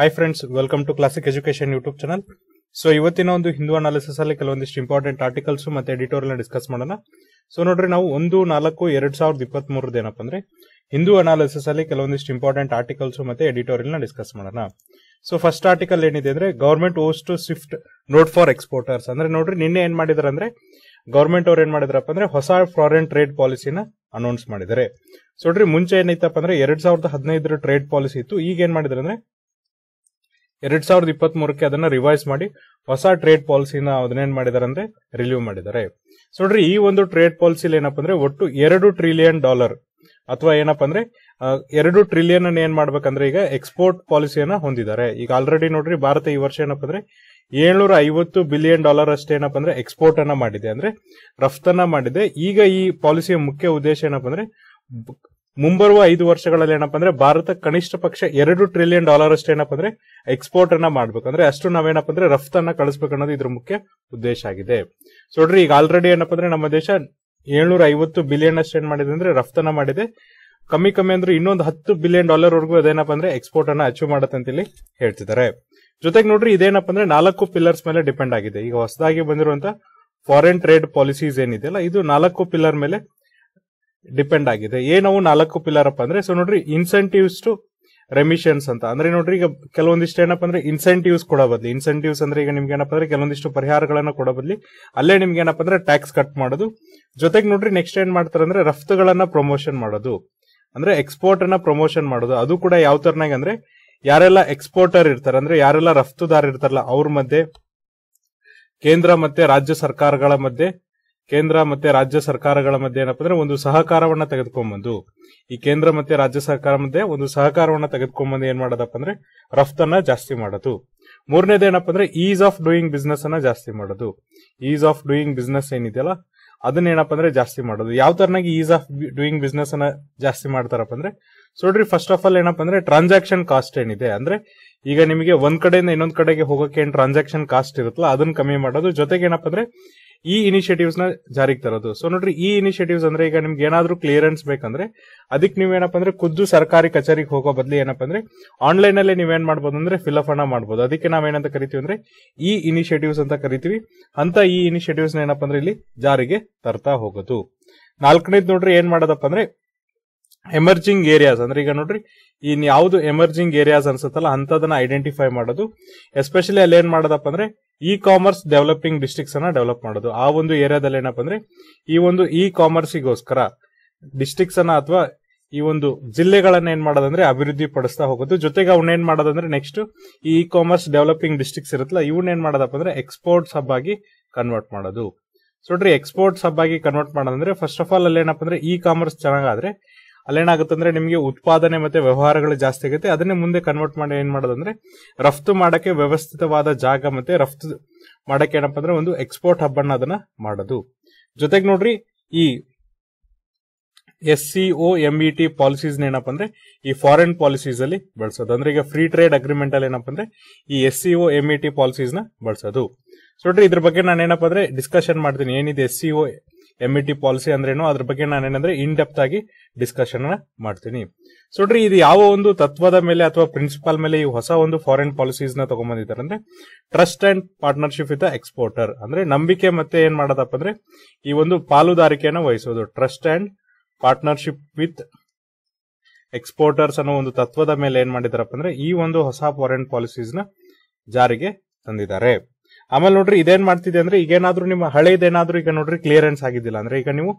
high friends welcome to classic education YouTube channel so ಇವತ್ತಿನ ಒಂದು Hindu analysis ಅಲ್ಲಿ ಕೆಲವೊಂದಿಷ್ಟು ಇಂಪಾರ್ಟೆಂಟ್ ಆರ್ಟಿಕಲ್ಸ್ ಮತ್ತೆ ಎಡಿಟೋರಿಯಲ್ ಡಿಸ್ಕಸ್ ಮಾಡೋಣ ಸೊ ನೋಡ್ರಿ ನಾವು ಒಂದು ನಾಲ್ಕು ಎರಡ್ ಸಾವಿರದ ಇಪ್ಪತ್ತ್ ಮೂರದ ಏನಪ್ಪ ಅಂದ್ರೆ ಹಿಂದೂ ಅನಾಲಿಸಿಸ್ ಅಲ್ಲಿ ಕೆಲವೊಂದಿಷ್ಟು ಇಂಪಾರ್ಟೆಂಟ್ ಆರ್ಟಿಕಲ್ಸ್ ಮತ್ತೆ ಎಡಿಟೋರಿಯಲ್ ನ ಡಿಸ್ಕಸ್ ಮಾಡೋಣ ಸೊ ಫಸ್ಟ್ ಆರ್ಟಿಕಲ್ ಏನಿದೆ ಅಂದ್ರೆ government owes to swift note for exporters ಅಂದ್ರೆ ನೋಡ್ರಿ ನಿನ್ನೆ ಏನ್ ಮಾಡಿದಾರೆ ಅಂದ್ರೆ ಗವರ್ಮೆಂಟ್ ಅವ್ರು ಏನ್ ಮಾಡಿದ್ರಪ್ಪ ಅಂದ್ರೆ ಹೊಸ ಫಾರಿನ್ ಟ್ರೇಡ್ ಪಾಲಿಸಿನ ಅನೌನ್ಸ್ ಮಾಡಿದ್ದಾರೆ ಸೊ ನೋಡ್ರಿ ಮುಂಚೆ ಏನೈತಪ್ಪ ಅಂದ್ರೆ ಎರಡ್ ಸಾವಿರದ ಹದಿನೈದರ ಟ್ರೇಡ್ ಪಾಲಿಸಿ ಇತ್ತು ಈಗ ಏನ್ ಮಾಡಿದ್ರೆ ಅಂದ್ರೆ ಎರಡ್ ಸಾವಿರದ ಇಪ್ಪತ್ತ್ ಮೂರಕ್ಕೆ ಅದನ್ನ ರಿವೈಸ್ ಮಾಡಿ ಹೊಸ ಟ್ರೇಡ್ ಪಾಲಿಸಿನ ಅದನ್ನೇನ್ ಮಾಡಿದಾರೆ ಅಂದ್ರೆ ರಿಲೀವ್ ಮಾಡಿದ್ದಾರೆ ಸೊ ನೋಡ್ರಿ ಈ ಒಂದು ಟ್ರೇಡ್ ಪಾಲಿಸಿ ಏನಪ್ಪ ಅಂದ್ರೆ ಒಟ್ಟು ಎರಡು ಟ್ರಿಲಿಯನ್ ಡಾಲರ್ ಅಥವಾ ಏನಪ್ಪ ಅಂದ್ರೆ ಎರಡು ಟ್ರಿಲಿಯನ್ ಅನ್ನ ಏನ್ ಮಾಡ್ಬೇಕಂದ್ರೆ ಈಗ ಎಕ್ಸ್ಪೋರ್ಟ್ ಪಾಲಿಸಿಯನ್ನ ಹೊಂದಿದ್ದಾರೆ ಈಗ ಆಲ್ರೆಡಿ ನೋಡ್ರಿ ಭಾರತ ಈ ವರ್ಷ ಏನಪ್ಪ ಅಂದ್ರೆ ಏಳ್ನೂರ ಐವತ್ತು ಬಿಲಿಯನ್ ಡಾಲರ್ ಅಷ್ಟೇ ಏನಪ್ಪ ಅಂದ್ರೆ ಎಕ್ಸ್ಪೋರ್ಟ್ ಅನ್ನ ಮಾಡಿದೆ ಅಂದ್ರೆ ರಫ್ತನ್ನ ಮಾಡಿದೆ ಈಗ ಈ ಪಾಲಿಸಿಯ ಮುಖ್ಯ ಉದ್ದೇಶ ಏನಪ್ಪ ಅಂದ್ರೆ ಮುಂಬರುವ ಐದು ವರ್ಷಗಳಲ್ಲಿ ಏನಪ್ಪಾ ಅಂದ್ರೆ ಭಾರತ ಕನಿಷ್ಠ ಪಕ್ಷ ಎರಡು ಟ್ರಿಲಿಯನ್ ಡಾಲರ್ ಅಷ್ಟು ಏನಪ್ಪಾ ಅಂದ್ರೆ ಎಕ್ಸ್ಪೋರ್ಟ್ ಅನ್ನ ಮಾಡ್ಬೇಕು ಅಂದ್ರೆ ಅಷ್ಟು ನಾವೇನಪ್ಪ ಅಂದ್ರೆ ರಫ್ತನ್ನ ಕಳಿಸ್ಬೇಕು ಅನ್ನೋದು ಇದ್ರ ಮುಖ್ಯ ಉದ್ದೇಶ ಆಗಿದೆ ಸೊ ನೋಡ್ರಿ ಈಗ ಆಲ್ರೆಡಿ ಏನಪ್ಪ ಅಂದ್ರೆ ನಮ್ಮ ದೇಶ ಏಳ್ನೂರ ಐವತ್ತು ಬಿಲಿಯನ್ ಅಷ್ಟು ಏನ್ ಮಾಡಿದೆ ಅಂದ್ರೆ ರಫ್ತನ್ನ ಮಾಡಿದೆ ಕಮ್ಮಿ ಕಮ್ಮಿ ಅಂದ್ರೆ ಇನ್ನೊಂದು ಹತ್ತು ಬಿಲಿಯನ್ ಡಾಲರ್ ವರೆಗೂ ಅದೇನಪ್ಪ ಅಂದ್ರೆ ಎಕ್ಸ್ಪೋರ್ಟ್ ಅನ್ನ ಅಚೀವ್ ಮಾಡುತ್ತೆ ಅಂತ ಇಲ್ಲಿ ಹೇಳ್ತಿದ್ದಾರೆ ಜೊತೆಗೆ ನೋಡ್ರಿ ಇದೇನಪ್ಪ ಅಂದ್ರೆ ನಾಲ್ಕು ಪಿಲ್ಲರ್ಸ್ ಮೇಲೆ ಡಿಪೆಂಡ್ ಆಗಿದೆ ಈಗ ಹೊಸದಾಗಿ ಬಂದಿರುವಂತ ಫಾರಿನ್ ಟ್ರೇಡ್ ಪಾಲಿಸೀಸ್ ಏನಿದೆಯಲ್ಲ ಇದು ನಾಲ್ಕು ಪಿಲ್ಲರ್ ಮೇಲೆ ಡಿಪೆಂಡ್ ಆಗಿದೆ ಏನವು ನಾಲ್ಕು ಪಿಲ್ಲರ್ ಅಪ್ಪ ಅಂದ್ರೆ ಸೊ ನೋಡ್ರಿ ಇನ್ಸೆಂಟಿವ್ಸ್ ಟು ರೆಮಿಷನ್ಸ್ ಅಂತ ಅಂದ್ರೆ ನೋಡ್ರಿ ಈಗ ಕೆಲವೊಂದಿಷ್ಟು ಏನಪ್ಪ ಅಂದ್ರೆ ಇನ್ಸೆಂಟಿವ್ಸ್ ಕೊಡೋ ಬದ್ಲಿ ಇನ್ಸೆಂಟಿವ್ಸ್ ಅಂದ್ರೆ ಈಗ ನಿಮ್ಗೆ ಏನಪ್ಪ ಅಂದ್ರೆ ಕೆಲವೊಂದಿಷ್ಟು ಪರಿಹಾರಗಳನ್ನ ಕೊಡೋ ಬದ್ಲಿ ಅಲ್ಲೇ ನಿಮ್ಗೆ ಏನಪ್ಪ ಅಂದ್ರೆ ಟ್ಯಾಕ್ಸ್ ಕಟ್ ಮಾಡೋದು ಜೊತೆಗೆ ನೋಡ್ರಿ ನೆಕ್ಸ್ಟ್ ಏನ್ ಮಾಡ್ತಾರೆ ಅಂದ್ರೆ ರಫ್ತುಗಳನ್ನ ಪ್ರಮೋಷನ್ ಮಾಡೋದು ಅಂದ್ರೆ ಎಕ್ಸ್ಪೋರ್ಟ್ ಅನ್ನ ಪ್ರಮೋಷನ್ ಮಾಡೋದು ಅದು ಕೂಡ ಯಾವ ತರನಾಗ ಅಂದ್ರೆ ಯಾರೆಲ್ಲ ಎಕ್ಸ್ಪೋರ್ಟರ್ ಇರ್ತಾರೆ ಅಂದ್ರೆ ಯಾರೆಲ್ಲ ರಫ್ತುದಾರ ಇರ್ತಾರಲ್ಲ ಅವ್ರ ಮಧ್ಯೆ ಕೇಂದ್ರ ಮತ್ತೆ ರಾಜ್ಯ ಸರ್ಕಾರಗಳ ಮಧ್ಯೆ ಕೇಂದ್ರ ಮತ್ತೆ ರಾಜ್ಯ ಸರ್ಕಾರಗಳ ಮಧ್ಯೆ ಏನಪ್ಪ ಅಂದ್ರೆ ಒಂದು ಸಹಕಾರವನ್ನ ತೆಗೆದುಕೊಂಡ್ಬಂದು ಈ ಕೇಂದ್ರ ಮತ್ತೆ ರಾಜ್ಯ ಸರ್ಕಾರ ಮಧ್ಯೆ ಒಂದು ಸಹಕಾರವನ್ನ ತೆಗೆದುಕೊಂಡ್ಬಂದು ಏನ್ ಮಾಡೋದಪ್ಪ ಅಂದ್ರೆ ರಫ್ತನ್ನ ಜಾಸ್ತಿ ಮಾಡೋದು ಮೂರನೇದು ಏನಪ್ಪ ಅಂದ್ರೆ ಈಸ್ ಆಫ್ ಡೂಯಿಂಗ್ ಬಿಸ್ನೆಸ್ ಅನ್ನ ಜಾಸ್ತಿ ಮಾಡೋದು ಈಸ್ ಆಫ್ ಡೂಯಿಂಗ್ ಬಿಸ್ನೆಸ್ ಏನಿದೆಯಲ್ಲ ಅದನ್ನ ಏನಪ್ಪಾ ಅಂದ್ರೆ ಜಾಸ್ತಿ ಮಾಡೋದು ಯಾವ ತರನಾಗಿ ಈಸ್ ಆಫ್ ಡೂಯಿಂಗ್ ಬಿಸ್ನೆಸ್ ಅನ್ನ ಜಾಸ್ತಿ ಮಾಡ್ತಾರಪ್ಪ ಅಂದ್ರೆ ನೋಡ್ರಿ ಫಸ್ಟ್ ಆಫ್ ಆಲ್ ಏನಪ್ಪಾ ಅಂದ್ರೆ ಟ್ರಾನ್ಸಾಕ್ಷನ್ ಕಾಸ್ಟ್ ಏನಿದೆ ಅಂದ್ರೆ ಈಗ ನಿಮಗೆ ಒಂದ್ ಕಡೆಯಿಂದ ಇನ್ನೊಂದ್ ಕಡೆಗೆ ಹೋಗೋಕೆ ಏನ್ ಟ್ರಾನ್ಸಾಕ್ಷನ್ ಕಾಸ್ಟ್ ಇರುತ್ತಲ್ಲ ಅದನ್ನ ಕಮ್ಮಿ ಮಾಡೋದು ಜೊತೆಗೆ ಏನಪ್ಪ ಅಂದ್ರೆ ಈ ಇನಿಷಿಯೇಟಿವ್ಸ್ ನ ಜಾರಿಗೆ ತರೋದು ಸೊ ನೋಡ್ರಿ ಈ ಇನಿಷಿಯೇಟಿವ್ಸ್ ಅಂದ್ರೆ ಈಗ ನಿಮ್ಗೆ ಏನಾದ್ರೂ ಕ್ಲಿಯರೆನ್ಸ್ ಬೇಕಂದ್ರೆ ಅದಕ್ಕೆ ನೀವೇನಪ್ಪ ಅಂದ್ರೆ ಖುದ್ದು ಸರ್ಕಾರಿ ಕಚೇರಿಗೆ ಹೋಗೋ ಬದಲು ಏನಪ್ಪ ಅಂದ್ರೆ ಆನ್ಲೈನ್ ಅಲ್ಲಿ ನೀವೇನ್ ಮಾಡ್ಬೋದು ಅಂದ್ರೆ ಅಪ್ ಅನ್ನ ಮಾಡಬಹುದು ಅದಕ್ಕೆ ನಾವೇನಂತ ಕರಿತೀವಿ ಅಂದ್ರೆ ಈ ಇನಿಷಿಯೇಟಿವ್ಸ್ ಅಂತ ಕರಿತೀವಿ ಅಂತ ಈ ಇನಿಷಿಯೇಟಿವ್ಸ್ ನ ಏನಪ್ಪ ಅಂದ್ರೆ ಇಲ್ಲಿ ಜಾರಿಗೆ ತರ್ತಾ ಹೋಗೋದು ನಾಲ್ಕನೇದು ನೋಡ್ರಿ ಏನ್ ಮಾಡೋದಪ್ಪ ಅಂದ್ರೆ ಎಮರ್ಜಿಂಗ್ ಏರಿಯಾಸ್ ಅಂದ್ರೆ ಈಗ ನೋಡ್ರಿ ಇನ್ ಯಾವ್ದು ಎಮರ್ಜಿಂಗ್ ಏರಿಯಾಸ್ ಅನ್ಸುತ್ತಲ್ಲ ಅಂತದನ್ನ ಐಡೆಂಟಿಫೈ ಮಾಡೋದು ಎಸ್ಪೆಷಲಿ ಅಲ್ಲಿ ಏನ್ ಮಾಡೋದಪ್ಪ ಅಂದ್ರೆ ಇ ಕಾಮರ್ಸ್ ಡೆವಲಪಿಂಗ್ ಡಿಸ್ಟ್ರಿಕ್ಸ್ ಅನ್ನ ಡೆವಲಪ್ ಮಾಡೋದು ಆ ಒಂದು ಏರಿಯಾದಲ್ಲಿ ಏನಪ್ಪ ಅಂದ್ರೆ ಈ ಒಂದು ಇ ಕಾಮರ್ಸ್ಗೋಸ್ಕರ ಡಿಸ್ಟ್ರಿಕ್ಸ್ ಅನ್ನ ಅಥವಾ ಈ ಒಂದು ಜಿಲ್ಲೆಗಳನ್ನ ಏನ್ ಮಾಡೋದಂದ್ರೆ ಅಭಿವೃದ್ಧಿ ಪಡಿಸ್ತಾ ಹೋಗೋದು ಜೊತೆಗೆ ಅವ್ನ ಏನ್ ಮಾಡೋದಂದ್ರೆ ನೆಕ್ಸ್ಟ್ ಈ ಇ ಕಾಮರ್ಸ್ ಡೆವಲಪಿಂಗ್ ಡಿಸ್ಟ್ರಿಕ್ಸ್ ಇರುತ್ತಲ್ಲ ಇವನ್ನ ಏನ್ ಮಾಡೋದಪ್ಪ ಅಂದ್ರೆ ಎಕ್ಸ್ಪೋರ್ಟ್ಸ್ ಹಬ್ ಆಗಿ ಕನ್ವರ್ಟ್ ಮಾಡೋದು ಸೊಡ್ರಿ ಎಕ್ಸ್ಪೋರ್ಟ್ಸ್ ಹಬ್ ಆಗಿ ಕನ್ವರ್ಟ್ ಮಾಡೋದಂದ್ರೆ ಫಸ್ಟ್ ಆಫ್ ಆಲ್ ಅಲ್ಲಿ ಏನಪ್ಪ ಅಂದ್ರೆ ಇ ಕಾಮರ್ಸ್ ಚೆನ್ನಾಗಾದ್ರೆ ಅಲ್ಲೇನಾಗುತ್ತೆ ಅಂದ್ರೆ ನಿಮಗೆ ಉತ್ಪಾದನೆ ಮತ್ತೆ ವ್ಯವಹಾರಗಳು ಜಾಸ್ತಿ ಆಗುತ್ತೆ ಅದನ್ನೇ ಮುಂದೆ ಕನ್ವರ್ಟ್ ಮಾಡಿ ಏನ್ ಮಾಡೋದಂದ್ರೆ ರಫ್ತು ಮಾಡಕ್ಕೆ ವ್ಯವಸ್ಥಿತವಾದ ಜಾಗ ಮತ್ತೆ ರಫ್ತು ಮಾಡಕ್ಕೆ ಏನಪ್ಪ ಅಂದ್ರೆ ಒಂದು ಎಕ್ಸ್ಪೋರ್ಟ್ ಹಬ್ ಅನ್ನ ಅದನ್ನ ಮಾಡೋದು ಜೊತೆಗೆ ನೋಡ್ರಿ ಈ S C O M E T T e policies ಏನಪ್ಪ ಅಂದ್ರೆ ಈ ಫಾರಿನ್ ಪಾಲಿಸೀಸ್ ಅಲ್ಲಿ ಬಳಸೋದು ಅಂದ್ರೆ ಈಗ ಫ್ರೀ ಟ್ರೇಡ್ ಅಗ್ರಿಮೆಂಟ್ ಅಲ್ಲಿ ಏನಪ್ಪ ಅಂದ್ರೆ ಈ S C O E T policies ನ ಬಳಸೋದು ಸೊ ನೋಡ್ರಿ ಇದ್ರ ಬಗ್ಗೆ ನಾನು ಏನಪ್ಪ ಅಂದ್ರೆ ಡಿಸ್ಕಷನ್ ಮಾಡ್ತೀನಿ ಏನಿದೆ S C O T policy e ಅಂದ್ರೇನು ಅದ್ರ ಬಗ್ಗೆ ನಾನು ಏನಂದ್ರೆ ಇನ್ ಡೆಪ್ತ್ ಆಗಿ ಡಿಸ್ಕಷನ್ ಮಾಡ್ತೀನಿ ಸೊ ಡ್ರಿ ಇದು ಯಾವ ಒಂದು ತತ್ವದ ಮೇಲೆ ಅಥವಾ ಪ್ರಿನ್ಸಿಪಾಲ್ ಮೇಲೆ ಈ ಹೊಸ ಒಂದು ಫಾರಿನ್ ಪಾಲಿಸೀಸ್ ನ ತಗೊಂಡ್ಬಂದಿದ್ದಾರೆ ಅಂದ್ರೆ trust and partnership with exporter ಅಂದ್ರೆ ನಂಬಿಕೆ ಮತ್ತೆ ಏನ್ ಮಾಡೋದಪ್ಪ ಅಂದ್ರೆ ಈ ಒಂದು ಪಾಲುದಾರಿಕೆಯನ್ನು ವಹಿಸೋದು trust and partnership with exporters ಅನ್ನೋ ಒಂದು ತತ್ವದ ಮೇಲೆ ಏನ್ ಮಾಡಿದಾರಪ್ಪ ಅಂದ್ರೆ ಈ ಒಂದು ಹೊಸ ಫಾರಿನ್ ಪಾಲಿಸೀಸ್ ನ ಜಾರಿಗೆ ತಂದಿದ್ದಾರೆ ಆಮೇಲೆ ನೋಡ್ರಿ ಇದೇನ್ ಮಾಡ್ತಿದೆ ಅಂದ್ರೆ ಈಗ ಏನಾದ್ರು ನಿಮ್ಮ ಹಳೆಯದೇನಾದ್ರು ಈಗ ನೋಡ್ರಿ ಕ್ಲಿಯರೆನ್ಸ್ ಆಗಿದ್ದಿಲ್ಲ ಅಂದ್ರೆ ಈಗ ನೀವು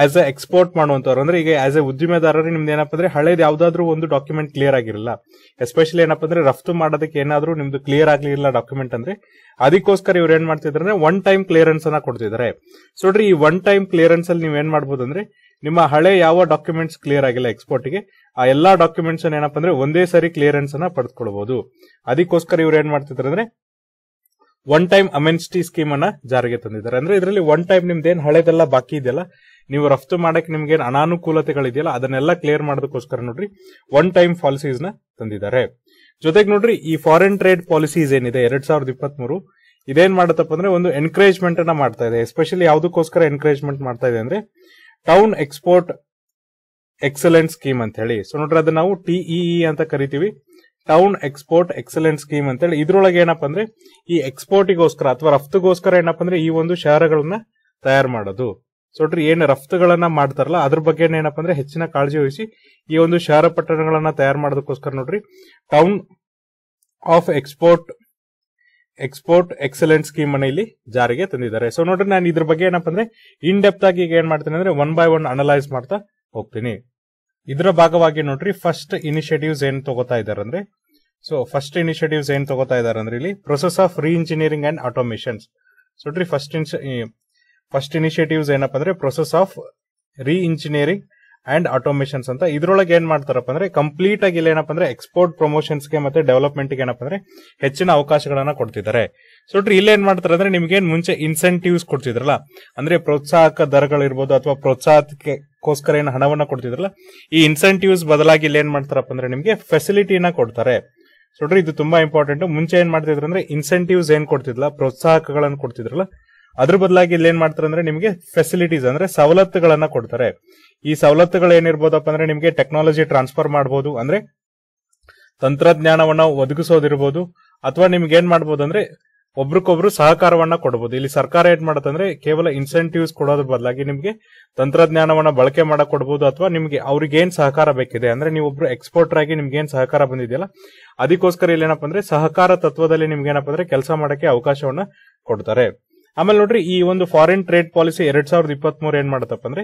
ಆಸ್ ಅ ಎಕ್ಸ್ಪೋರ್ಟ್ ಮಾಡುವಂತವ್ರು ಅಂದ್ರೆ ಈಗ ಆಸ್ ಎ ಉದ್ದಿಮೆದಾರರು ನಿಮ್ದು ಏನಪ್ಪ ಅಂದ್ರೆ ಹಳೇದು ಯಾವ್ದಾದ್ರು ಒಂದು ಡಾಕ್ಯುಮೆಂಟ್ ಕ್ಲಿಯರ್ ಆಗಿರಲ್ಲ ಎಸ್ಪೆಷಲಿ ಏನಪ್ಪ ಅಂದ್ರೆ ರಫ್ತು ಮಾಡೋದಕ್ಕೆ ಏನಾದ್ರೂ ನಿಮ್ದು ಕ್ಲಿಯರ್ ಆಗ್ಲಿಲ್ಲ ಡಾಕ್ಯುಮೆಂಟ್ ಅಂದ್ರೆ ಅದಕ್ಕೋಸ್ಕರ ಇವ್ರು ಏನ್ ಮಾಡ್ತಿದ್ರೆ ಒನ್ ಟೈಮ್ ಕ್ಲಿಯರೆನ್ಸ್ ಅನ್ನ ಕೊಡ್ತಿದ್ದಾರೆ ಸೊ ನೋಡ್ರಿ ಈ ಒನ್ ಟೈಮ್ ಕ್ಲಿಯರೆನ್ಸ್ ಅಲ್ಲಿ ನೀವ್ ಏನ್ ಮಾಡ್ಬೋದು ಅಂದ್ರೆ ನಿಮ್ಮ ಹಳೆ ಯಾವ ಡಾಕ್ಯುಮೆಂಟ್ಸ್ ಕ್ಲಿಯರ್ ಆಗಿಲ್ಲ ಎಕ್ಸ್ಪೋರ್ಟ್ ಗೆ ಆ ಎಲ್ಲಾ ಡಾಕ್ಯುಮೆಂಟ್ಸ್ ಏನಪ್ಪ ಅಂದ್ರೆ ಒಂದೇ ಸರಿ ಕ್ಲಿಯರೆನ್ಸ್ ಅನ್ನ ಪಡೆದುಕೊಳ್ಬಹುದು ಅದಕ್ಕೋಸ್ಕರ ಇವ್ರು ಏನ್ ಮಾಡ್ತಿದ್ರೆ ಅಂದ್ರೆ ಒನ್ ಟೈಮ್ ಅಮೆನ್ಸ್ಟಿ ಸ್ಕೀಮ್ ಅನ್ನ ಜಾರಿಗೆ ತಂದಿದ್ದಾರೆ ಅಂದ್ರೆ ಇದರಲ್ಲಿ ಒನ್ ಟೈಮ್ ಏನ್ ಹಳೆದೆಲ್ಲ ಬಾಕಿ ಇದೆಯಲ್ಲ ನೀವು ರಫ್ತು ಮಾಡಕ್ಕೆ ನಿಮ್ಗೆ ಅನಾನುಕೂಲತೆಗಳಿದೆಯಲ್ಲ ಅದನ್ನೆಲ್ಲ ಕ್ಲಿಯರ್ ಮಾಡೋದಕ್ಕೋಸ್ಕರ ನೋಡ್ರಿ ಒನ್ ಟೈಮ್ ಪಾಲಿಸೀಸ್ ನ ತಂದಿದ್ದಾರೆ ಜೊತೆಗೆ ನೋಡ್ರಿ ಈ ಫಾರಿನ್ ಟ್ರೇಡ್ ಪಾಲಿಸೀಸ್ ಏನಿದೆ ಎರಡ್ ಸಾವಿರದ ಇಪ್ಪತ್ತ್ ಮೂರು ಇದೇನ್ ಮಾಡುತ್ತಪ್ಪ ಅಂದ್ರೆ ಒಂದು ಎನ್ಕರೇಜ್ಮೆಂಟ್ ಅನ್ನ ಮಾಡ್ತಾ ಇದೆ ಎಸ್ಪೆಷಲಿ ಯಾವುದಕ್ಕೋಸ್ಕರ ಎನ್ಕರೇಜ್ಮೆಂಟ್ ಮಾಡ್ತಾ ಇದೆ ಅಂದ್ರೆ ಟೌನ್ ಎಕ್ಸ್ಪೋರ್ಟ್ ಎಕ್ಸಲೆಂಟ್ ಸ್ಕೀಮ್ ಅಂತ ಹೇಳಿ ಸೊ ನೋಡ್ರಿ ಅದನ್ನ ನಾವು ಟಿಇಇ e e ಅಂತ ಕರಿತೀವಿ ಟೌನ್ ಎಕ್ಸ್ಪೋರ್ಟ್ ಎಕ್ಸಲೆಂಟ್ ಸ್ಕೀಮ್ ಅಂತೇಳಿ ಇದ್ರೊಳಗೆ ಏನಪ್ಪ ಅಂದ್ರೆ ಈ ಎಕ್ಸ್ಪೋರ್ಟಿಗೋಸ್ಕರ ಅಥವಾ ರಫ್ತುಗೋಸ್ಕರ ಏನಪ್ಪ ಅಂದ್ರೆ ಈ ಒಂದು ಶಹರಗಳನ್ನ ತಯಾರು ಮಾಡೋದು ಸೊ ಏನು ರಫ್ತುಗಳನ್ನ ಮಾಡ್ತಾರಲ್ಲ ಅದ್ರ ಬಗ್ಗೆ ಏನಪ್ಪ ಅಂದ್ರೆ ಹೆಚ್ಚಿನ ಕಾಳಜಿ ವಹಿಸಿ ಈ ಒಂದು ಶಹರ ಪಟ್ಟಣಗಳನ್ನ ತಯಾರು ಮಾಡೋದಕ್ಕೋಸ್ಕರ ನೋಡ್ರಿ town of export export excellent scheme ಅನ್ನ ಇಲ್ಲಿ ಜಾರಿಗೆ ತಂದಿದ್ದಾರೆ ಸೊ ನೋಡ್ರಿ ನಾನು ಇದ್ರ ಬಗ್ಗೆ ಏನಪ್ಪ ಅಂದ್ರೆ ಇನ್ ಡೆಪ್ತ್ ಆಗಿ ಈಗ ಏನ್ ಮಾಡ್ತೀನಿ ಅಂದ್ರೆ ಒನ್ ಬೈ ಒನ್ ಅನಲೈಸ್ ಮಾಡ್ತಾ ಹೋಗ್ತೀನಿ ಇದರ ಭಾಗವಾಗಿ ನೋಡ್ರಿ ಫಸ್ಟ್ ಇನಿಷಿಯೇಟಿವ್ಸ್ ಏನ್ ತಗೋತಾ ಇದಾರೆ ಅಂದ್ರೆ ಸೊ ಫಸ್ಟ್ ಇನಿಷಿಯೇಟಿವ್ಸ್ ಏನ್ ತಗೋತಾ ಇದಾರೆ ಅಂದ್ರೆ ಇಲ್ಲಿ process of reengineering and automations ನೋಡ್ರಿ ಫಸ್ಟ್ ಫಸ್ಟ್ ಇನಿಷಿಯೇಟಿವ್ಸ್ ಏನಪ್ಪ ಅಂದ್ರೆ process of reengineering and automations ಅಂತ ಇದ್ರೊಳಗೆ ಏನ್ ಮಾಡ್ತಾರಪ್ಪ ಅಂದ್ರೆ ಕಂಪ್ಲೀಟ್ ಆಗಿ ಇಲ್ಲಿ ಏನಪ್ಪ ಅಂದ್ರೆ ಎಕ್ಸ್ಪೋರ್ಟ್ ಪ್ರಮೋಷನ್ಸ್ ಗೆ ಮತ್ತೆ ಡೆವಲಪ್ಮೆಂಟ್ ಗೆ ಏನಪ್ಪ ಅಂದ್ರೆ ಹೆಚ್ಚಿನ ಅವಕಾಶಗಳನ್ನ ಕೊಡ್ತಿದ್ದಾರೆ ಸೊ ಇಲ್ಲಿ ಏನ್ ಮಾಡ್ತಾರೆ ಅಂದ್ರೆ ನಿಮ್ಗೇನ್ ಮುಂಚೆ ಇನ್ಸೆಂಟಿವ್ಸ್ ಕೊಡ್ತಿದ್ರಲ್ಲ ಅಂದ್ರೆ ಪ್ರೋತ್ಸಾಹಕ ದರಗಳಿರ್ಬೋದು ಅಥವಾ ಪ್ರೋತ್ಸಾಹಕ್ಕೋಸ್ಕರ ಏನು ಹಣವನ್ನ ಕೊಡ್ತಿದ್ರಲ್ಲ ಈ ಇನ್ಸೆಂಟಿವ್ಸ್ ಬದಲಾಗಿ ಇಲ್ಲಿ ಏನ್ ಮಾಡ್ತಾರಪ್ಪ ಅಂದ್ರೆ ನಿಮ್ಗೆ ಫೆಸಿಲಿಟಿನ ಕೊಡ್ತಾರೆ ಸೊಡ್ರಿ ಇದು ತುಂಬಾ ಇಂಪಾರ್ಟೆಂಟ್ ಮುಂಚೆ ಏನ್ ಮಾಡ್ತಿದ್ರು ಅಂದ್ರೆ ಇನ್ಸೆಂಟಿವ್ಸ್ ಏನ್ ಕೊಡ್ತಿದ್ಲ ಪ್ರೋತ್ಸಾಹಕಗಳನ್ನ ಕೊಡ್ತಿದ್ರಲ್ಲ ಅದ್ರ ಬದಲಾಗಿ ಇಲ್ಲಿ ಏನ್ ಮಾಡ್ತಾರೆ ಅಂದ್ರೆ ನಿಮಗೆ ಫೆಸಿಲಿಟೀಸ್ ಅಂದ್ರೆ ಸವಲತ್ತುಗಳನ್ನ ಕೊಡ್ತಾರೆ ಈ ಸವಲತ್ತುಗಳು ಏನಿರ್ಬೋದಪ್ಪ ಅಂದ್ರೆ ನಿಮಗೆ ಟೆಕ್ನಾಲಜಿ ಟ್ರಾನ್ಸ್ಫರ್ ಮಾಡಬಹುದು ಅಂದ್ರೆ ತಂತ್ರಜ್ಞಾನವನ್ನ ಒದಗಿಸೋದಿರ್ಬೋದು ಅಥವಾ ನಿಮ್ಗೆ ಏನ್ ಮಾಡಬಹುದು ಅಂದ್ರೆ ಒಬ್ರಿಗೊಬ್ರು ಸಹಕಾರವನ್ನ ಕೊಡಬಹುದು ಇಲ್ಲಿ ಸರ್ಕಾರ ಏನ್ ಮಾಡುತ್ತಂದ್ರೆ ಕೇವಲ ಇನ್ಸೆಂಟಿವ್ಸ್ ಕೊಡೋದ್ರ ಬದಲಾಗಿ ನಿಮಗೆ ತಂತ್ರಜ್ಞಾನವನ್ನ ಬಳಕೆ ಮಾಡಕ್ ಕೊಡಬಹುದು ಅಥವಾ ನಿಮಗೆ ಅವ್ರಿಗೆ ಏನ್ ಸಹಕಾರ ಬೇಕಿದೆ ಅಂದ್ರೆ ನೀವೊಬ್ರು ಎಕ್ಸ್ಪೋರ್ಟರ್ ಆಗಿ ನಿಮ್ಗೆ ಏನ್ ಸಹಕಾರ ಬಂದಿದೆಯಲ್ಲ ಅದಕ್ಕೋಸ್ಕರ ಇಲ್ಲಿ ಏನಪ್ಪ ಅಂದ್ರೆ ಸಹಕಾರ ತತ್ವದಲ್ಲಿ ನಿಮ್ಗೆ ಏನಪ್ಪ ಅಂದ್ರೆ ಕೆಲಸ ಮಾಡಕ್ಕೆ ಅವಕಾಶವನ್ನ ಕೊಡ್ತಾರೆ ಆಮೇಲೆ ನೋಡ್ರಿ ಈ ಒಂದು ಫಾರಿನ್ ಟ್ರೇಡ್ ಪಾಲಿಸಿ ಎರಡ್ ಸಾವಿರದ ಇಪ್ಪತ್ತ್ ಮೂರ್ ಏನ್ ಅಂದ್ರೆ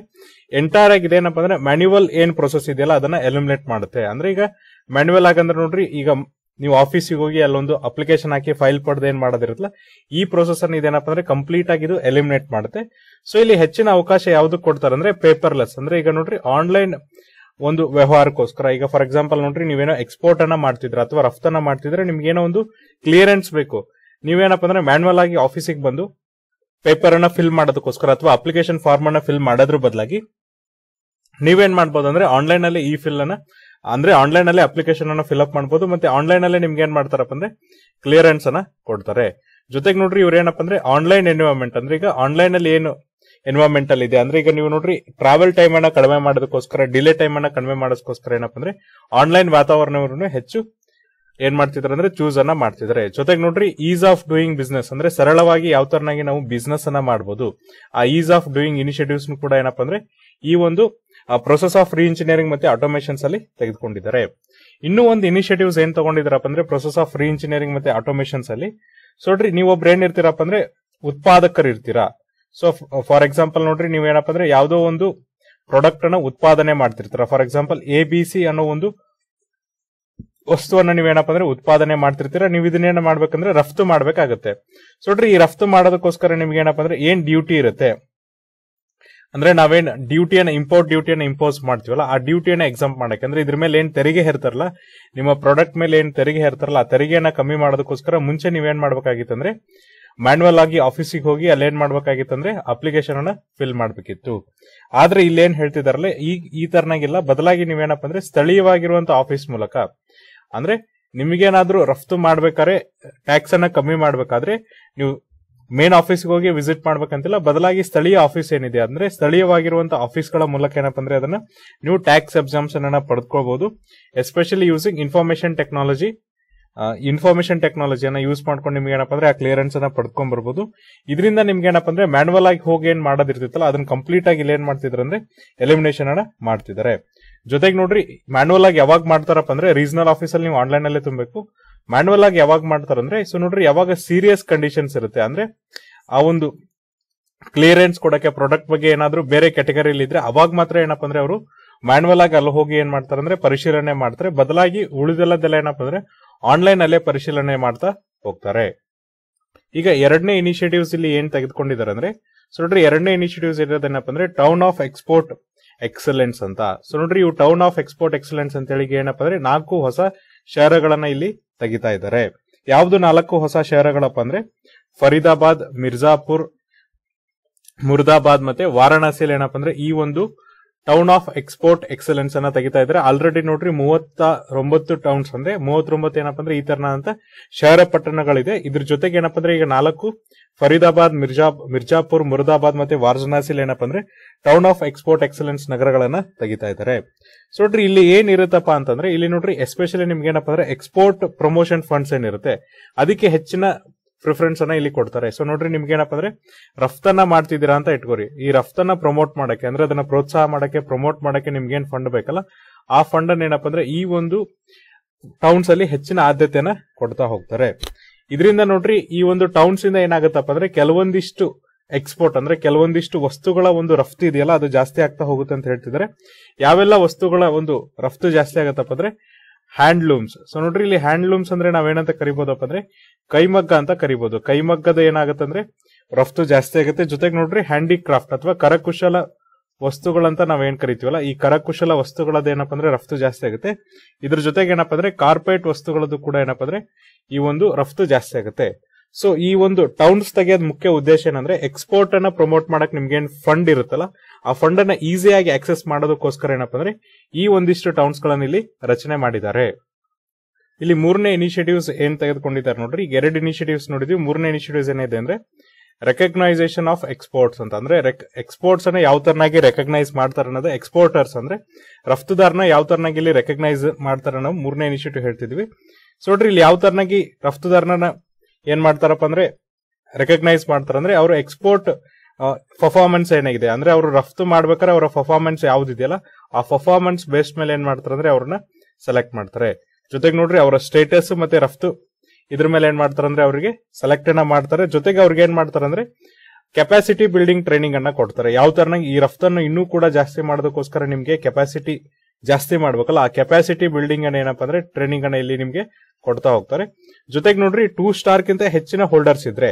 ಎಂಟೈರ್ ಆಗಿ ಇದೇನಪ್ಪ ಅಂದ್ರೆ ಮ್ಯಾನ್ಯುವಲ್ ಏನ್ ಪ್ರೊಸೆಸ್ ಇದೆಯಲ್ಲ ಅದನ್ನ ಎಲಿಮಿನೇಟ್ ಮಾಡುತ್ತೆ ಅಂದ್ರೆ ಈಗ ಮ್ಯಾನ್ಯುವಲ್ ಆಗಂದ್ರೆ ನೋಡ್ರಿ ಈಗ ನೀವು ಆಫೀಸಿಗೆ ಹೋಗಿ ಅಲ್ಲೊಂದು ಅಪ್ಲಿಕೇಶನ್ ಹಾಕಿ ಫೈಲ್ ಪಡೆದು ಏನ್ ಮಾಡೋದಿರತ್ತಲ್ಲ ಈ ಪ್ರೊಸೆಸ್ ಅನ್ನ ಇದೇನಪ್ಪ ಅಂದ್ರೆ ಕಂಪ್ಲೀಟ್ ಆಗಿ ಇದು ಎಲಿಮಿನೇಟ್ ಮಾಡುತ್ತೆ ಸೊ ಇಲ್ಲಿ ಹೆಚ್ಚಿನ ಅವಕಾಶ ಯಾವ್ದು ಕೊಡ್ತಾರೆ ಅಂದ್ರೆ ಪೇಪರ್ಲೆಸ್ ಅಂದ್ರೆ ಈಗ ನೋಡ್ರಿ ಆನ್ಲೈನ್ ಒಂದು ವ್ಯವಹಾರಕ್ಕೋಸ್ಕರ ಈಗ ಫಾರ್ ಎಕ್ಸಾಂಪಲ್ ನೋಡ್ರಿ ನೀವೇನೋ ಎಕ್ಸ್ಪೋರ್ಟ್ ಅನ್ನ ಮಾಡ್ತಿದ್ರ ಅಥವಾ ರಫ್ತನ್ನ ಮಾಡ್ತಿದ್ರೆ ನಿಮ್ಗೆ ಏನೋ ಒಂದು ಕ್ಲಿಯರೆನ್ಸ್ ಬೇಕು ನೀವೇನಪ್ಪ ಅಂದ್ರೆ ಮ್ಯಾನ್ಯುವಲ್ ಆಗಿ ಆಫೀಸಿಗೆ ಬಂದು ಪೇಪರ್ ಅನ್ನ ಫಿಲ್ ಮಾಡೋದಕ್ಕೋಸ್ಕರ ಅಥವಾ ಅಪ್ಲಿಕೇಶನ್ ಫಾರ್ಮ್ ಅನ್ನ ಫಿಲ್ ಮಾಡೋದ್ರ ಬದಲಾಗಿ ನೀವೇನ್ ಮಾಡಬಹುದು ಅಂದ್ರೆ ಆನ್ಲೈನ್ ಅಲ್ಲಿ ಈ ಫಿಲ್ ಅನ್ನ ಅಂದ್ರೆ ಆನ್ಲೈನ್ ಅಲ್ಲಿ ಅಪ್ಲಿಕೇಶನ್ ಅನ್ನ ಫಿಲ್ ಅಪ್ ಮಾಡಬಹುದು ಮತ್ತೆ ಆನ್ಲೈನ್ ಅಲ್ಲಿ ನಿಮ್ಗೆ ಏನ್ ಮಾಡ್ತಾರಪ್ಪ ಅಂದ್ರೆ ಕ್ಲಿಯರೆನ್ಸ್ ಅನ್ನ ಕೊಡ್ತಾರೆ ಜೊತೆಗೆ ನೋಡ್ರಿ ಇವ್ರು ಏನಪ್ಪ ಅಂದ್ರೆ ಆನ್ಲೈನ್ ಎನ್ವೈರ್ಮೆಂಟ್ ಅಂದ್ರೆ ಈಗ ಆನ್ಲೈನ್ ಅಲ್ಲಿ ಏನು ಎನ್ವೈರ್ಮೆಂಟ್ ಅಲ್ಲಿ ಇದೆ ಅಂದ್ರೆ ಈಗ ನೀವು ನೋಡ್ರಿ ಟ್ರಾವೆಲ್ ಟೈಮ್ ಅನ್ನ ಕಡಿಮೆ ಮಾಡೋದಕ್ಕೋಸ್ಕರ ಡಿಲೇ ಟೈಮ್ ಅನ್ನ ಕಡಿಮೆ ಮಾಡೋದಕ್ಕೋಸ್ಕರ ಏನಪ್ಪ ಅಂದ್ರೆ ಆನ್ಲೈನ್ ವಾತಾವರಣವನ್ನು ಹೆಚ್ಚು ಏನ್ ಮಾಡ್ತಿದ್ರು ಅಂದ್ರೆ ಚೂಸ್ ಅನ್ನ ಮಾಡ್ತಿದ್ದಾರೆ ಜೊತೆಗೆ ನೋಡ್ರಿ ಈಸ್ ಆಫ್ ಡೂಯಿಂಗ್ ಬಿಸ್ನೆಸ್ ಅಂದ್ರೆ ಸರಳವಾಗಿ ಯಾವ ತರನಾಗಿ ನಾವು ಬಿಸ್ನೆಸ್ ಅನ್ನ ಮಾಡಬಹುದು ಆ ಈಸ್ ಆಫ್ ಡೂಯಿಂಗ್ ಇನಿಷಿಯೇಟಿವ್ಸ್ ಕೂಡ ಏನಪ್ಪ ಅಂದ್ರೆ ಈ ಒಂದು ಪ್ರೊಸೆಸ್ ಆಫ್ ರೀ ಇಂಜಿನಿಯರಿಂಗ್ ಮತ್ತೆ ಆಟೋಮೇಶನ್ಸ್ ಅಲ್ಲಿ ತೆಗೆದುಕೊಂಡಿದ್ದಾರೆ ಇನ್ನೂ ಒಂದು ಇನಿಷಿಯೇಟಿವ್ಸ್ ಏನ್ ತಗೊಂಡಿದ್ರಪ್ಪ ಅಂದ್ರೆ ಪ್ರೊಸೆಸ್ ಆಫ್ ರೀ ಇಂಜಿನಿಯರಿಂಗ್ ಮತ್ತೆ ಆಟೋಮೇಶನ್ಸ್ ಅಲ್ಲಿ ಸೊಡ್ರಿ ನೀವೊಬ್ರು ಏನ್ ಇರ್ತೀರಪ್ಪ ಅಂದ್ರೆ ಉತ್ಪಾದಕರು ಇರ್ತೀರಾ ಸೊ ಫಾರ್ ಎಕ್ಸಾಂಪಲ್ ನೋಡ್ರಿ ನೀವೇನಪ್ಪ ಅಂದ್ರೆ ಯಾವುದೋ ಒಂದು ಪ್ರಾಡಕ್ಟ್ ಅನ್ನ ಉತ್ಪಾದನೆ ಮಾಡ್ತಿರ್ತಾರ for example A B C ಅನ್ನೋ ಒಂದು ವಸ್ತುವನ್ನ ನೀವೇನಪ್ಪ ಅಂದ್ರೆ ಉತ್ಪಾದನೆ ಮಾಡ್ತಿರ್ತೀರ ನೀವು ಇದನ್ನೇನು ಮಾಡ್ಬೇಕಂದ್ರೆ ರಫ್ತು ಮಾಡ್ಬೇಕಾಗತ್ತೆ ಸೊ ಈ ರಫ್ತು ಮಾಡೋದಕ್ಕೋಸ್ಕರ ನಿಮ್ಗೆ ಏನಪ್ಪ ಅಂದ್ರೆ ಏನ್ ಡ್ಯೂಟಿ ಇರುತ್ತೆ ಅಂದ್ರೆ ನಾವೇನ್ ಡ್ಯೂಟಿಯನ್ನು ಇಂಪೋರ್ಟ್ ಡ್ಯೂಟಿಯನ್ನು ಇಂಪೋಸ್ ಮಾಡ್ತೀವಲ್ಲ ಆ ಡ್ಯೂಟಿಯನ್ನು ಎಕ್ಸಾಂಪ್ ಮಾಡಕ್ಕೆ ಅಂದ್ರೆ ಇದ್ರ ಮೇಲೆ ಏನ್ ತೆರಿಗೆ ಹೇರ್ತಾರಲ್ಲ ನಿಮ್ಮ ಪ್ರಾಡಕ್ಟ್ ಮೇಲೆ ಏನ್ ತೆರಿಗೆ ಹೇರ್ತಾರಲ್ಲ ಆ ತೆರಿಗೆಯನ್ನ ಕಮ್ಮಿ ಮಾಡೋದಕ್ಕೋಸ್ಕರ ಮುಂಚೆ ನೀವೇನ್ ಮಾಡ್ಬೇಕಾಗಿತ್ತಂದ್ರೆ ಮ್ಯಾನ್ಯಲ್ ಆಗಿ ಆಫೀಸಿಗೆ ಹೋಗಿ ಏನ್ ಮಾಡ್ಬೇಕಾಗಿತ್ತಂದ್ರೆ ಅಪ್ಲಿಕೇಶನ್ ಅನ್ನ ಫಿಲ್ ಮಾಡ್ಬೇಕಿತ್ತು ಆದ್ರೆ ಇಲ್ಲೇನ್ ಹೇಳ್ತಿದಾರಲ್ಲ ಈ ಈ ತರನಾಗಿಲ್ಲ ಬದಲಾಗಿ ನೀವೇನಪ್ಪ ಅಂದ್ರೆ ಸ್ಥಳೀಯವಾಗಿರುವಂತ ಆಫೀಸ್ ಮೂಲಕ ಅಂದ್ರೆ ನಿಮಗೇನಾದ್ರೂ ರಫ್ತು ಮಾಡ್ಬೇಕಾದ್ರೆ ಟ್ಯಾಕ್ಸ್ ಅನ್ನ ಕಮ್ಮಿ ಮಾಡ್ಬೇಕಾದ್ರೆ ನೀವು ಮೇನ್ ಆಫೀಸ್ಗೆ ಹೋಗಿ ವಿಸಿಟ್ ಮಾಡ್ಬೇಕಂತಿಲ್ಲ ಬದಲಾಗಿ ಸ್ಥಳೀಯ ಆಫೀಸ್ ಏನಿದೆ ಅಂದ್ರೆ ಸ್ಥಳೀಯವಾಗಿರುವಂತಹ ಆಫೀಸ್ಗಳ ಮೂಲಕ ಏನಪ್ಪ ಅಂದ್ರೆ ಅದನ್ನ ನೀವು ಟ್ಯಾಕ್ಸ್ ಎಬ್ಸಾಮ್ಷನ್ ಅನ್ನ ಪಡೆದುಕೋಬಹುದು especially using information technology information ಟೆಕ್ನಾಲಜಿಯನ್ನು ಯೂಸ್ ಮಾಡ್ಕೊಂಡು ನಿಮ್ಗೆ ಏನಪ್ಪ ಅಂದ್ರೆ ಆ ಕ್ಲಿಯರೆನ್ಸ್ ಅನ್ನ ಪಡ್ಕೊಂಡ್ ಬರ್ಬೋದು ಇದರಿಂದ ನಿಮ್ಗೆ ಏನಪ್ಪ ಅಂದ್ರೆ ಮ್ಯಾನ್ವಲ್ ಆಗಿ ಹೋಗಿ ಏನ್ ಮಾಡೋದಿರ್ತಿತ್ತಲ್ಲ ಅದನ್ನ ಕಂಪ್ಲೀಟ್ ಆಗಿ ಇಲ್ಲಿ ಏನ್ ಮಾಡ್ತಿದ್ರು ಅಂದ್ರೆ ಎಲಿಮಿನೇಷನ್ ಅನ್ನ ಮಾಡ್ತಿದ್ದಾರೆ ಜೊತೆಗೆ ನೋಡ್ರಿ ಮ್ಯಾನ್ಯಲ್ ಆಗಿ ಯಾವಾಗ ಮಾಡ್ತಾರಪ್ಪ ಅಂದ್ರೆ ರೀಜನಲ್ ಆಫೀಸಲ್ಲಿ ನೀವು ಆನ್ಲೈನ್ ಅಲ್ಲೇ ತುಂಬಬೇಕು ಮ್ಯಾನ್ಯಲ್ ಆಗಿ ಯಾವಾಗ ಮಾಡ್ತಾರಂದ್ರೆ ಸೊ ನೋಡ್ರಿ ಯಾವಾಗ ಸೀರಿಯಸ್ ಕಂಡೀಷನ್ಸ್ ಇರುತ್ತೆ ಅಂದ್ರೆ ಆ ಒಂದು ಕ್ಲಿಯರೆನ್ಸ್ ಕೊಡಕ್ಕೆ ಪ್ರಾಡಕ್ಟ್ ಬಗ್ಗೆ ಏನಾದ್ರೂ ಬೇರೆ ಕ್ಯಾಟಗರಿಲಿ ಇದ್ರೆ ಅವಾಗ ಮಾತ್ರ ಏನಪ್ಪ ಅಂದ್ರೆ ಅವರು ಮ್ಯಾನ್ಯಲ್ ಆಗಿ ಅಲ್ಲಿ ಹೋಗಿ ಏನ್ ಮಾಡ್ತಾರೆ ಅಂದ್ರೆ ಪರಿಶೀಲನೆ ಮಾಡ್ತಾರೆ ಬದಲಾಗಿ ಉಳಿದೆಲ್ಲದೆಲ್ಲ ಏನಪ್ಪ ಅಂದ್ರೆ ಆನ್ಲೈನ್ ಅಲ್ಲೇ ಪರಿಶೀಲನೆ ಮಾಡ್ತಾ ಹೋಗ್ತಾರೆ ಈಗ ಎರಡನೇ ಇನಿಷಿಯೇಟಿವ್ಸ್ ಇಲ್ಲಿ ಏನ್ ತೆಗೆದುಕೊಂಡಿದ್ದಾರೆ ಅಂದ್ರೆ ಸೊ ನೋಡ್ರಿ ಎರಡನೇ ಇನಿಷಿಯೇಟಿವ್ಸ್ ಇರೋದೇನಪ್ಪ ಅಂದ್ರೆ ಟೌನ್ ಆಫ್ ಎಕ್ಸ್ಪೋರ್ಟ್ ಎಕ್ಸಲೆನ್ಸ್ ಅಂತ ಸೊ ನೋಡ್ರಿ ಇವು ಟೌನ್ ಆಫ್ ಎಕ್ಸ್ಪೋರ್ಟ್ ಎಕ್ಸಲೆನ್ಸ್ ಅಂತ ಹೇಳಿ ಏನಪ್ಪ ಅಂದ್ರೆ ನಾಲ್ಕು ಹೊಸ ಶಹರಗಳನ್ನ ಇಲ್ಲಿ ತೆಗಿತಾ ಇದ್ದಾರೆ ಯಾವ್ದು ನಾಲ್ಕು ಹೊಸ ಶಹರಗಳಪ್ಪ ಅಂದ್ರೆ ಫರೀದಾಬಾದ್ ಮಿರ್ಜಾಪುರ್ ಮುರ್ದಾಬಾದ್ ಮತ್ತೆ ವಾರಾಣಸಿಯಲ್ಲಿ ಏನಪ್ಪ ಅಂದ್ರೆ ಈ ಒಂದು ಟೌನ್ ಆಫ್ ಎಕ್ಸ್ಪೋರ್ಟ್ ಎಕ್ಸಲೆನ್ಸ್ ಅನ್ನ ತೆಗಿತಾ ಇದ್ರೆ ಆಲ್ರೆಡಿ ನೋಡ್ರಿ ಮೂವತ್ತ ಒಂಬತ್ತು ಟೌನ್ಸ್ ಅಂದ್ರೆ ಮೂವತ್ತೊಂಬತ್ತು ಏನಪ್ಪ ಅಂದ್ರೆ ಈ ತರನಾದಂತ ಶಹರ ಪಟ್ಟಣಗಳಿದೆ ಇದ್ರ ಜೊತೆಗೆ ಏನಪ್ಪ ಅಂದ್ರೆ ಈಗ ನಾಲ್ಕು ಫರೀದಾಬಾದ್ ಮಿರ್ಜಾ ಮಿರ್ಜಾಪುರ್ ಮುರದಾಬಾದ್ ಮತ್ತೆ ವಾರಜನಾಸಿಲ್ ಏನಪ್ಪ ಅಂದ್ರೆ ಟೌನ್ ಆಫ್ ಎಕ್ಸ್ಪೋರ್ಟ್ ಎಕ್ಸಲೆನ್ಸ್ ನಗರಗಳನ್ನ ತೆಗಿತಾ ಇದ್ದಾರೆ ಸೊ ನೋಡ್ರಿ ಇಲ್ಲಿ ಏನಿರುತ್ತಪ್ಪ ಅಂತಂದ್ರೆ ಇಲ್ಲಿ ನೋಡ್ರಿ ಎಸ್ಪೆಷಲಿ ನಿಮ್ಗೆ ಏನಪ್ಪ ಅಂದ್ರೆ ಎಕ್ಸ್ಪೋರ್ಟ್ ಪ್ರಮೋಷನ್ ಫಂಡ್ಸ್ ಏನಿರುತ್ತೆ ಅದಕ್ಕೆ ಹೆಚ್ಚಿನ ಪ್ರಿಫರೆನ್ಸ್ ಅನ್ನ ಇಲ್ಲಿ ಕೊಡ್ತಾರೆ ಸೊ ನೋಡ್ರಿ ನಿಮ್ಗೆ ಏನಪ್ಪ ಅಂದ್ರೆ ರಫ್ತನ್ನ ಮಾಡ್ತಿದ್ದೀರಾ ಅಂತ ಇಟ್ಕೋರಿ ಈ ರಫ್ತನ್ನ ಪ್ರಮೋಟ್ ಮಾಡಕ್ಕೆ ಅಂದ್ರೆ ಅದನ್ನ ಪ್ರೋತ್ಸಾಹ ಮಾಡಕ್ಕೆ ಪ್ರಮೋಟ್ ಮಾಡಕ್ಕೆ ನಿಮ್ಗೆ ಏನ್ ಫಂಡ್ ಬೇಕಲ್ಲ ಆ ಫಂಡ್ ಏನಪ್ಪ ಅಂದ್ರೆ ಈ ಒಂದು ಟೌನ್ಸ್ ಅಲ್ಲಿ ಹೆಚ್ಚಿನ ಆದ್ಯತೆಯನ್ನ ಕೊಡ್ತಾ ಹೋಗ್ತಾರೆ ಇದರಿಂದ ನೋಡ್ರಿ ಈ ಒಂದು ಟೌನ್ಸ್ ಇಂದ ಏನಾಗುತ್ತಪ್ಪ ಅಂದ್ರೆ ಕೆಲವೊಂದಿಷ್ಟು ಎಕ್ಸ್ಪೋರ್ಟ್ ಅಂದ್ರೆ ಕೆಲವೊಂದಿಷ್ಟು ವಸ್ತುಗಳ ಒಂದು ರಫ್ತು ಇದೆಯಲ್ಲ ಅದು ಜಾಸ್ತಿ ಆಗ್ತಾ ಹೋಗುತ್ತೆ ಅಂತ ಹೇಳ್ತಿದ್ರೆ ಯಾವೆಲ್ಲ ವಸ್ತುಗಳ ಒಂದು ರಫ್ತು ಜಾಸ್ತಿ ಆಗತ್ತಪ್ಪ ಅಂದ್ರೆ ಹ್ಯಾಂಡ್ಲೂಮ್ಸ್ ಸೊ ನೋಡ್ರಿ ಇಲ್ಲಿ ಹ್ಯಾಂಡ್ಲೂಮ್ಸ್ ಅಂದ್ರೆ ನಾವೇನಂತ ಕರಿಬಹುದಪ್ಪ ಅಂದ್ರೆ ಕೈಮಗ್ಗ ಅಂತ ಕರಿಬಹುದು ಕೈಮಗ್ಗದ ಏನಾಗತ್ತಂದ್ರೆ ರಫ್ತು ಜಾಸ್ತಿ ಆಗುತ್ತೆ ಜೊತೆಗೆ ನೋಡ್ರಿ ಹ್ಯಾಂಡಿಕ್ರಾಫ್ಟ್ ಅಥವಾ ಕರಕುಶಲ ವಸ್ತುಗಳಂತ ಏನ್ ಕರಿತೀವಲ್ಲ ಈ ಕರಕುಶಲ ಏನಪ್ಪ ಅಂದ್ರೆ ರಫ್ತು ಜಾಸ್ತಿ ಆಗುತ್ತೆ ಇದ್ರ ಜೊತೆಗೆ ಏನಪ್ಪಾ ಅಂದ್ರೆ ಕಾರ್ಪೊರೇಟ್ ವಸ್ತುಗಳದ್ದು ಕೂಡ ಏನಪ್ಪಾ ಅಂದ್ರೆ ಈ ಒಂದು ರಫ್ತು ಜಾಸ್ತಿ ಆಗುತ್ತೆ ಸೊ ಈ ಒಂದು ಟೌನ್ಸ್ ತೆಗೆಯೋದ್ ಮುಖ್ಯ ಉದ್ದೇಶ ಏನಂದ್ರೆ ಎಕ್ಸ್ಪೋರ್ಟ್ ಅನ್ನ ಪ್ರಮೋಟ್ ಮಾಡಕ್ ನಿಮ್ಗೆ ಏನ್ ಫಂಡ್ ಇರುತ್ತಲ್ಲ ಆ ಫಂಡ್ ಅನ್ನ ಈಸಿಯಾಗಿ ಆಕ್ಸೆಸ್ ಮಾಡೋದಕ್ಕೋಸ್ಕರ ಏನಪ್ಪಾ ಅಂದ್ರೆ ಈ ಒಂದಿಷ್ಟು ಟೌನ್ಸ್ ಗಳನ್ನ ಇಲ್ಲಿ ರಚನೆ ಮಾಡಿದ್ದಾರೆ ಇಲ್ಲಿ ಮೂರನೇ ಇನಿಷಿಯೇಟಿವ್ಸ್ ಏನ್ ತೆಗೆದುಕೊಂಡಿದ್ದಾರೆ ನೋಡ್ರಿ ಈಗ ಎರಡು ಇನಿಷಿಯೇಟಿವ್ಸ್ ನೋಡಿದ್ವಿ ಮೂರನೇ ಇನಿಷಿಯೇಟಿವ್ಸ್ ಏನಿದೆ ಅಂದ್ರೆ ರೆಕಗ್ನೈಸೇಷನ್ ಆಫ್ ಎಕ್ಸ್ಪೋರ್ಟ್ಸ್ ಅಂತ ಅಂದ್ರೆ ಎಕ್ಸ್ಪೋರ್ಟ್ಸ್ ಅನ್ನ ಯಾವ ತರನಾಗಿ ರೆಕಗ್ನೈಸ್ ಮಾಡ್ತಾರೆ ಅನ್ನೋದು ಎಕ್ಸ್ಪೋರ್ಟರ್ಸ್ ಅಂದ್ರೆ ರಫ್ತುದಾರನ ಯಾವ ತರನಾಗಿ ಇಲ್ಲಿ ರೆಕಗ್ನೈಸ್ ಮಾಡ್ತಾರೆ ಅನ್ನೋ ಮೂರನೇ ಇನಿಷಿಯೇಟಿವ್ ಹೇಳ್ತಿದ್ವಿ ಸೊ ನೋಡ್ರಿ ಇಲ್ಲಿ ಯಾವ ತರನಾಗಿ ರಫ್ತುದಾರನ ಏನ್ ಮಾಡ್ತಾರಪ್ಪ ಅಂದ್ರೆ ರೆಕಗ್ನೈಸ್ ಮಾಡ್ತಾರೆ ಅಂದ್ರೆ ಅವರು ಎಕ್ಸ್ಪೋರ್ಟ್ ಪರ್ಫಾರ್ಮೆನ್ಸ್ ಏನಾಗಿದೆ ಅಂದ್ರೆ ಅವರು ರಫ್ತು ಮಾಡ್ಬೇಕಾದ್ರೆ ಅವರ ಪರ್ಫಾರ್ಮೆನ್ಸ್ ಯಾವ್ದಿದೆಯಲ್ಲ ಆ ಪರ್ಫಾರ್ಮೆನ್ಸ್ ಬೇಸ್ ಮೇಲೆ ಏನ್ ಮಾಡ್ತಾರೆ ಅಂದ್ರೆ ಅವ್ರನ್ನ ಸೆಲೆಕ್ಟ್ ಮಾಡ್ತಾರೆ ಜೊತೆಗೆ ನೋಡ್ರಿ ಅವರ ಸ್ಟೇಟಸ್ ಮತ್ತೆ ರಫ್ತು ಇದ್ರ ಮೇಲೆ ಏನ್ ಅಂದ್ರೆ ಅವರಿಗೆ ಸೆಲೆಕ್ಟ್ ಅನ್ನ ಮಾಡ್ತಾರೆ ಜೊತೆಗೆ ಅವ್ರಿಗೆ ಏನ್ ಅಂದ್ರೆ ಕೆಪಾಸಿಟಿ ಬಿಲ್ಡಿಂಗ್ ಟ್ರೈನಿಂಗ್ ಅನ್ನ ಕೊಡ್ತಾರೆ ಯಾವ ತರನ ಈ ರಫ್ತನ್ನು ಇನ್ನೂ ಕೂಡ ಜಾಸ್ತಿ ಮಾಡೋದಕ್ಕೋಸ್ಕರ ನಿಮ್ಗೆ ಕೆಪಾಸಿಟಿ ಜಾಸ್ತಿ ಮಾಡ್ಬೇಕಲ್ಲ ಆ ಕೆಪಾಸಿಟಿ ಬಿಲ್ಡಿಂಗ್ ಅನ್ನ ಏನಪ್ಪಾ ಅಂದ್ರೆ ಟ್ರೈನಿಂಗ್ ಅನ್ನ ಇಲ್ಲಿ ನಿಮ್ಗೆ ಕೊಡ್ತಾ ಹೋಗ್ತಾರೆ ಜೊತೆಗೆ ನೋಡ್ರಿ ಟೂ ಸ್ಟಾರ್ ಕಿಂತ ಹೆಚ್ಚಿನ ಹೋಲ್ಡರ್ಸ್ ಇದ್ರೆ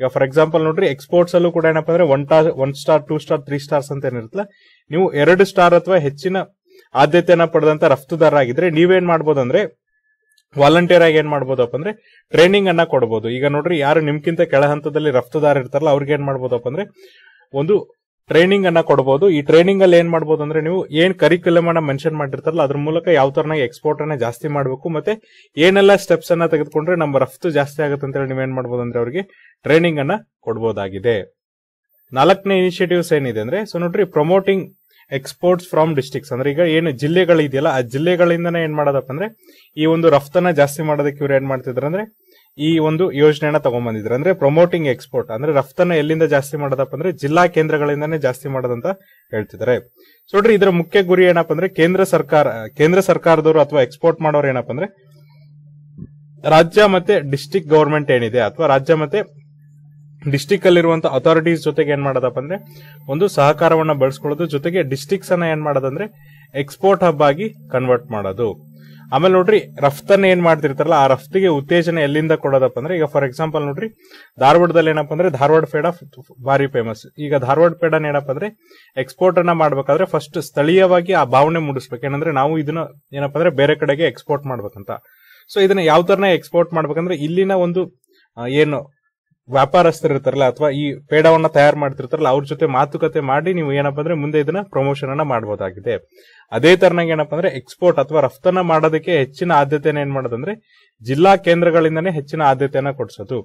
ಈಗ ಫಾರ್ ಎಕ್ಸಾಂಪಲ್ ನೋಡ್ರಿ ಎಕ್ಸ್ಪೋರ್ಟ್ಸ್ ಅಲ್ಲೂ ಕೂಡ ಏನಪ್ಪಾ ಅಂದ್ರೆ one star one star two star three stars ಅಂತ ಏನಿರುತ್ತಲ್ಲ ನೀವು ಎರಡು ಸ್ಟಾರ್ ಅಥವಾ ಹೆಚ್ಚಿನ ಆದ್ಯತೆಯನ್ನ ಪಡೆದಂತ ರಫ್ತುದಾರ ಆಗಿದ್ರೆ ನೀವೇನ್ ಮಾಡ್ಬೋದಂದ್ರೆ ವಾಲಂಟಿಯರ್ ಆಗಿ ಏನ್ ಮಾಡ್ಬೋದಪ್ಪ ಅಂದ್ರೆ ಟ್ರೈನಿಂಗ್ ಅನ್ನ ಕೊಡ್ಬೋದು ಈಗ ನೋಡ್ರಿ ಯಾರು ನಿಮ್ಗಿಂತ ಕೆಳ ಹಂತದಲ್ಲಿ ರಫ್ತುದಾರ ಇರ್ತಾರಲ್ಲ ಅವ್ರಿಗೆ ಏನ್ ಮಾಡ್ಬೋದಪ್ಪ ಅಂದ್ರೆ ಒಂದು ಟ್ರೈನಿಂಗ್ ಅನ್ನ ಕೊಡಬಹುದು ಈ ಟ್ರೈನಿಂಗ್ ಅಲ್ಲಿ ಏನ್ ಮಾಡಬಹುದು ಅಂದ್ರೆ ನೀವು ಏನ್ ಕರಿಕ್ಯುಲಮ್ ಅನ್ನ ಮೆನ್ಷನ್ ಮಾಡಿರ್ತಾರಲ್ಲ ಅದ್ರ ಮೂಲಕ ಯಾವ ತರನಾಗಿ ಎಕ್ಸ್ಪೋರ್ಟ್ ಅನ್ನ ಜಾಸ್ತಿ ಮಾಡಬೇಕು ಮತ್ತೆ ಏನೆಲ್ಲ ಸ್ಟೆಪ್ಸ್ ಅನ್ನ ತೆಗೆದುಕೊಂಡ್ರೆ ನಮ್ಮ ರಫ್ತು ಜಾಸ್ತಿ ಆಗುತ್ತೆ ಅಂತೇಳಿ ಹೇಳಿ ನೀವೇನ್ ಮಾಡಬಹುದು ಅಂದ್ರೆ ಅವರಿಗೆ ಟ್ರೈನಿಂಗ್ ಅನ್ನ ಕೊಡಬಹುದಾಗಿದೆ ನಾಲ್ಕನೇ ಇನಿಷಿಯೇಟಿವ್ಸ್ ಏನಿದೆ ಅಂದ್ರೆ ಸೊ ನೋಡ್ರಿ ಪ್ರಮೋಟಿಂಗ್ ಎಕ್ಸ್ಪೋರ್ಟ್ಸ್ ಫ್ರಮ್ ಡಿಸ್ಟಿಕ್ಸ್ ಅಂದ್ರೆ ಈಗ ಏನು ಜಿಲ್ಲೆಗಳಿದೆಯಲ್ಲ ಆ ಜಿಲ್ಲೆಗಳಿಂದನೇ ಏನ್ ಮಾಡೋದಪ್ಪ ಅಂದ್ರೆ ಈ ಒಂದು ರಫ್ತನ್ನ ಜಾಸ್ತಿ ಮಾಡೋದಕ್ಕೆ ಇವ್ರು ಏನ್ ಮಾಡ್ತಿದ್ರು ಅಂದ್ರೆ ಈ ಒಂದು ಯೋಜನೆಯನ್ನ ತಗೊಂಡ್ಬಂದಿದ್ರು ಅಂದ್ರೆ ಪ್ರಮೋಟಿಂಗ್ ಎಕ್ಸ್ಪೋರ್ಟ್ ಅಂದ್ರೆ ರಫ್ತನ್ನ ಎಲ್ಲಿಂದ ಜಾಸ್ತಿ ಮಾಡೋದಪ್ಪ ಅಂದ್ರೆ ಜಿಲ್ಲಾ ಕೇಂದ್ರಗಳಿಂದಾನೇ ಜಾಸ್ತಿ ಮಾಡೋದಂತ ಹೇಳ್ತಿದ್ದಾರೆ ಸೊ ಇದರ ಮುಖ್ಯ ಗುರಿ ಏನಪ್ಪ ಅಂದ್ರೆ ಕೇಂದ್ರ ಸರ್ಕಾರ ಕೇಂದ್ರ ಸರ್ಕಾರದವರು ಅಥವಾ ಎಕ್ಸ್ಪೋರ್ಟ್ ಮಾಡೋರು ಏನಪ್ಪ ಅಂದ್ರೆ ರಾಜ್ಯ ಮತ್ತೆ ಡಿಸ್ಟಿಕ್ ಗವರ್ಮೆಂಟ್ ಏನಿದೆ ಅಥವಾ ರಾಜ್ಯ ಮತ್ತೆ ಡಿಸ್ಟಿಕ್ ಅಲ್ಲಿರುವಂತ ಅಥಾರಿಟೀಸ್ ಜೊತೆಗೆ ಏನ್ ಮಾಡೋದಪ್ಪ ಅಂದ್ರೆ ಒಂದು ಸಹಕಾರವನ್ನ ಬಳಸ್ಕೊಳ್ಳೋದು ಜೊತೆಗೆ ಡಿಸ್ಟಿಕ್ಸ್ ಅನ್ನ ಏನ್ ಮಾಡೋದಂದ್ರೆ ಎಕ್ಸ್ಪೋರ್ಟ್ ಹಬ್ ಆಗಿ ಕನ್ವರ್ಟ್ ಮಾಡೋದು ಆಮೇಲೆ ನೋಡ್ರಿ ರಫ್ತನ್ನ ಏನ್ ಮಾಡ್ತಿರ್ತಾರಲ್ಲ ಆ ರಫ್ತಿಗೆ ಉತ್ತೇಜನ ಎಲ್ಲಿಂದ ಕೊಡೋದಪ್ಪ ಅಂದ್ರೆ ಈಗ ಫಾರ್ ಎಕ್ಸಾಂಪಲ್ ನೋಡ್ರಿ ಧಾರವಾಡದಲ್ಲಿ ಏನಪ್ಪ ಅಂದ್ರೆ ಧಾರವಾಡ ಪೇಡ ಭಾರಿ ಫೇಮಸ್ ಈಗ ಧಾರವಾಡ ಪೇಡನ ಏನಪ್ಪ ಅಂದ್ರೆ ಎಕ್ಸ್ಪೋರ್ಟ್ ಅನ್ನ ಮಾಡ್ಬೇಕಾದ್ರೆ ಫಸ್ಟ್ ಸ್ಥಳೀಯವಾಗಿ ಆ ಭಾವನೆ ಮೂಡಿಸ್ಬೇಕು ಏನಂದ್ರೆ ನಾವು ಇದನ್ನ ಏನಪ್ಪ ಅಂದ್ರೆ ಬೇರೆ ಕಡೆಗೆ ಎಕ್ಸ್ಪೋರ್ಟ್ ಮಾಡ್ಬೇಕಂತ ಸೊ ಇದನ್ನ ಯಾವ ತರನ ಎಕ್ಸ್ಪೋರ್ಟ್ ಮಾಡ್ಬೇಕಂದ್ರೆ ಇಲ್ಲಿನ ಒಂದು ಏನು ವ್ಯಾಪಾರಸ್ಥರಿರ್ತಾರಲ್ಲ ಅಥವಾ ಈ ಪೇಡವನ್ನ ತಯಾರು ಮಾಡ್ತಿರ್ತಾರಲ್ಲ ಅವ್ರ ಜೊತೆ ಮಾತುಕತೆ ಮಾಡಿ ನೀವು ಏನಪ್ಪಾ ಅಂದ್ರೆ ಮುಂದೆ ಇದನ್ನ ಪ್ರಮೋಷನ್ ಅನ್ನ ಮಾಡಬಹುದಾಗಿದೆ ಅದೇ ತರನಾಗಿ ಏನಪ್ಪ ಅಂದ್ರೆ ಎಕ್ಸ್ಪೋರ್ಟ್ ಅಥವಾ ರಫ್ತನ್ನ ಮಾಡೋದಕ್ಕೆ ಹೆಚ್ಚಿನ ಆದ್ಯತೆಯನ್ನ ಏನ್ ಮಾಡೋದಂದ್ರೆ ಜಿಲ್ಲಾ ಕೇಂದ್ರಗಳಿಂದನೇ ಹೆಚ್ಚಿನ ಆದ್ಯತೆಯನ್ನ ಕೊಡಿಸೋದು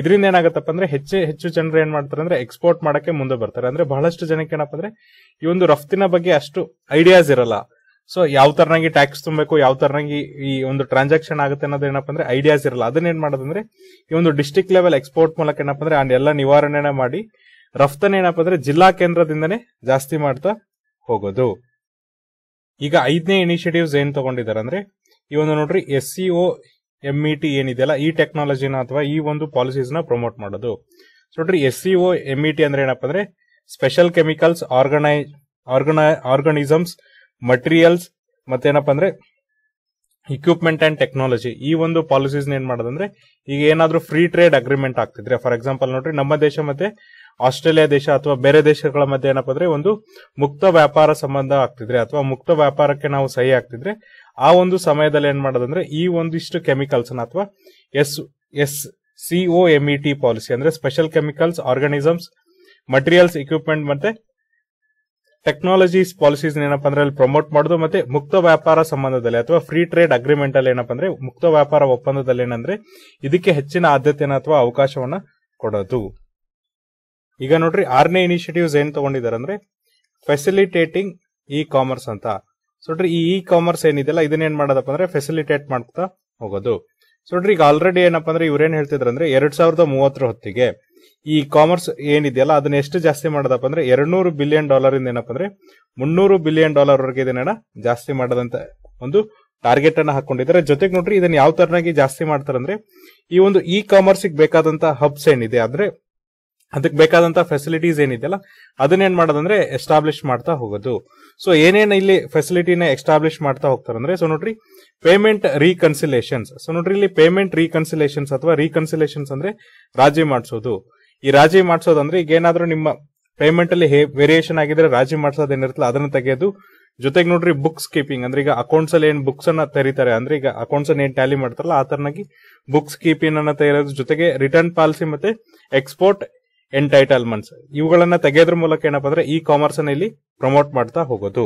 ಇದರಿಂದ ಏನಾಗತ್ತಪ್ಪ ಅಂದ್ರೆ ಹೆಚ್ಚು ಹೆಚ್ಚು ಜನರು ಏನ್ ಮಾಡ್ತಾರೆ ಅಂದ್ರೆ ಎಕ್ಸ್ಪೋರ್ಟ್ ಮಾಡಕ್ಕೆ ಮುಂದೆ ಬರ್ತಾರೆ ಅಂದ್ರೆ ಬಹಳಷ್ಟು ಜನಕ್ಕೆ ಏನಪ್ಪ ಅಂದ್ರೆ ಈ ಒಂದು ರಫ್ತಿನ ಬಗ್ಗೆ ಅಷ್ಟು ಐಡಿಯಾಸ್ ಇರಲ್ಲ ಸೊ ಯಾವ ತರನಾಗಿ ಟ್ಯಾಕ್ಸ್ ತುಂಬಬೇಕು ಯಾವ ತರನಾಗಿ ಈ ಒಂದು ಟ್ರಾನ್ಸಾಕ್ಷನ್ ಆಗುತ್ತೆ ಅನ್ನೋದು ಏನಪ್ಪ ಅಂದ್ರೆ ಐಡಿಯಾಸ್ ಇರಲ್ಲ ಅದನ್ನ ಏನ್ ಮಾಡೋದಂದ್ರೆ ಈ ಒಂದು ಡಿಸ್ಟಿಕ್ ಲೆವೆಲ್ ಎಕ್ಸ್ಪೋರ್ಟ್ ಮೂಲಕ ಏನಪ್ಪ ಅಂದ್ರೆ ಎಲ್ಲ ನಿವಾರಣೆನ ಮಾಡಿ ರಫ್ತಾನೆ ಏನಪ್ಪ ಅಂದ್ರೆ ಜಿಲ್ಲಾ ಕೇಂದ್ರದಿಂದನೇ ಜಾಸ್ತಿ ಮಾಡ್ತಾ ಹೋಗೋದು ಈಗ ಐದನೇ ಇನಿಷಿಯೇಟಿವ್ಸ್ ಏನ್ ತಗೊಂಡಿದ್ದಾರೆ ಅಂದ್ರೆ ಈ ಒಂದು ನೋಡ್ರಿ S C O E T ಏನಿದೆಯಲ್ಲ ಈ ಟೆಕ್ನಾಲಜಿನ ಅಥವಾ ಈ ಒಂದು ಪಾಲಿಸೀಸ್ನ ಪ್ರಮೋಟ್ ಮಾಡೋದು ನೋಡ್ರಿ S C O E T ಅಂದ್ರೆ ಏನಪ್ಪ ಅಂದ್ರೆ special chemicals organi organi organisms materials ಮತ್ತೇನಪ್ಪ ಅಂದ್ರೆ ಇಕ್ವಿಪ್ಮೆಂಟ್ ಅಂಡ್ ಟೆಕ್ನಾಲಜಿ ಈ ಒಂದು ಪಾಲಿಸೀಸ್ ಏನ್ ಮಾಡೋದಂದ್ರೆ ಈಗ ಏನಾದ್ರೂ ಫ್ರೀ ಟ್ರೇಡ್ ಅಗ್ರಿಮೆಂಟ್ ಆಗ್ತಿದ್ರೆ ಫಾರ್ ಎಕ್ಸಾಂಪಲ್ ನೋಡ್ರಿ ನಮ್ಮ ದೇಶ ಮತ್ತೆ ಆಸ್ಟ್ರೇಲಿಯಾ ದೇಶ ಅಥವಾ ಬೇರೆ ದೇಶಗಳ ಮಧ್ಯೆ ಏನಪ್ಪ ಅಂದ್ರೆ ಒಂದು ಮುಕ್ತ ವ್ಯಾಪಾರ ಸಂಬಂಧ ಆಗ್ತಿದ್ರೆ ಅಥವಾ ಮುಕ್ತ ವ್ಯಾಪಾರಕ್ಕೆ ನಾವು ಸಹಿ ಆಗ್ತಿದ್ರೆ ಆ ಒಂದು ಸಮಯದಲ್ಲಿ ಏನ್ ಮಾಡೋದಂದ್ರೆ ಈ ಒಂದಿಷ್ಟು ಕೆಮಿಕಲ್ಸ್ ಅಥವಾ S S C O M E T policy ಅಂದ್ರೆ special chemicals organisms materials equipment ಮತ್ತೆ ಟೆಕ್ನಾಲಜೀಸ್ ಪಾಲಿಸೀಸ್ ಏನಪ್ಪಾ ಅಂದ್ರೆ ಅಲ್ಲಿ ಪ್ರಮೋಟ್ ಮಾಡೋದು ಮತ್ತೆ ಮುಕ್ತ ವ್ಯಾಪಾರ ಸಂಬಂಧದಲ್ಲಿ ಅಥವಾ ಫ್ರೀ ಟ್ರೇಡ್ ಅಗ್ರಿಮೆಂಟ್ ಅಲ್ಲಿ ಏನಪ್ಪಾ ಅಂದ್ರೆ ಮುಕ್ತ ವ್ಯಾಪಾರ ಒಪ್ಪಂದದಲ್ಲಿ ಏನಂದ್ರೆ ಇದಕ್ಕೆ ಹೆಚ್ಚಿನ ಆದ್ಯತೆನ ಅಥವಾ ಅವಕಾಶವನ್ನ ಕೊಡೋದು ಈಗ ನೋಡ್ರಿ ಆರನೇ ಇನಿಷಿಯೇಟಿವ್ಸ್ ಏನ್ ತಗೊಂಡಿದ್ದಾರೆ ಅಂದ್ರೆ ಫೆಸಿಲಿಟೇಟಿಂಗ್ ಇ ಕಾಮರ್ಸ್ ಅಂತ ಸೊ ನೋಡ್ರಿ ಈ ಇ ಕಾಮರ್ಸ್ ಏನಿದೆಲ್ಲ ಇದನ್ನೇನ್ ಮಾಡೋದಪ್ಪ ಅಂದ್ರೆ ಫೆಸಿಲಿಟೇಟ್ ಮಾಡ್ತಾ ಹೋಗೋದು ಸೊ ನೋಡ್ರಿ ಈಗ ಆಲ್ರೆಡಿ ಏನಪ್ಪಾ ಅಂದ್ರೆ ಇವ್ರೇನ್ ಹೇಳ್ತಿದ್ರು ಅಂದ್ರೆ ಎರಡ್ ಸಾವಿರದ ಮೂವತ್ತರ ಹೊತ್ತಿಗೆ ಈ ಕಾಮರ್ಸ್ ಏನಿದೆಯಲ್ಲ ಅದನ್ನ ಎಷ್ಟು ಜಾಸ್ತಿ ಮಾಡೋದಪ್ಪ ಅಂದ್ರೆ ಎರಡ್ನೂರು ಬಿಲಿಯನ್ ಡಾಲರ್ ಇಂದ ಏನಪ್ಪ ಅಂದ್ರೆ ಮುನ್ನೂರು ಬಿಲಿಯನ್ ಡಾಲರ್ ವರೆಗೆ ಇದನ್ನ ಜಾಸ್ತಿ ಮಾಡದಂತ ಒಂದು ಟಾರ್ಗೆಟ್ ಅನ್ನ ಹಾಕೊಂಡಿದ್ದಾರೆ ಜೊತೆಗೆ ನೋಡ್ರಿ ಇದನ್ನ ಯಾವ ತರನಾಗಿ ಜಾಸ್ತಿ ಮಾಡ್ತಾರಂದ್ರೆ ಈ ಒಂದು ಇ ಕಾಮರ್ಸ್ ಬೇಕಾದಂತ ಹಬ್ಸ್ ಏನಿದೆ ಅಂದ್ರೆ ಅದಕ್ಕೆ ಬೇಕಾದಂತ ಫೆಸಿಲಿಟೀಸ್ ಏನಿದೆಯಲ್ಲ ಅದನ್ನೇನ್ ಮಾಡೋದಂದ್ರೆ ಎಸ್ಟಾಬ್ಲಿಷ್ ಮಾಡ್ತಾ ಹೋಗೋದು ಸೊ ಏನೇನ್ ಇಲ್ಲಿ ಫೆಸಿಲಿಟಿನ ಎಸ್ಟಾಬ್ಲಿಷ್ ಮಾಡ್ತಾ ಹೋಗ್ತಾರೆ ಅಂದ್ರೆ ಸೊ ನೋಡ್ರಿ ಪೇಮೆಂಟ್ ರೀಕನ್ಸಿಲೇಷನ್ಸ್ ಸೊ ನೋಡ್ರಿ ಇಲ್ಲಿ ಪೇಮೆಂಟ್ ರೀಕನ್ಸಿಲೇಷನ್ಸ್ ಅಥವಾ ರೀಕನ್ಸಿಲೇಷನ್ಸ್ ಅಂದ್ರೆ ರಾಜಿ ಮಾಡಿಸೋದು ಈ ರಾಜಿ ಮಾಡಿಸೋದಂದ್ರೆ ಈಗ ಏನಾದ್ರೂ ನಿಮ್ಮ ಪೇಮೆಂಟ್ ಅಲ್ಲಿ ವೇರಿಯೇಷನ್ ಆಗಿದ್ರೆ ರಾಜಿ ಏನಿರುತ್ತಲ್ಲ ಅದನ್ನ ತೆಗೆಯೋದು ಜೊತೆಗೆ ನೋಡ್ರಿ ಬುಕ್ಸ್ ಕೀಪಿಂಗ್ ಅಂದ್ರೆ ಈಗ ಅಕೌಂಟ್ಸ್ ಅಲ್ಲಿ ಏನ್ ಬುಕ್ಸ್ ಅನ್ನ ತೆರೀತಾರೆ ಅಂದ್ರೆ ಈಗ ಅಕೌಂಟ್ಸ್ ಅನ್ನ ಏನ್ ಟ್ಯಾಲಿ ಮಾಡ್ತಾರಲ್ಲ ಆ ತರನಾಗಿ ಬುಕ್ಸ್ ಕೀಪಿಂಗ್ ಅನ್ನ ತೆರೆಯೋದ್ರ ಜೊತೆಗೆ ರಿಟರ್ನ್ ಪಾಲಿಸಿ ಮತ್ತೆ ಎಕ್ಸ್ಪೋರ್ಟ್ ಎಂಟೈಟಲ್ಮೆಂಟ್ಸ್ ಇವುಗಳನ್ನ ತೆಗೆಯೋದ್ರ ಮೂಲಕ ಏನಪ್ಪ ಅಂದ್ರೆ ಇ ಕಾಮರ್ಸ್ ಅನ್ನ ಇಲ್ಲಿ ಪ್ರಮೋಟ್ ಮಾಡ್ತಾ ಹೋಗೋದು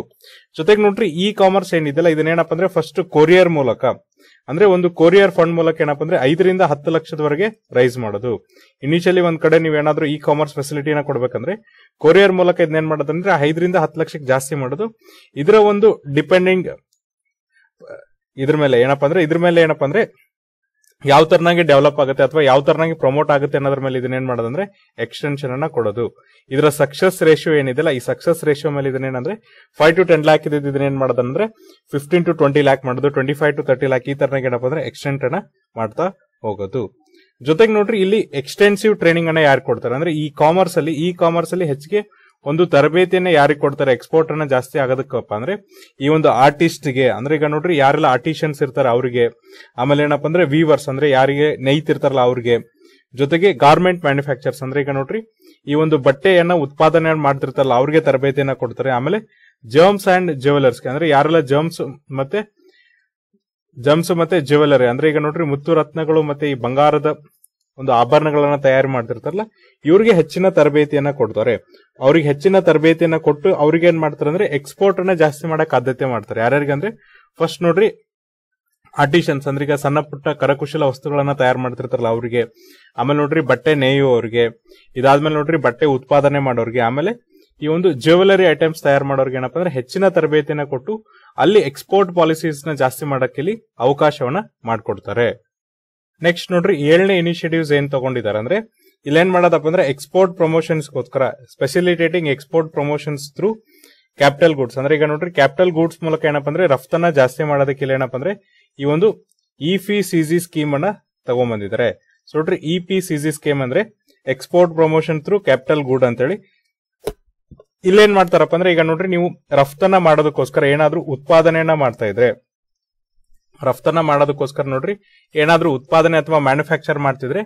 ಜೊತೆಗೆ ನೋಡ್ರಿ ಇ ಕಾಮರ್ಸ್ ಏನಿದೆಲ್ಲ ಇದನ್ನೇನಪ್ಪ ಅಂದ್ರೆ ಫಸ್ಟ್ ಕೊರಿಯರ್ ಮೂಲಕ ಅಂದ್ರೆ ಒಂದು ಕೊರಿಯರ್ ಫಂಡ್ ಮೂಲಕ ಏನಪ್ಪ ಅಂದ್ರೆ ಐದರಿಂದ ಹತ್ತು ಲಕ್ಷದವರೆಗೆ ರೈಸ್ ಮಾಡೋದು ಇನಿಷಿಯಲಿ ಒಂದ್ ಕಡೆ ನೀವು ಏನಾದ್ರೂ ಇ ಕಾಮರ್ಸ್ ಫೆಸಿಲಿಟಿನ ಕೊಡ್ಬೇಕಂದ್ರೆ ಕೊರಿಯರ್ ಮೂಲಕ ಇದನ್ನೇನ್ ಮಾಡೋದಂದ್ರೆ ಐದರಿಂದ ಹತ್ತು ಲಕ್ಷಕ್ಕೆ ಜಾಸ್ತಿ ಮಾಡೋದು ಇದರ ಒಂದು ಡಿಪೆಂಡಿಂಗ್ ಇದ್ರ ಮೇಲೆ ಏನಪ್ಪ ಅಂದ್ರೆ ಇದ್ರ ಮೇಲೆ ಏನಪ್ಪಾ ಅಂದ್ರೆ ಯಾವ ತರನಾಗಿ ಡೆವಲಪ್ ಆಗುತ್ತೆ ಅಥವಾ ಯಾವ ತರನಾಗಿ ಪ್ರಮೋಟ್ ಆಗುತ್ತೆ ಅನ್ನೋದ್ರ ಮೇಲೆ ಇದನ್ನೇನ್ ಮಾಡೋದಂದ್ರೆ ಎಕ್ಸ್ಟೆನ್ಷನ್ ಅನ್ನ ಕೊಡೋದು ಇದರ ಸಕ್ಸಸ್ ರೇಷಿಯೋ ಏನಿದೆಲ್ಲ ಈ ಸಕ್ಸಸ್ ರೇಷಿಯೋ ಮೇಲೆ ಇದನ್ನೇನಂದ್ರೆ ಫೈವ್ ಟು ಟೆನ್ ಲ್ಯಾಕ್ ಇದ್ದು ಇದನ್ನೇನ್ ಮಾಡೋದಂದ್ರೆ ಫಿಫ್ಟೀನ್ ಟು ಟ್ವೆಂಟಿ ಲ್ಯಾಕ್ ಮಾಡೋದು twenty five to thirty lakh ಈ ತರನಾಗಿ ಏನಪ್ಪ ಅಂದ್ರೆ ಎಕ್ಸ್ಟೆಂಟ್ ಅನ್ನ ಮಾಡ್ತಾ ಹೋಗೋದು ಜೊತೆಗೆ ನೋಡ್ರಿ ಇಲ್ಲಿ ಎಕ್ಸ್ಟೆನ್ಸಿವ್ ಟ್ರೈನಿಂಗ್ ಅನ್ನ ಯಾರು ಕೊಡ್ತಾರೆ ಅಂದ್ರೆ ಈ ಕಾಮರ್ಸ್ ಅಲ್ಲಿ ಈ ಕಾಮರ್ಸ್ ಅಲ್ಲಿ ಹೆಚ್ಚಿಗೆ ಒಂದು ತರಬೇತಿಯನ್ನ ಯಾರಿಗೆ ಕೊಡ್ತಾರೆ ಎಕ್ಸ್ಪೋರ್ಟ್ ಅನ್ನ ಜಾಸ್ತಿ ಆಗೋದಕ್ಕಪ್ಪ ಅಂದ್ರೆ ಈ ಒಂದು ಆರ್ಟಿಸ್ಟ್ ಗೆ ಅಂದ್ರೆ ಈಗ ನೋಡ್ರಿ ಯಾರೆಲ್ಲ ಆರ್ಟಿಷಿಯನ್ಸ್ ಇರ್ತಾರೆ ಅವ್ರಿಗೆ ಆಮೇಲೆ ಏನಪ್ಪ ಅಂದ್ರೆ ವೀವರ್ಸ್ ಅಂದ್ರೆ ಯಾರಿಗೆ ನೈತಿರ್ತಾರಲ್ಲ ಅವ್ರಿಗೆ ಜೊತೆಗೆ ಗಾರ್ಮೆಂಟ್ ಮ್ಯಾನುಫ್ಯಾಕ್ಚರ್ಸ್ ಅಂದ್ರೆ ಈಗ ನೋಡ್ರಿ ಈ ಒಂದು ಬಟ್ಟೆಯನ್ನ ಉತ್ಪಾದನೆ ಮಾಡ್ತಿರ್ತಾರಲ್ಲ ಅವ್ರಿಗೆ ತರಬೇತಿಯನ್ನ ಕೊಡ್ತಾರೆ ಆಮೇಲೆ ಜರ್ಮ್ಸ್ ಅಂಡ್ ಜ್ಯುವೆಲರ್ಸ್ ಅಂದ್ರೆ ಯಾರೆಲ್ಲ ಜರ್ಮ್ಸ್ ಮತ್ತೆ ಜಮ್ಸ್ ಮತ್ತೆ ಜ್ಯುವೆಲರಿ ಅಂದ್ರೆ ಈಗ ನೋಡ್ರಿ ಮುತ್ತು ರತ್ನಗಳು ಮತ್ತೆ ಈ ಬಂಗಾರದ ಒಂದು ಆಭರಣಗಳನ್ನ ತಯಾರು ಮಾಡ್ತಿರ್ತಾರಲ್ಲ ಇವ್ರಿಗೆ ಹೆಚ್ಚಿನ ತರಬೇತಿಯನ್ನ ಕೊಡ್ತಾರೆ ಅವ್ರಿಗೆ ಹೆಚ್ಚಿನ ತರಬೇತಿಯನ್ನ ಕೊಟ್ಟು ಅವ್ರಿಗೆ ಏನ್ ಮಾಡ್ತಾರೆ ಅಂದ್ರೆ ಎಕ್ಸ್ಪೋರ್ಟ್ ಅನ್ನ ಜಾಸ್ತಿ ಮಾಡಕ್ ಆದ್ಯತೆ ಮಾಡ್ತಾರೆ ಯಾರ್ಯಾರಿಗೆ ಅಂದ್ರೆ ಫಸ್ಟ್ ನೋಡ್ರಿ ಆರ್ಟಿಷನ್ಸ್ ಅಂದ್ರೆ ಈಗ ಸಣ್ಣ ಪುಟ್ಟ ಕರಕುಶಲ ವಸ್ತುಗಳನ್ನ ತಯಾರು ಮಾಡ್ತಿರ್ತಾರಲ್ಲ ಅವರಿಗೆ ಆಮೇಲೆ ನೋಡ್ರಿ ಬಟ್ಟೆ ನೇಯುವವ್ರಿಗೆ ಇದಾದ್ಮೇಲೆ ನೋಡ್ರಿ ಬಟ್ಟೆ ಉತ್ಪಾದನೆ ಮಾಡೋರಿಗೆ ಆಮೇಲೆ ಈ ಒಂದು ಜ್ಯುವೆಲರಿ ಐಟಮ್ಸ್ ತಯಾರು ಮಾಡೋರಿಗೆ ಏನಪ್ಪಾ ಅಂದ್ರೆ ಹೆಚ್ಚಿನ ತರಬೇತಿನ ಕೊಟ್ಟು ಅಲ್ಲಿ ಎಕ್ಸ್ಪೋರ್ಟ್ ಪಾಲಿಸೀಸ್ ನ ಜಾಸ್ತಿ ಮಾಡಕ್ಕೆ ಅವಕಾಶವನ್ನ ಮಾಡಿಕೊಡ್ತಾರೆ ನೆಕ್ಸ್ಟ್ ನೋಡ್ರಿ ಏಳನೇ ಇನಿಷಿಯೇಟಿವ್ಸ್ ಏನ್ ತಗೊಂಡಿದ್ದಾರೆ ಅಂದ್ರೆ ಇಲ್ಲೇನ್ ಮಾಡೋದಪ್ಪ ಅಂದ್ರೆ ಎಕ್ಸ್ಪೋರ್ಟ್ ಪ್ರಮೋಷನ್ಸ್ಗೋಸ್ಕರ facilitating export promotions through capital goods ಅಂದ್ರೆ ಈಗ ನೋಡ್ರಿ ಕ್ಯಾಪಿಟಲ್ ಗೂಡ್ಸ್ ಮೂಲಕ ಏನಪ್ಪ ಅಂದ್ರೆ ರಫ್ತನ್ನ ಜಾಸ್ತಿ ಮಾಡೋದಕ್ಕೆ ಇಲ್ಲಿ ಏನಪ್ಪ ಅಂದ್ರೆ ಈ ಒಂದು E P C G scheme ಅನ್ನ ತಗೊಂಡ್ಬಂದಿದ್ದಾರೆ ಸೊ ನೋಡ್ರಿ ಇ ಪಿ ಸಿ ಸ್ಕೀಮ್ ಅಂದ್ರೆ export promotion through capital good ಅಂತೇಳಿ ಇಲ್ಲೇನ್ ಮಾಡ್ತಾರಪ್ಪ ಅಂದ್ರೆ ಈಗ ನೋಡ್ರಿ ನೀವು ರಫ್ತನ್ನ ಮಾಡೋದಕ್ಕೋಸ್ಕರ ಏನಾದ್ರೂ ಉತ್ಪಾದನೆಯನ್ನ ಮಾಡ್ತಾ ಇದ್ರೆ ರಫ್ತನ್ನ ಮಾಡೋದಕ್ಕೋಸ್ಕರ ನೋಡ್ರಿ ಏನಾದ್ರೂ ಉತ್ಪಾದನೆ ಅಥವಾ ಮ್ಯಾನುಫ್ಯಾಕ್ಚರ್ ಮಾಡ್ತಿದ್ರೆ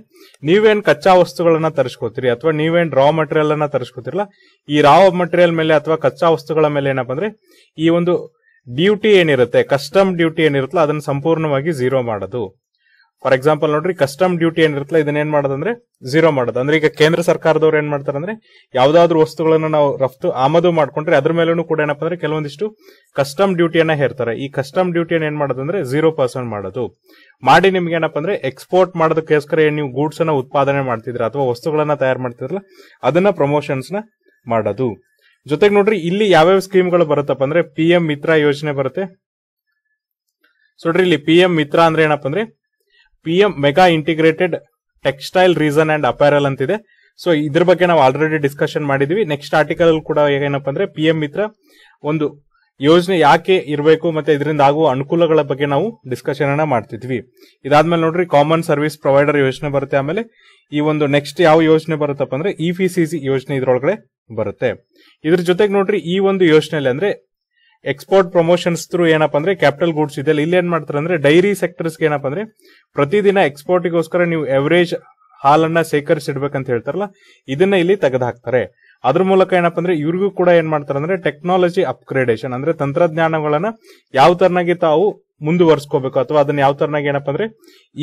ನೀವೇನ್ ಕಚ್ಚಾ ವಸ್ತುಗಳನ್ನ ತರಿಸ್ಕೋತೀರಿ ಅಥವಾ ನೀವೇನ್ ರಾ ಮಟೀರಿಯಲ್ ಅನ್ನ ತರಿಸ್ಕೋತಿರಲ್ಲ ಈ ರಾ ಮಟೀರಿಯಲ್ ಮೇಲೆ ಅಥವಾ ಕಚ್ಚಾ ವಸ್ತುಗಳ ಮೇಲೆ ಏನಪ್ಪ ಅಂದ್ರೆ ಈ ಒಂದು ಡ್ಯೂಟಿ ಏನಿರುತ್ತೆ ಕಸ್ಟಮ್ ಡ್ಯೂಟಿ ಏನಿರುತ್ತಲ್ಲ ಅದನ್ನ ಸಂಪೂರ್ಣವಾಗಿ ಝೀರೋ ಮಾಡೋದು ಫಾರ್ ಎಕ್ಸಾಂಪಲ್ ನೋಡ್ರಿ ಕಸ್ಟಮ್ ಡ್ಯೂಟಿ ಏನಿರುತ್ತಲ್ಲ ಇದನ್ನ ಏನ್ ಮಾಡೋದಂದ್ರೆ ಝೀರೋ ಮಾಡೋದು ಅಂದ್ರೆ ಈಗ ಕೇಂದ್ರ ಸರ್ಕಾರದವ್ರು ಏನ್ ಮಾಡ್ತಾರೆ ಅಂದ್ರೆ ಯಾವ್ದಾದ್ರು ವಸ್ತುಗಳನ್ನ ನಾವು ರಫ್ತು ಆಮದು ಮಾಡ್ಕೊಂಡ್ರೆ ಅದ್ರ ಮೇಲೂ ಕೂಡ ಏನಪ್ಪಾ ಅಂದ್ರೆ ಕೆಲವೊಂದಿಷ್ಟು ಕಸ್ಟಮ್ ಡ್ಯೂಟಿಯನ್ನ ಹೇರ್ತಾರೆ ಈ ಕಸ್ಟಮ್ ಡ್ಯೂಟಿಯನ್ನು ಏನ್ ಮಾಡೋದಂದ್ರೆ ಜೀರೋ ಪರ್ಸೆಂಟ್ ಮಾಡೋದು ಮಾಡಿ ನಿಮ್ಗೆ ಏನಪ್ಪಾ ಅಂದ್ರೆ ಎಕ್ಸ್ಪೋರ್ಟ್ ಮಾಡೋದಕ್ಕೋಸ್ಕರ ಏನ್ ನೀವು ಗೂಡ್ಸ್ ಅನ್ನ ಉತ್ಪಾದನೆ ಮಾಡ್ತಿದ್ರ ಅಥವಾ ವಸ್ತುಗಳನ್ನ ತಯಾರು ಮಾಡ್ತಿದ್ರಲ್ಲ ಅದನ್ನ ಪ್ರಮೋಷನ್ಸ್ ನ ಮಾಡೋದು ಜೊತೆಗೆ ನೋಡ್ರಿ ಇಲ್ಲಿ ಯಾವ್ಯಾವ ಸ್ಕೀಮ್ಗಳು ಬರುತ್ತಪ್ಪ ಅಂದ್ರೆ ಪಿ ಎಂ ಮಿತ್ರ ಯೋಜನೆ ಬರುತ್ತೆ ಸೊ ನೋಡ್ರಿ ಇಲ್ಲಿ ಪಿ ಎಂ ಮಿತ್ರ ಅಂದ್ರೆ ಏನಪ್ಪ ಅಂದ್ರೆ P M mega integrated textile region and ಅಂತ ಅಂತಿದೆ ಸೊ ಇದ್ರ ಬಗ್ಗೆ ನಾವು ಆಲ್ರೆಡಿ ಡಿಸ್ಕಷನ್ ಮಾಡಿದ್ವಿ ನೆಕ್ಸ್ಟ್ ಆರ್ಟಿಕಲ್ ಕೂಡ ಏನಪ್ಪಾ ಅಂದ್ರೆ ಪಿ ಎಂ ಮಿತ್ರ ಒಂದು ಯೋಜನೆ ಯಾಕೆ ಇರಬೇಕು ಮತ್ತೆ ಇದರಿಂದ ಆಗುವ ಅನುಕೂಲಗಳ ಬಗ್ಗೆ ನಾವು ಡಿಸ್ಕಷನ್ ಅನ್ನ ಮಾಡ್ತಿದ್ವಿ ಇದಾದ್ಮೇಲೆ ನೋಡ್ರಿ ಕಾಮನ್ ಸರ್ವಿಸ್ ಪ್ರೊವೈಡರ್ ಯೋಜನೆ ಬರುತ್ತೆ ಆಮೇಲೆ ಈ ಒಂದು ನೆಕ್ಸ್ಟ್ ಯಾವ ಯೋಜನೆ ಬರುತ್ತಪ್ಪ ಅಂದ್ರೆ E e P C C ಯೋಜನೆ ಇದ್ರೊಳಗಡೆ ಬರುತ್ತೆ ಇದ್ರ ಜೊತೆಗೆ ನೋಡ್ರಿ ಈ ಒಂದು ಯೋಜನೆಯಲ್ಲಿ ಅಂದ್ರೆ ಎಕ್ಸ್ಪೋರ್ಟ್ ಪ್ರಮೋಷನ್ಸ್ ಥ್ರೂ ಏನಪ್ಪ ಅಂದ್ರೆ ಕ್ಯಾಪಿಟಲ್ ಗೂಡ್ಸ್ ಇದೆ ಇಲ್ಲಿ ಏನ್ ಮಾಡ್ತಾರೆ ಅಂದ್ರೆ ಡೈರಿ ಸೆಕ್ಟರ್ಸ್ಗೆ ಏನಪ್ಪ ಅಂದ್ರೆ ಪ್ರತಿದಿನ ಎಕ್ಸ್ಪೋರ್ಟ್ಗೋಸ್ಕರ ನೀವು ಎವರೇಜ್ ಹಾಲನ್ನ ಸೇಕರಿಸಿಡ್ಬೇಕಂತ ಹೇಳ್ತಾರಲ್ಲ ಇದನ್ನ ಇಲ್ಲಿ ತೆಗೆದು ಹಾಕ್ತಾರೆ ಅದ್ರ ಮೂಲಕ ಏನಪ್ಪ ಅಂದ್ರೆ ಇವ್ರಿಗೂ ಕೂಡ ಏನ್ ಮಾಡ್ತಾರೆ ಅಂದ್ರೆ ಟೆಕ್ನಾಲಜಿ ಅಪ್ಗ್ರೇಡೇಷನ್ ಅಂದ್ರೆ ತಂತ್ರಜ್ಞಾನಗಳನ್ನ ಯಾವ ತರನಾಗಿ ತಾವು ಮುಂದುವರ್ಸ್ಕೋಬೇಕು ಅಥವಾ ಅದನ್ನ ಯಾವ ತರನಾಗಿ ಏನಪ್ಪ ಅಂದ್ರೆ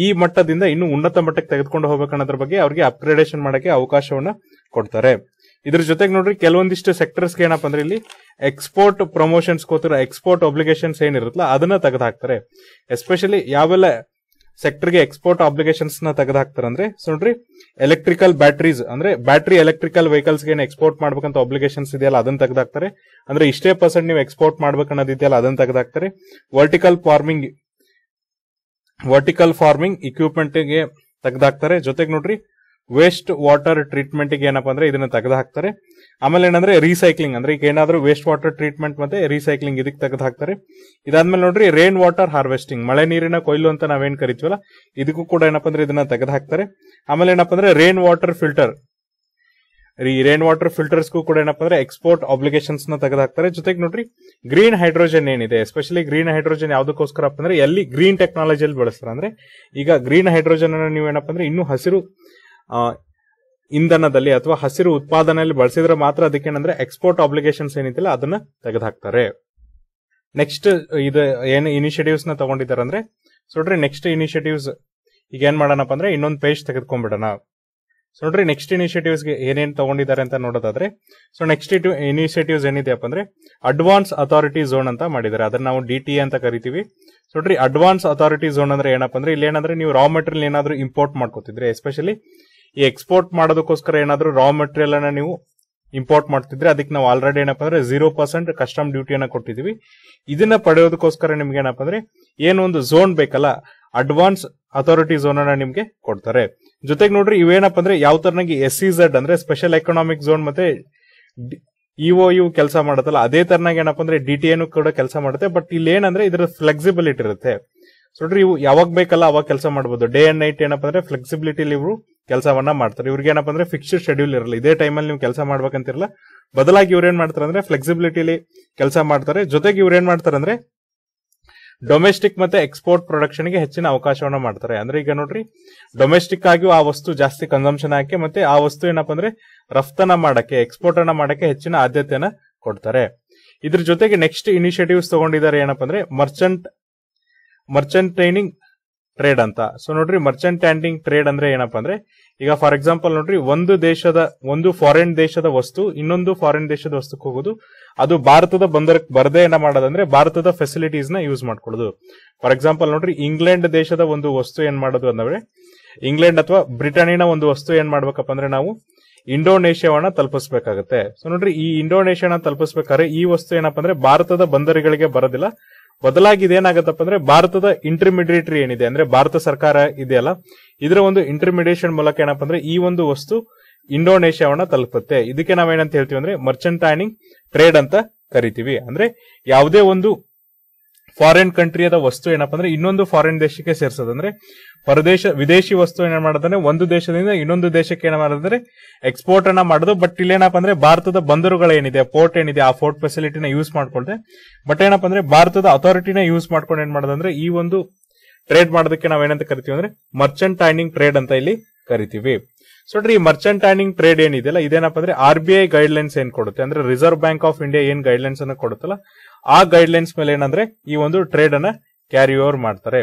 ಈ ಮಟ್ಟದಿಂದ ಇನ್ನು ಉನ್ನತ ಮಟ್ಟಕ್ಕೆ ತೆಗೆದುಕೊಂಡು ಹೋಗ್ಬೇಕನ್ನೋದ್ರ ಬಗ್ಗೆ ಅವ್ರಿಗೆ ಅಪ್ಗ್ರೇಡೇಷನ್ ಮಾಡಕ್ಕೆ ಅವಕಾಶವನ್ನ ಕೊಡ್ತಾರೆ ಇದ್ರ ಜೊತೆಗೆ ನೋಡ್ರಿ ಕೆಲವೊಂದಿಷ್ಟು ಸೆಕ್ಟರ್ಸ್ ಏನಪ್ಪ ಅಂದ್ರೆ ಇಲ್ಲಿ ಎಕ್ಸ್ಪೋರ್ಟ್ ಪ್ರಮೋಷನ್ಸ್ ಕೋತಿರೋ ಎಕ್ಸ್ಪೋರ್ಟ್ ಅಬ್ಲಿಗೇಷನ್ಸ್ ಏನಿರುತ್ತಲ್ಲ ಅದನ್ನ ತೆಗೆದು ಹಾಕ್ತಾರೆ ಎಸ್ಪೆಷಲಿ ಯಾವೆಲ್ಲ ಸೆಕ್ಟರ್ಗೆ ಎಕ್ಸ್ಪೋರ್ಟ್ ಅಬ್ಲಿಗೇಷನ್ಸ್ ನ ತೆಗೆದು ಹಾಕ್ತಾರೆ ಅಂದ್ರೆ ನೋಡ್ರಿ ಎಲೆಕ್ಟ್ರಿಕಲ್ ಬ್ಯಾಟ್ರೀಸ್ ಅಂದ್ರೆ ಬ್ಯಾಟ್ರಿ ಎಲೆಕ್ಟ್ರಿಕಲ್ ವೆಹಿಕಲ್ಸ್ ಏನು ಎಕ್ಸ್ಪೋರ್ಟ್ ಮಾಡ್ಬೇಕಂತ ಆಬ್ಲಿಗೇಷನ್ಸ್ ಇದೆಯಲ್ಲ ಅದನ್ನ ತೆಗೆದು ಹಾಕ್ತಾರೆ ಅಂದ್ರೆ ಇಷ್ಟೇ ಪರ್ಸೆಂಟ್ ನೀವು ಎಕ್ಸ್ಪೋರ್ಟ್ ಮಾಡ್ಬೇಕನ್ನೋದಿದೆಯಲ್ಲ ಅದನ್ನ ತೆಗೆದು ಹಾಕ್ತಾರೆ vertical farming vertical farming equipment ಗೆ ತೆಗೆದಾಕ್ತಾರೆ ಜೊತೆಗೆ ನೋಡ್ರಿ ವೇಸ್ಟ್ ವಾಟರ್ ಟ್ರೀಟ್ಮೆಂಟ್ ಗೆ ಏನಪ್ಪಾ ಅಂದ್ರೆ ಇದನ್ನ ತೆಗೆದು ಹಾಕ್ತಾರೆ ಆಮೇಲೆ ಏನಂದ್ರೆ ರೀಸೈಕ್ಲಿಂಗ್ ಅಂದ್ರೆ ಈಗ ಏನಾದ್ರೂ ವೇಸ್ಟ್ ವಾಟರ್ ಟ್ರೀಟ್ಮೆಂಟ್ ಮತ್ತೆ ರೀಸೈಕ್ಲಿಂಗ್ ಇದಕ್ಕೆ ತೆಗೆದು ಹಾಕ್ತಾರೆ ಇದಾದ್ಮೇಲೆ ನೋಡ್ರಿ ರೈನ್ ವಾಟರ್ ಹಾರ್ವೆಸ್ಟಿಂಗ್ ಮಳೆ ನೀರಿನ ಕೊಯ್ಲು ಅಂತ ನಾವೇನ್ ಕರಿತೀವಲ್ಲ ಇದಕ್ಕೂ ಕೂಡ ಏನಪ್ಪ ಅಂದ್ರೆ ಇದನ್ನ ತೆಗೆದು ಹಾಕ್ತಾರೆ ಆಮೇಲೆ ಏನಪ್ಪ ಅಂದ್ರೆ ರೈನ್ ವಾಟರ್ ಫಿಲ್ಟರ್ ಈ ರೈನ್ ವಾಟರ್ ಫಿಲ್ಟರ್ಸ್ಗೂ ಕೂಡ ಏನಪ್ಪ ಅಂದ್ರೆ ಎಕ್ಸ್ಪೋರ್ಟ್ ಅಬ್ಲಿಗೇಷನ್ಸ್ ನ ತೆಗೆದು ಹಾಕ್ತಾರೆ ಜೊತೆಗೆ ನೋಡ್ರಿ ಗ್ರೀನ್ ಹೈಡ್ರೋಜನ್ ಏನಿದೆ ಎಸ್ಪೆಷಲಿ ಗ್ರೀನ್ ಹೈಡ್ರೋಜನ್ ಯಾವುದಕ್ಕೋಸ್ಕರ ಅಂದ್ರೆ ಎಲ್ಲಿ ಗ್ರೀನ್ ಟೆಕ್ನಾಲಜಿಯಲ್ಲಿ ಬಳಸ್ತಾರೆ ಅಂದ್ರೆ ಈಗ ಗ್ರೀನ್ ಹೈಡ್ರೋಜನ್ ಅನ್ನು ನೀವೇನಪ್ಪ ಅಂದ್ರೆ ಇನ್ನೂ ಹಸಿರು ಇಂಧನದಲ್ಲಿ ಅಥವಾ ಹಸಿರು ಉತ್ಪಾದನೆಯಲ್ಲಿ ಬಳಸಿದ್ರೆ ಮಾತ್ರ ಅದಕ್ಕೇನಂದ್ರೆ ಎಕ್ಸ್ಪೋರ್ಟ್ ಆಬ್ಲಿಗೇಷನ್ಸ್ ಏನಿತ್ತಿಲ್ಲ ಅದನ್ನ ತೆಗೆದುಹಾಕ್ತಾರೆ ನೆಕ್ಸ್ಟ್ ಇದು ಏನು ಇನಿಷಿಯೇಟಿವ್ಸ್ ನ ತಗೊಂಡಿದ್ದಾರೆ ಅಂದ್ರೆ ಸೊ ನೋಡ್ರಿ ನೆಕ್ಸ್ಟ್ ಇನಿಷಿಯೇಟಿವ್ಸ್ ಈಗ ಏನ್ ಮಾಡೋಣಪ್ಪ ಅಂದ್ರೆ ಇನ್ನೊಂದು ಪೇಜ್ ತೆಗೆದುಕೊಂಡ್ಬಿಡೋಣ ಸೊ ನೋಡ್ರಿ ನೆಕ್ಸ್ಟ್ ಇನಿಷಿಯೇಟಿವ್ಸ್ಗೆ ಏನೇನು ತಗೊಂಡಿದ್ದಾರೆ ಅಂತ ನೋಡೋದಾದ್ರೆ ಸೊ ನೆಕ್ಸ್ಟ್ ಇನಿಷಿಯೇಟಿವ್ಸ್ ಏನಿದೆಯಪ್ಪ ಅಂದ್ರೆ ಅಡ್ವಾನ್ಸ್ ಅಥಾರಿಟಿ ಝೋನ್ ಅಂತ ಮಾಡಿದ್ದಾರೆ ಅದನ್ನ ನಾವು ಡಿ ಟಿ ಅಂತ ಕರಿತೀವಿ ಸೊ ನೋಡ್ರಿ ಅಡ್ವಾನ್ಸ್ ಅಥಾರಿಟಿ ಝೋನ್ ಅಂದ್ರೆ ಏನಪ್ಪ ಅಂದ್ರೆ ಇಲ್ಲಿ ಏನಂದ್ರೆ ನೀವು ರಾ ಮೆಟೀರಿಯಲ್ ಏನಾದ್ರೂ ಇಂಪೋರ್ಟ್ ಮಾಡ್ಕೋತಿದ್ರೆ ಎಸ್ಪೆಷಲಿ ಈ ಎಕ್ಸ್ಪೋರ್ಟ್ ಮಾಡೋದಕ್ಕೋಸ್ಕರ ಏನಾದರೂ ರಾ ಮೆಟೀರಿಯಲ್ ಅನ್ನ ನೀವು ಇಂಪೋರ್ಟ್ ಮಾಡ್ತಿದ್ರೆ ಅದಕ್ಕೆ ನಾವು ಆಲ್ರೆಡಿ ಏನಪ್ಪ ಅಂದ್ರೆ ಜೀರೋ ಪರ್ಸೆಂಟ್ ಕಸ್ಟಮ್ ಡ್ಯೂಟಿಯನ್ನ ಕೊಟ್ಟಿದೀವಿ ಇದನ್ನ ಪಡೆಯೋದಕ್ಕೋಸ್ಕರ ನಿಮ್ಗೆ ಏನಪ್ಪ ಅಂದ್ರೆ ಏನು ಒಂದು ಝೋನ್ ಬೇಕಲ್ಲ ಅಡ್ವಾನ್ಸ್ ಅಥಾರಿಟಿ ಝೋನ್ ಅನ್ನ ನಿಮ್ಗೆ ಕೊಡ್ತಾರೆ ಜೊತೆಗೆ ನೋಡ್ರಿ ಇವೇನಪ್ಪ ಅಂದ್ರೆ ಯಾವ ತರನಾಗಿ ಎಸ್ ಸಿ ಝಡ್ ಅಂದ್ರೆ ಸ್ಪೆಷಲ್ ಎಕನಾಮಿಕ್ ಝೋನ್ ಮತ್ತೆ ಇಒ ಯು e ಕೆಲಸ ಮಾಡುತ್ತಲ್ಲ ಅದೇ ತರನಾಗಿ ಏನಪ್ಪ ಅಂದ್ರೆ ಡಿ ಟಿ ಕೂಡ ಕೆಲಸ ಮಾಡುತ್ತೆ ಬಟ್ ಇಲ್ಲಿ ಏನಂದ್ರೆ ಇದರ ಫ್ಲೆಕ್ಸಿಬಿಲಿಟಿ ಇರುತ್ತೆ ನೋಡ್ರಿ ಇವು ಯಾವಾಗ ಬೇಕಲ್ಲ ಅವಾಗ ಕೆಲಸ ಮಾಡಬಹುದು ಡೇ ಅಂಡ್ ನೈಟ್ ಏನಪ್ಪ ಅಂದ್ರೆ ಫ್ಲೆಕ್ಸಿಬಿಲಿಟಿ ಇವರು ಕೆಲಸವನ್ನ ಮಾಡ್ತಾರೆ ಇವ್ರಿಗೆ ಏನಪ್ಪ ಅಂದ್ರೆ ಫಿಕ್ಸ್ಡ್ ಶೆಡ್ಯೂಲ್ ಇರಲ್ಲ ಇದೇ ಟೈಮಲ್ಲಿ ನೀವು ಕೆಲಸ ಮಾಡ್ಬೇಕಂತಿರಲ್ಲ ಬದಲಾಗಿ ಇವ್ರು ಏನ್ ಮಾಡ್ತಾರೆ ಅಂದ್ರೆ ಫ್ಲೆಕ್ಸಿಬಿಲಿಟಿಲಿ ಕೆಲಸ ಮಾಡ್ತಾರೆ ಜೊತೆಗೆ ಇವ್ರು ಏನ್ ಮಾಡ್ತಾರೆ ಅಂದ್ರೆ ಡೊಮೆಸ್ಟಿಕ್ ಮತ್ತೆ ಎಕ್ಸ್ಪೋರ್ಟ್ ಪ್ರೊಡಕ್ಷನ್ಗೆ ಹೆಚ್ಚಿನ ಅವಕಾಶವನ್ನ ಮಾಡ್ತಾರೆ ಅಂದ್ರೆ ಈಗ ನೋಡ್ರಿ ಡೊಮೆಸ್ಟಿಕ್ ಆಗಿಯೂ ಆ ವಸ್ತು ಜಾಸ್ತಿ ಕನ್ಸಂಪ್ಷನ್ ಹಾಕಿ ಮತ್ತೆ ಆ ವಸ್ತು ಏನಪ್ಪ ಅಂದ್ರೆ ರಫ್ತನ ಮಾಡಕ್ಕೆ ಎಕ್ಸ್ಪೋರ್ಟ್ ಅನ್ನ ಮಾಡಕ್ಕೆ ಹೆಚ್ಚಿನ ಆದ್ಯತೆಯನ್ನ ಕೊಡ್ತಾರೆ ಇದ್ರ ಜೊತೆಗೆ ನೆಕ್ಸ್ಟ್ ಇನಿಷಿಯೇಟಿವ್ಸ್ ತಗೊಂಡಿದ್ದಾರೆ ಏನಪ್ಪ ಅಂದ್ರೆ ಮರ್ಚೆಂಟ್ ಮರ್ಚೆಂಟ್ ಟ್ರೈನಿಂಗ್ ಟ್ರೇಡ್ ಅಂತ ಸೊ ನೋಡ್ರಿ ಮರ್ಚೆಂಟ್ ಟ್ಯಾಂಡಿಂಗ್ ಟ್ರೇಡ್ ಅಂದ್ರೆ ಏನಪ್ಪಾ ಅಂದ್ರೆ ಈಗ ಫಾರ್ ಎಕ್ಸಾಂಪಲ್ ನೋಡ್ರಿ ಒಂದು ದೇಶದ ಒಂದು ಫಾರಿನ್ ದೇಶದ ವಸ್ತು ಇನ್ನೊಂದು ಫಾರಿನ್ ದೇಶದ ವಸ್ತುಕ್ಕೆ ಹೋಗೋದು ಅದು ಭಾರತದ ಬಂದರಕ್ಕೆ ಬರದೇ ಏನ ಮಾಡೋದಂದ್ರೆ ಭಾರತದ ಫೆಸಿಲಿಟೀಸ್ ನ ಯೂಸ್ ಮಾಡ್ಕೊಳ್ಳೋದು ಫಾರ್ ಎಕ್ಸಾಂಪಲ್ ನೋಡ್ರಿ ಇಂಗ್ಲೆಂಡ್ ದೇಶದ ಒಂದು ವಸ್ತು ಏನ್ ಮಾಡೋದು ಅಂದ್ರೆ ಇಂಗ್ಲೆಂಡ್ ಅಥವಾ ಬ್ರಿಟನಿನ ಒಂದು ವಸ್ತು ಏನ್ ಮಾಡ್ಬೇಕಪ್ಪ ಅಂದ್ರೆ ನಾವು ಇಂಡೋನೇಷ್ಯಾವನ್ನ ತಲುಪಿಸಬೇಕಾಗತ್ತೆ ಸೊ ನೋಡ್ರಿ ಈ ಇಂಡೋನೇಷ್ಯಾನ ತಲುಪಿಸ್ಬೇಕಾದ್ರೆ ಈ ವಸ್ತು ಏನಪ್ಪಾ ಅಂದ್ರೆ ಭಾರತದ ಬಂದರುಗಳಿಗೆ ಬರೋದಿಲ್ಲ ಬದಲಾಗಿ ಇದೇನಾಗತ್ತಪ್ಪ ಅಂದ್ರೆ ಭಾರತದ ಇಂಟರ್ಮಿಡಿಯೇಟರಿ ಏನಿದೆ ಅಂದ್ರೆ ಭಾರತ ಸರ್ಕಾರ ಇದೆಯಲ್ಲ ಇದರ ಒಂದು ಇಂಟರ್ಮಿಡಿಯೇಷನ್ ಮೂಲಕ ಏನಪ್ಪ ಅಂದ್ರೆ ಈ ಒಂದು ವಸ್ತು ಇಂಡೋನೇಷ್ಯಾವನ್ನ ತಲುಪುತ್ತೆ ಇದಕ್ಕೆ ನಾವೇನಂತ ಹೇಳ್ತೀವಿ ಅಂದ್ರೆ ಮರ್ಚೆಂಟೈನಿಂಗ್ ಟ್ರೇಡ್ ಅಂತ ಕರಿತೀವಿ ಅಂದ್ರೆ ಯಾವುದೇ ಒಂದು ಫಾರಿನ್ ಕಂಟ್ರಿಯದ ವಸ್ತು ಏನಪ್ಪಾ ಅಂದ್ರೆ ಇನ್ನೊಂದು ಫಾರಿನ್ ದೇಶಕ್ಕೆ ಸೇರ್ಸೋದಂದ್ರೆ ಪರದೇಶ ವಿದೇಶಿ ವಸ್ತು ಏನ್ ಮಾಡೋದಂದ್ರೆ ಒಂದು ದೇಶದಿಂದ ಇನ್ನೊಂದು ದೇಶಕ್ಕೆ ಏನ ಮಾಡೋದಂದ್ರೆ ಎಕ್ಸ್ಪೋರ್ಟ್ ಅನ್ನ ಮಾಡೋದು ಬಟ್ ಇಲ್ಲೇನಪ್ಪ ಅಂದ್ರೆ ಭಾರತದ ಬಂದರುಗಳೇನಿದೆ ಪೋರ್ಟ್ ಏನಿದೆ ಆ ಫೋರ್ಟ್ ಫೆಸಿಲಿಟಿನ ಯೂಸ್ ಮಾಡ್ಕೊಳ್ದೆ ಬಟ್ ಏನಪ್ಪ ಅಂದ್ರೆ ಭಾರತದ ಅಥಾರಿಟಿನ ಯೂಸ್ ಮಾಡ್ಕೊಂಡು ಏನ್ ಮಾಡೋದಂದ್ರೆ ಈ ಒಂದು ಟ್ರೇಡ್ ಮಾಡೋದಕ್ಕೆ ನಾವ್ ಏನಂತ ಕರಿತೀವಿ ಅಂದ್ರೆ ಮರ್ಚೆಂಟ್ ಟೈನಿಂಗ್ ಟ್ರೇಡ್ ಅಂತ ಇಲ್ಲಿ ಕರಿತೀವಿ ಸೊ ಈ ಮರ್ಚೆಂಟ್ ಟೈನಿಂಗ್ ಟ್ರೇಡ್ ಏನಿದೆಯಲ್ಲ ಇದೇನಪ್ಪ ಅಂದ್ರೆ R B I guidelines ಏನ್ ಕೊಡುತ್ತೆ ಅಂದ್ರೆ ರಿಸರ್ವ್ ಬ್ಯಾಂಕ್ ಆಫ್ ಇಂಡಿಯಾ ಏನ್ ಗೈಡ್ ಲೈನ್ಸ್ ಅನ್ನು ಕೊಡುತ್ತಲ್ಲ ಆ ಗೈಡ್ ಲೈನ್ಸ್ ಮೇಲೆ ಏನಂದ್ರೆ ಈ ಒಂದು ಟ್ರೇಡ್ ಅನ್ನ ಕ್ಯಾರಿ ಓವರ್ ಮಾಡ್ತಾರೆ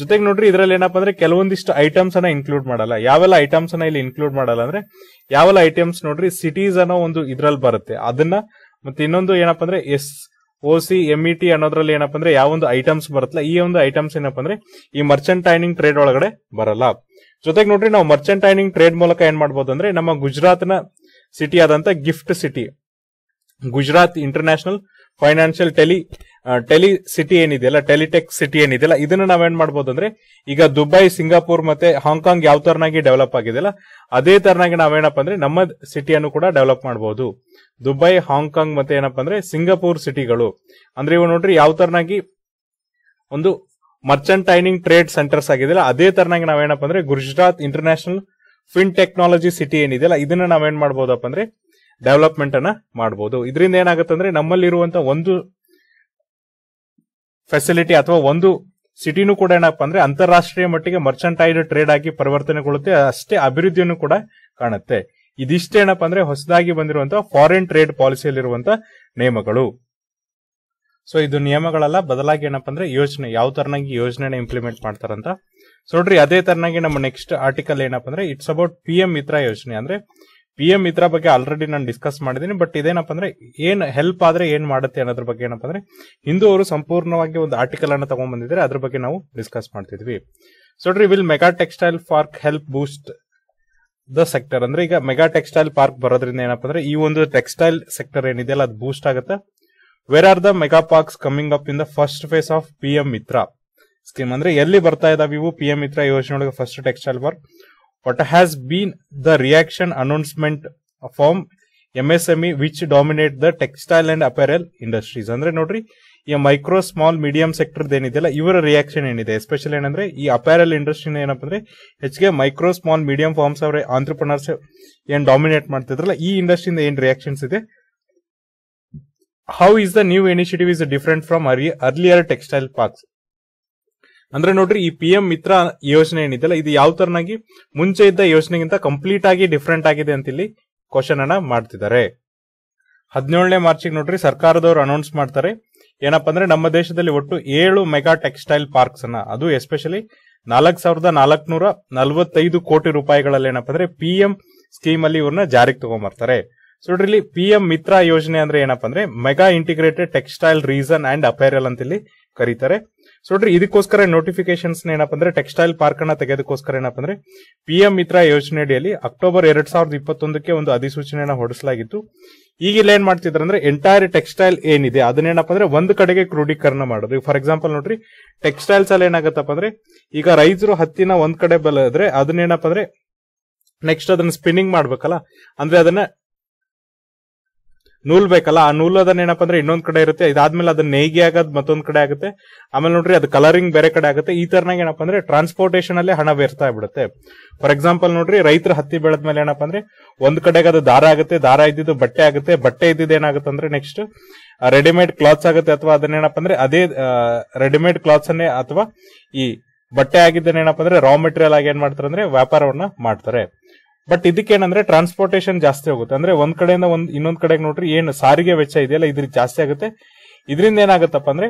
ಜೊತೆಗೆ ನೋಡ್ರಿ ಇದ್ರಲ್ಲಿ ಏನಪ್ಪ ಅಂದ್ರೆ ಕೆಲವೊಂದಿಷ್ಟು ಐಟಮ್ಸ್ ಅನ್ನ ಇನ್ಕ್ಲೂಡ್ ಮಾಡಲ್ಲ ಯಾವೆಲ್ಲ ಐಟಮ್ಸ್ ಅನ್ನ ಇಲ್ಲಿ ಇನ್ಕ್ಲೂಡ್ ಮಾಡಲ್ಲ ಅಂದ್ರೆ ಯಾವೆಲ್ಲ ಐಟಮ್ಸ್ ನೋಡ್ರಿ ಸಿಟೀಸ್ ಅನ್ನೋ ಒಂದು ಇದ್ರಲ್ಲಿ ಬರುತ್ತೆ ಅದನ್ನ ಮತ್ತೆ ಇನ್ನೊಂದು ಏನಪ್ಪ ಅಂದ್ರೆ S O C E T ಅನ್ನೋದ್ರಲ್ಲಿ ಏನಪ್ಪಾ ಅಂದ್ರೆ ಯಾವ ಒಂದು ಐಟಮ್ಸ್ ಬರುತ್ತಲ್ಲ ಈ ಒಂದು ಐಟಮ್ಸ್ ಏನಪ್ಪಾ ಅಂದ್ರೆ ಈ ಮರ್ಚೆಂಟ್ ಟೈನಿಂಗ್ ಟ್ರೇಡ್ ಒಳಗಡೆ ಬರಲ್ಲ ಜೊತೆಗೆ ನೋಡ್ರಿ ನಾವು ಮರ್ಚೆಂಟ್ ಟೈನಿಂಗ್ ಟ್ರೇಡ್ ಮೂಲಕ ಏನ್ ಮಾಡಬಹುದು ಅಂದ್ರೆ ನಮ್ಮ ಗುಜರಾತ್ನ ಸಿಟಿ ಆದಂತ gift city Gujarat international financial tele tele city ಏನಿದೆಯಲ್ಲ ಟೆಲಿಟೆಕ್ ಸಿಟಿ ಏನಿದೆಯಲ್ಲ ಇದನ್ನ ನಾವೇನ್ ಮಾಡ್ಬೋದು ಅಂದ್ರೆ ಈಗ ದುಬೈ ಸಿಂಗಾಪುರ್ ಮತ್ತೆ ಹಾಂಗ್ಕಾಂಗ್ ಯಾವ ತರನಾಗಿ ಡೆವಲಪ್ ಆಗಿದೆಯಲ್ಲ ಅದೇ ತರನಾಗಿ ನಾವೇನಪ್ಪ ಅಂದ್ರೆ ನಮ್ಮ ಸಿಟಿಯನ್ನು ಕೂಡ ಡೆವಲಪ್ ಮಾಡಬಹುದು ದುಬೈ ಹಾಂಗ್ಕಾಂಗ್ ಮತ್ತೆ ಏನಪ್ಪ ಅಂದ್ರೆ ಸಿಂಗಾಪುರ್ ಸಿಟಿಗಳು ಅಂದ್ರೆ ಇವು ನೋಡ್ರಿ ಯಾವ ತರನಾಗಿ ಒಂದು ಮರ್ಚೆಂಟೈನಿಂಗ್ ಟ್ರೇಡ್ ಸೆಂಟರ್ಸ್ ಆಗಿದೆಯಲ್ಲ ಅದೇ ತರನಾಗಿ ನಾವೇನಪ್ಪ ಅಂದ್ರೆ Gujarat international fin technology city ಏನಿದೆಯಲ್ಲ ಇದನ್ನ ನಾವೇನ್ ಮಾಡ್ಬೋದಪ್ಪ ಅಂದ್ರೆ ಡೆವಲಪ್ಮೆಂಟ್ ಅನ್ನ ಮಾಡಬಹುದು ಇದರಿಂದ ಏನಾಗುತ್ತೆ ನಮ್ಮಲ್ಲಿರುವಂತ ಒಂದು ಫೆಸಿಲಿಟಿ ಅಥವಾ ಒಂದು ಸಿಟಿನೂ ಕೂಡ ಏನಪ್ಪಾ ಅಂದ್ರೆ ಅಂತಾರಾಷ್ಟ್ರೀಯ ಮಟ್ಟಿಗೆ ಮರ್ಚೆಂಟೈಡ್ ಟ್ರೇಡ್ ಆಗಿ ಪರಿವರ್ತನೆಗೊಳ್ಳುತ್ತೆ ಅಷ್ಟೇ ಅಭಿವೃದ್ಧಿಯನ್ನು ಕೂಡ ಕಾಣುತ್ತೆ ಇದಿಷ್ಟೇನಪ್ಪ ಅಂದ್ರೆ ಹೊಸದಾಗಿ ಬಂದಿರುವಂತಹ ಫಾರಿನ್ ಟ್ರೇಡ್ ಪಾಲಿಸಿಯಲ್ಲಿರುವಂತಹ ನಿಯಮಗಳು ಸೊ ಇದು ನಿಯಮಗಳೆಲ್ಲ ಬದಲಾಗಿ ಏನಪ್ಪಾ ಅಂದ್ರೆ ಯೋಜನೆ ಯಾವ ತರನಾಗಿ ಯೋಜನೆನ ಇಂಪ್ಲಿಮೆಂಟ್ ಮಾಡ್ತಾರಂತ ಸೊ ನೋಡ್ರಿ ಅದೇ ತರನಾಗಿ ನಮ್ಮ ನೆಕ್ಸ್ಟ್ ಆರ್ಟಿಕಲ್ ಏನಪ್ಪ ಅಂದ್ರೆ it's about P M Mitra ಯೋಜನೆ ಅಂದ್ರೆ ಪಿ ಎಂ ಇದ್ರ ಬಗ್ಗೆ ಆಲ್ರೆಡಿ ನಾನು ಡಿಸ್ಕಸ್ ಮಾಡಿದ್ದೀನಿ ಬಟ್ ಇದೇನಪ್ಪ ಅಂದ್ರೆ ಏನ್ ಹೆಲ್ಪ್ ಆದ್ರೆ ಏನ್ ಮಾಡುತ್ತೆ ಅನ್ನೋದ್ರ ಬಗ್ಗೆ ಏನಪ್ಪ ಅಂದ್ರೆ ಹಿಂದೂ ಅವರು ಸಂಪೂರ್ಣವಾಗಿ ಒಂದು ಆರ್ಟಿಕಲ್ ಅನ್ನ ತಗೊಂಡ್ ಬಂದಿದ್ರೆ ಅದ್ರ ಬಗ್ಗೆ ನಾವು ಡಿಸ್ಕಸ್ ಮಾಡ್ತಿದ್ವಿ so will mega textile park help boost the sector ಅಂದ್ರೆ ಈಗ ಮೆಗಾ ಟೆಕ್ಸ್ಟೈಲ್ ಪಾರ್ಕ್ ಬರೋದ್ರಿಂದ ಏನಪ್ಪ ಅಂದ್ರೆ ಈ ಒಂದು ಟೆಕ್ಸ್ಟೈಲ್ ಸೆಕ್ಟರ್ ಏನಿದೆಯಲ್ಲ ಅದು ಬೂಸ್ಟ್ ಆಗುತ್ತೆ where are the mega parks coming up in the first phase of P M Mitra scheme ಅಂದ್ರೆ ಎಲ್ಲಿ ಬರ್ತಾ ಇದಾವೆ ಇವು ಪಿ ಎಂ ಮಿತ್ರ ಯೋಜನೆ ಒಳಗೆ first textile park What has been the reaction announcement from MSME which dominate the textile and apparel industries ಅಂದ್ರೆ ನೋಡ್ರಿ ಈ ಮೈಕ್ರೋ ಸ್ಮಾಲ್ ಮೀಡಿಯಂ ಸೆಕ್ಟರ್ ಏನಿದೆಯಲ್ಲ ಇವರ ರಿಯಾಕ್ಷನ್ ಏನಿದೆ ಎಸ್ಪೆಷಲಿ ಏನಂದ್ರೆ ಈ ಅಪ್ಯಾರಲ್ ಇಂಡಸ್ಟ್ರಿನ ಏನಪ್ಪ ಅಂದ್ರೆ ಹೆಚ್ಚಿಗೆ ಮೈಕ್ರೋ ಸ್ಮಾಲ್ ಮೀಡಿಯಂ ಫಾರ್ಮ್ಸ್ ಅವರ ಆಂಟ್ರಪ್ರನರ್ಸ್ ಏನ್ ಡಾಮಿನೇಟ್ ಮಾಡ್ತಿದ್ರಲ್ಲ ಈ ಇಂಡಸ್ಟ್ರಿಯಿಂದ ಏನ್ ರಿಯಾಕ್ಷನ್ಸ್ ಇದೆ how is the new initiative is different from earlier textile parks ಅಂದ್ರೆ ನೋಡ್ರಿ ಈ ಪಿ ಎಂ ಮಿತ್ರ ಯೋಜನೆ ಏನಿದೆಲ್ಲ ಇದು ಯಾವ ತರನಾಗಿ ಮುಂಚೆ ಇದ್ದ ಯೋಜನೆಗಿಂತ ಕಂಪ್ಲೀಟ್ ಆಗಿ ಡಿಫ್ರೆಂಟ್ ಆಗಿದೆ ಅಂತ ಇಲ್ಲಿ ಕ್ವಶನ್ ಅನ್ನ ಮಾಡ್ತಿದ್ದಾರೆ ಹದಿನೇಳನೇ ಮಾರ್ಚಿಗೆ ನೋಡ್ರಿ ಸರ್ಕಾರದವರು ಅನೌನ್ಸ್ ಮಾಡ್ತಾರೆ ಏನಪ್ಪಾ ಅಂದ್ರೆ ನಮ್ಮ ದೇಶದಲ್ಲಿ ಒಟ್ಟು ಏಳು ಮೆಗಾ ಟೆಕ್ಸ್ಟೈಲ್ ಪಾರ್ಕ್ಸ್ ಅನ್ನ ಅದು ಎಸ್ಪೆಷಲಿ ನಾಲ್ಕ್ ಸಾವಿರದ ನಾಲ್ಕನೂರ ನಲ್ವತ್ತೈದು ಕೋಟಿ ರೂಪಾಯಿಗಳಲ್ಲಿ ಏನಪ್ಪಾ ಅಂದ್ರೆ ಪಿ ಎಂ ಸ್ಕೀಮ್ ಅಲ್ಲಿ ಇವ್ರನ್ನ ಜಾರಿಗೆ ತಗೊಂಡ್ಬರ್ತಾರೆ ಸೊ ಇಲ್ಲಿ ಪಿ ಎಂ ಮಿತ್ರ ಯೋಜನೆ ಅಂದ್ರೆ ಏನಪ್ಪಾ ಅಂದ್ರೆ mega integrated textile region and apparel ಅಂತ ಇಲ್ಲಿ ಕರೀತಾರೆ ಸೊ ನೋಡ್ರಿ ಇದಕ್ಕೋಸ್ಕರ ನೋಟಿಫಿಕೇಶನ್ಸ್ ಏನಪ್ಪ ಅಂದ್ರೆ ಟೆಕ್ಸ್ಟೈಲ್ ಪಾರ್ಕ್ ಅನ್ನ ತೆಗೆದಕ್ಕೋಸ್ಕರ ಏನಪ್ಪ ಅಂದ್ರೆ ಪಿ ಎಂ ಮಿತ್ರ ಯೋಜನೆಯಡಿಯಲ್ಲಿ ಅಕ್ಟೋಬರ್ ಎರಡ್ ಸಾವಿರದ ಇಪ್ಪತ್ತೊಂದಕ್ಕೆ ಒಂದು ಅಧಿಸೂಚನೆಯನ್ನ ಹೊರಡಿಸಲಾಗಿತ್ತು ಈಗ ಇಲ್ಲಿ ಏನ್ ಮಾಡ್ತಿದ್ರು ಅಂದ್ರೆ ಎಂಟೈರ್ ಟೆಕ್ಸ್ಟೈಲ್ ಏನಿದೆ ಅದನ್ನೇನಪ್ಪ ಅಂದ್ರೆ ಒಂದು ಕಡೆಗೆ ಕ್ರೋಢೀಕರಣ ಮಾಡೋದು ಫಾರ್ ಎಕ್ಸಾಂಪಲ್ ನೋಡ್ರಿ ಟೆಕ್ಸ್ಟೈಲ್ಸ್ ಅಲ್ಲಿ ಏನಾಗತ್ತಪ್ಪ ಅಂದ್ರೆ ಈಗ ರೈತರು ಹತ್ತಿನ ಒಂದ್ ಕಡೆ ಬಲದ್ರೆ ಅದನ್ನೇನಪ್ಪ ಅಂದ್ರೆ ನೆಕ್ಸ್ಟ್ ಅದನ್ನ ಸ್ಪಿನ್ನಿಂಗ್ ಮಾಡ್ಬೇಕಲ್ಲ ಅಂದ್ರೆ ಅದನ್ನ ನೂಲ್ ಬೇಕಲ್ಲ ಆ ನೂಲ್ ಅದನ್ನೇನಪ್ಪ ಅಂದ್ರೆ ಇನ್ನೊಂದ್ ಕಡೆ ಇರುತ್ತೆ ಇದಾದ್ಮೇಲೆ ಅದನ್ನ ನೇಯ್ಗೆ ಆಗೋದ್ ಮತ್ತೊಂದ್ ಕಡೆ ಆಗುತ್ತೆ ಆಮೇಲೆ ನೋಡ್ರಿ ಅದು ಕಲರಿಂಗ್ ಬೇರೆ ಕಡೆ ಆಗುತ್ತೆ ಈ ತರನಾಗ ಏನಪ್ಪಾ ಅಂದ್ರೆ ಟ್ರಾನ್ಸ್ಪೋರ್ಟೇಷನ್ ಅಲ್ಲಿ ಹಣ ವ್ಯರ್ಥ ಆಗ್ಬಿಡುತ್ತೆ ಫಾರ್ ಎಕ್ಸಾಂಪಲ್ ನೋಡ್ರಿ ರೈತರ ಹತ್ತಿ ಬೆಳೆದ್ಮೇಲೆ ಏನಪ್ಪ ಅಂದ್ರೆ ಒಂದ್ ಕಡೆಗೆ ಅದು ದಾರ ಆಗುತ್ತೆ ದಾರ ಇದ್ದಿದ್ದು ಬಟ್ಟೆ ಆಗುತ್ತೆ ಬಟ್ಟೆ ಇದ್ದಿದ್ದು ಏನಾಗುತ್ತೆ ಅಂದ್ರೆ ನೆಕ್ಸ್ಟ್ ರೆಡಿಮೇಡ್ ಕ್ಲಾತ್ಸ್ ಆಗುತ್ತೆ ಅಥವಾ ಅದನ್ನೇನಪ್ಪ ಅಂದ್ರೆ ಅದೇ ರೆಡಿಮೇಡ್ ಕ್ಲಾತ್ಸ್ ಅನ್ನೇ ಅಥವಾ ಈ ಬಟ್ಟೆ ಆಗಿದ್ದೇನೇನಪ್ಪಾ ಅಂದ್ರೆ ರಾ ಮೆಟೀರಿಯಲ್ ಆಗಿ ಏನ್ ಮಾಡ್ತಾರೆ ಅಂದ್ರೆ ವ್ಯಾಪಾರವನ್ನ ಮಾಡ್ತಾರೆ ಬಟ್ ಇದಕ್ಕೇನಂದ್ರೆ ಟ್ರಾನ್ಸ್ಪೋರ್ಟೇಷನ್ ಜಾಸ್ತಿ ಹೋಗುತ್ತೆ ಅಂದ್ರೆ ಒಂದ್ ಕಡೆಯಿಂದ ಒಂದ್ ಇನ್ನೊಂದ್ ಕಡೆಗೆ ನೋಡ್ರಿ ಏನು ಸಾರಿಗೆ ವೆಚ್ಚ ಇದೆಯಲ್ಲ ಇದ್ರ ಜಾಸ್ತಿ ಆಗುತ್ತೆ ಇದರಿಂದ ಏನಾಗುತ್ತಪ್ಪ ಅಂದ್ರೆ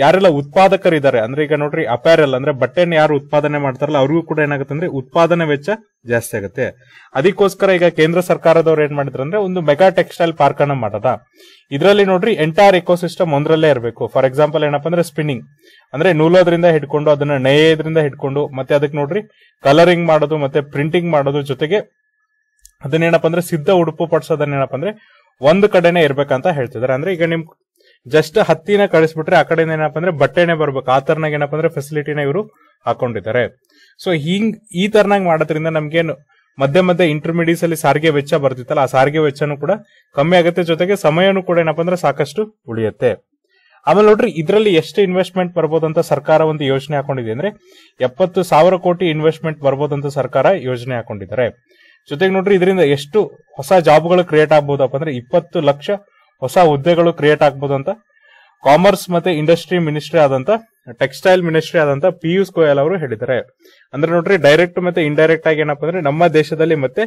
ಯಾರೆಲ್ಲ ಉತ್ಪಾದಕರಿದ್ದಾರೆ ಅಂದ್ರೆ ಈಗ ನೋಡ್ರಿ ಅಪ್ಯಾರಲ್ ಅಂದ್ರೆ ಬಟ್ಟೆನ ಯಾರು ಉತ್ಪಾದನೆ ಮಾಡ್ತಾರಲ್ಲ ಅವ್ರಿಗೂ ಕೂಡ ಏನಾಗುತ್ತೆ ಅಂದ್ರೆ ಉತ್ಪಾದನೆ ವೆಚ್ಚ ಜಾಸ್ತಿ ಆಗುತ್ತೆ ಅದಕ್ಕೋಸ್ಕರ ಈಗ ಕೇಂದ್ರ ಸರ್ಕಾರದವ್ರು ಏನ್ ಮಾಡಿದ್ರು ಅಂದ್ರೆ ಒಂದು ಮೆಗಾ ಟೆಕ್ಸ್ಟೈಲ್ ಪಾರ್ಕ್ ಅನ್ನ ಮಾಡದ ಇದರಲ್ಲಿ ನೋಡ್ರಿ ಎಂಟೈರ್ ಇಕೋಸಿಸ್ಟಮ್ ಒಂದರಲ್ಲೇ ಇರಬೇಕು ಫಾರ್ ಎಕ್ಸಾಂಪಲ್ ಏನಪ್ಪಾ ಅಂದ್ರೆ ಸ್ಪಿನ್ನಿಂಗ್ ಅಂದ್ರೆ ನೂಲೋದ್ರಿಂದ ಹಿಡ್ಕೊಂಡು ಅದನ್ನ ನೇಯೋದ್ರಿಂದ ಹಿಡ್ಕೊಂಡು ಮತ್ತೆ ಅದಕ್ಕೆ ನೋಡ್ರಿ ಕಲರಿಂಗ್ ಮಾಡೋದು ಮತ್ತೆ ಪ್ರಿಂಟಿಂಗ್ ಮಾಡೋದು ಜೊತೆಗೆ ಅದನ್ನೇನಪ್ಪ ಅಂದ್ರೆ ಸಿದ್ಧ ಉಡುಪು ಪಡಿಸೋದನ್ನೇನಪ್ಪ ಅಂದ್ರೆ ಒಂದು ಕಡೆನೆ ಇರ್ಬೇಕಂತ ಹೇಳ್ತಿದ್ದಾರೆ ಅಂದ್ರೆ ಈಗ ನಿಮ್ ಜಸ್ಟ್ ಹತ್ತಿನ ಕಳಿಸ್ಬಿಟ್ರೆ ಆ ಕಡೆಯಿಂದ ಏನಪ್ಪ ಅಂದ್ರೆ ಬಟ್ಟೆನೆ ಬರ್ಬೇಕು ಆ ತರನಾಗ ಏನಪ್ಪ ಅಂದ್ರೆ ಫೆಸಿಲಿಟಿನ ಇವರು ಹಾಕೊಂಡಿದ್ದಾರೆ ಸೊ ಹಿಂಗ್ ಈ ತರನಾಗ ಮಾಡೋದ್ರಿಂದ ನಮ್ಗೇನು ಮಧ್ಯೆ ಮಧ್ಯೆ ಇಂಟರ್ಮೀಡಿಯೇಟ್ಸ್ ಅಲ್ಲಿ ಸಾರಿಗೆ ವೆಚ್ಚ ಬರ್ತಿತ್ತಲ್ಲ ಆ ಸಾರಿಗೆ ವೆಚ್ಚನೂ ಕೂಡ ಕಮ್ಮಿ ಆಗುತ್ತೆ ಜೊತೆಗೆ ಸಮಯನೂ ಕೂಡ ಏನಪ್ಪ ಅಂದ್ರೆ ಸಾಕಷ್ಟು ಉಳಿಯುತ್ತೆ ಆಮೇಲೆ ನೋಡ್ರಿ ಇದರಲ್ಲಿ ಎಷ್ಟು ಇನ್ವೆಸ್ಟ್ಮೆಂಟ್ ಬರ್ಬೋದು ಅಂತ ಸರ್ಕಾರ ಒಂದು ಯೋಜನೆ ಹಾಕೊಂಡಿದೆ ಅಂದ್ರೆ ಎಪ್ಪತ್ತು ಸಾವಿರ ಕೋಟಿ ಇನ್ವೆಸ್ಟ್ಮೆಂಟ್ ಬರ್ಬೋದು ಅಂತ ಸರ್ಕಾರ ಯೋಜನೆ ಹಾಕೊಂಡಿದ್ದಾರೆ ಜೊತೆಗೆ ನೋಡ್ರಿ ಇದರಿಂದ ಎಷ್ಟು ಹೊಸ ಜಾಬ್ಗಳು ಕ್ರಿಯೇಟ್ ಆಗ್ಬೋದಪ್ಪ ಅಂದ್ರೆ ಇಪ್ಪತ್ತು ಲಕ್ಷ ಹೊಸ ಹುದ್ದೆಗಳು ಕ್ರಿಯೇಟ್ ಆಗ್ಬೋದು ಅಂತ ಕಾಮರ್ಸ್ ಮತ್ತೆ ಇಂಡಸ್ಟ್ರಿ ಮಿನಿಸ್ಟ್ರಿ ಆದಂತ ಟೆಕ್ಸ್ಟೈಲ್ ಮಿನಿಸ್ಟ್ರಿ ಆದಂತ ಪಿಯೂಷ್ ಗೋಯಲ್ ಅವರು ಹೇಳಿದ್ದಾರೆ ಅಂದ್ರೆ ನೋಡ್ರಿ ಡೈರೆಕ್ಟ್ ಮತ್ತೆ ಇಂಡೈರೆಕ್ಟ್ ಆಗಿ ಏನಪ್ಪಾ ಅಂದ್ರೆ ನಮ್ಮ ದೇಶದಲ್ಲಿ ಮತ್ತೆ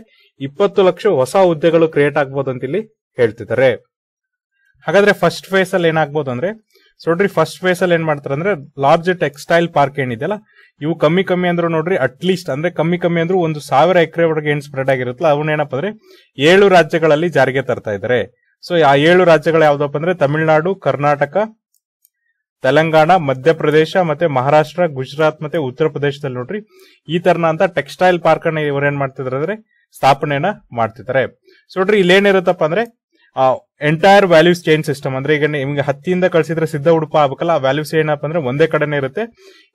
ಇಪ್ಪತ್ತು ಲಕ್ಷ ಹೊಸ ಹುದ್ದೆಗಳು ಕ್ರಿಯೇಟ್ ಆಗ್ಬೋದು ಅಂತ ಇಲ್ಲಿ ಹೇಳ್ತಿದ್ದಾರೆ ಹಾಗಾದ್ರೆ ಫಸ್ಟ್ ಫೇಸ್ ಅಲ್ಲಿ ಏನಾಗ್ಬೋದು ಅಂದ್ರೆ ನೋಡ್ರಿ ಫಸ್ಟ್ ಫೇಸ್ ಅಲ್ಲಿ ಏನ್ ಮಾಡ್ತಾರೆ ಅಂದ್ರೆ ಲಾರ್ಜ್ ಟೆಕ್ಸ್ಟೈಲ್ ಪಾರ್ಕ್ ಏನಿದೆಯಲ್ಲ ಇವು ಕಮ್ಮಿ ಕಮ್ಮಿ ಅಂದ್ರೂ ನೋಡ್ರಿ ಅಟ್ಲೀಸ್ಟ್ ಅಂದ್ರೆ ಕಮ್ಮಿ ಕಮ್ಮಿ ಅಂದ್ರೂ ಒಂದು ಸಾವಿರ ಎಕರೆ ಒಳಗೆ ಏನ್ ಸ್ಪ್ರೆಡ್ ಆಗಿರುತ್ತಲ್ಲ ಅವನ್ನ ಏನಪ್ಪ ಅಂದ್ರೆ ಏಳು ರಾಜ್ಯಗಳಲ್ಲಿ ಜಾರಿಗೆ ತರ್ತಾ ಇದ್ದಾರೆ ಸೊ ಆ ಏಳು ರಾಜ್ಯಗಳು ಯಾವ್ದಪ್ಪ ಅಂದ್ರೆ ತಮಿಳುನಾಡು ಕರ್ನಾಟಕ ತೆಲಂಗಾಣ ಮಧ್ಯಪ್ರದೇಶ ಮತ್ತೆ ಮಹಾರಾಷ್ಟ್ರ ಗುಜರಾತ್ ಮತ್ತೆ ಉತ್ತರ ಪ್ರದೇಶದಲ್ಲಿ ನೋಡ್ರಿ ಈ ತರನ ಅಂತ ಟೆಕ್ಸ್ಟೈಲ್ ಪಾರ್ಕ್ ಅನ್ನ ಇವರೇನ್ ಏನ್ ಅಂದ್ರೆ ಸ್ಥಾಪನೆಯನ್ನ ಮಾಡ್ತಿದ್ದಾರೆ ಸೊ ನೋಡ್ರಿ ಇಲ್ಲೇನಿರುತ್ತಪ್ಪ ಅಂದ್ರೆ ಎಂಟೈರ್ ವ್ಯಾಲ್ಯೂಸ್ ಚೇನ್ ಸಿಸ್ಟಮ್ ಅಂದ್ರೆ ಈಗ ನಿಮ್ಗೆ ಹತ್ತಿಯಿಂದ ಕಳಿಸಿದ್ರೆ ಸಿದ್ಧ ಉಡುಪ ಆಗ್ಬೇಕಲ್ಲ ಆ ವ್ಯಾಲ್ಯೂಸ್ ಏನಪ್ಪ ಅಂದ್ರೆ ಒಂದೇ ಕಡೆನೇ ಇರುತ್ತೆ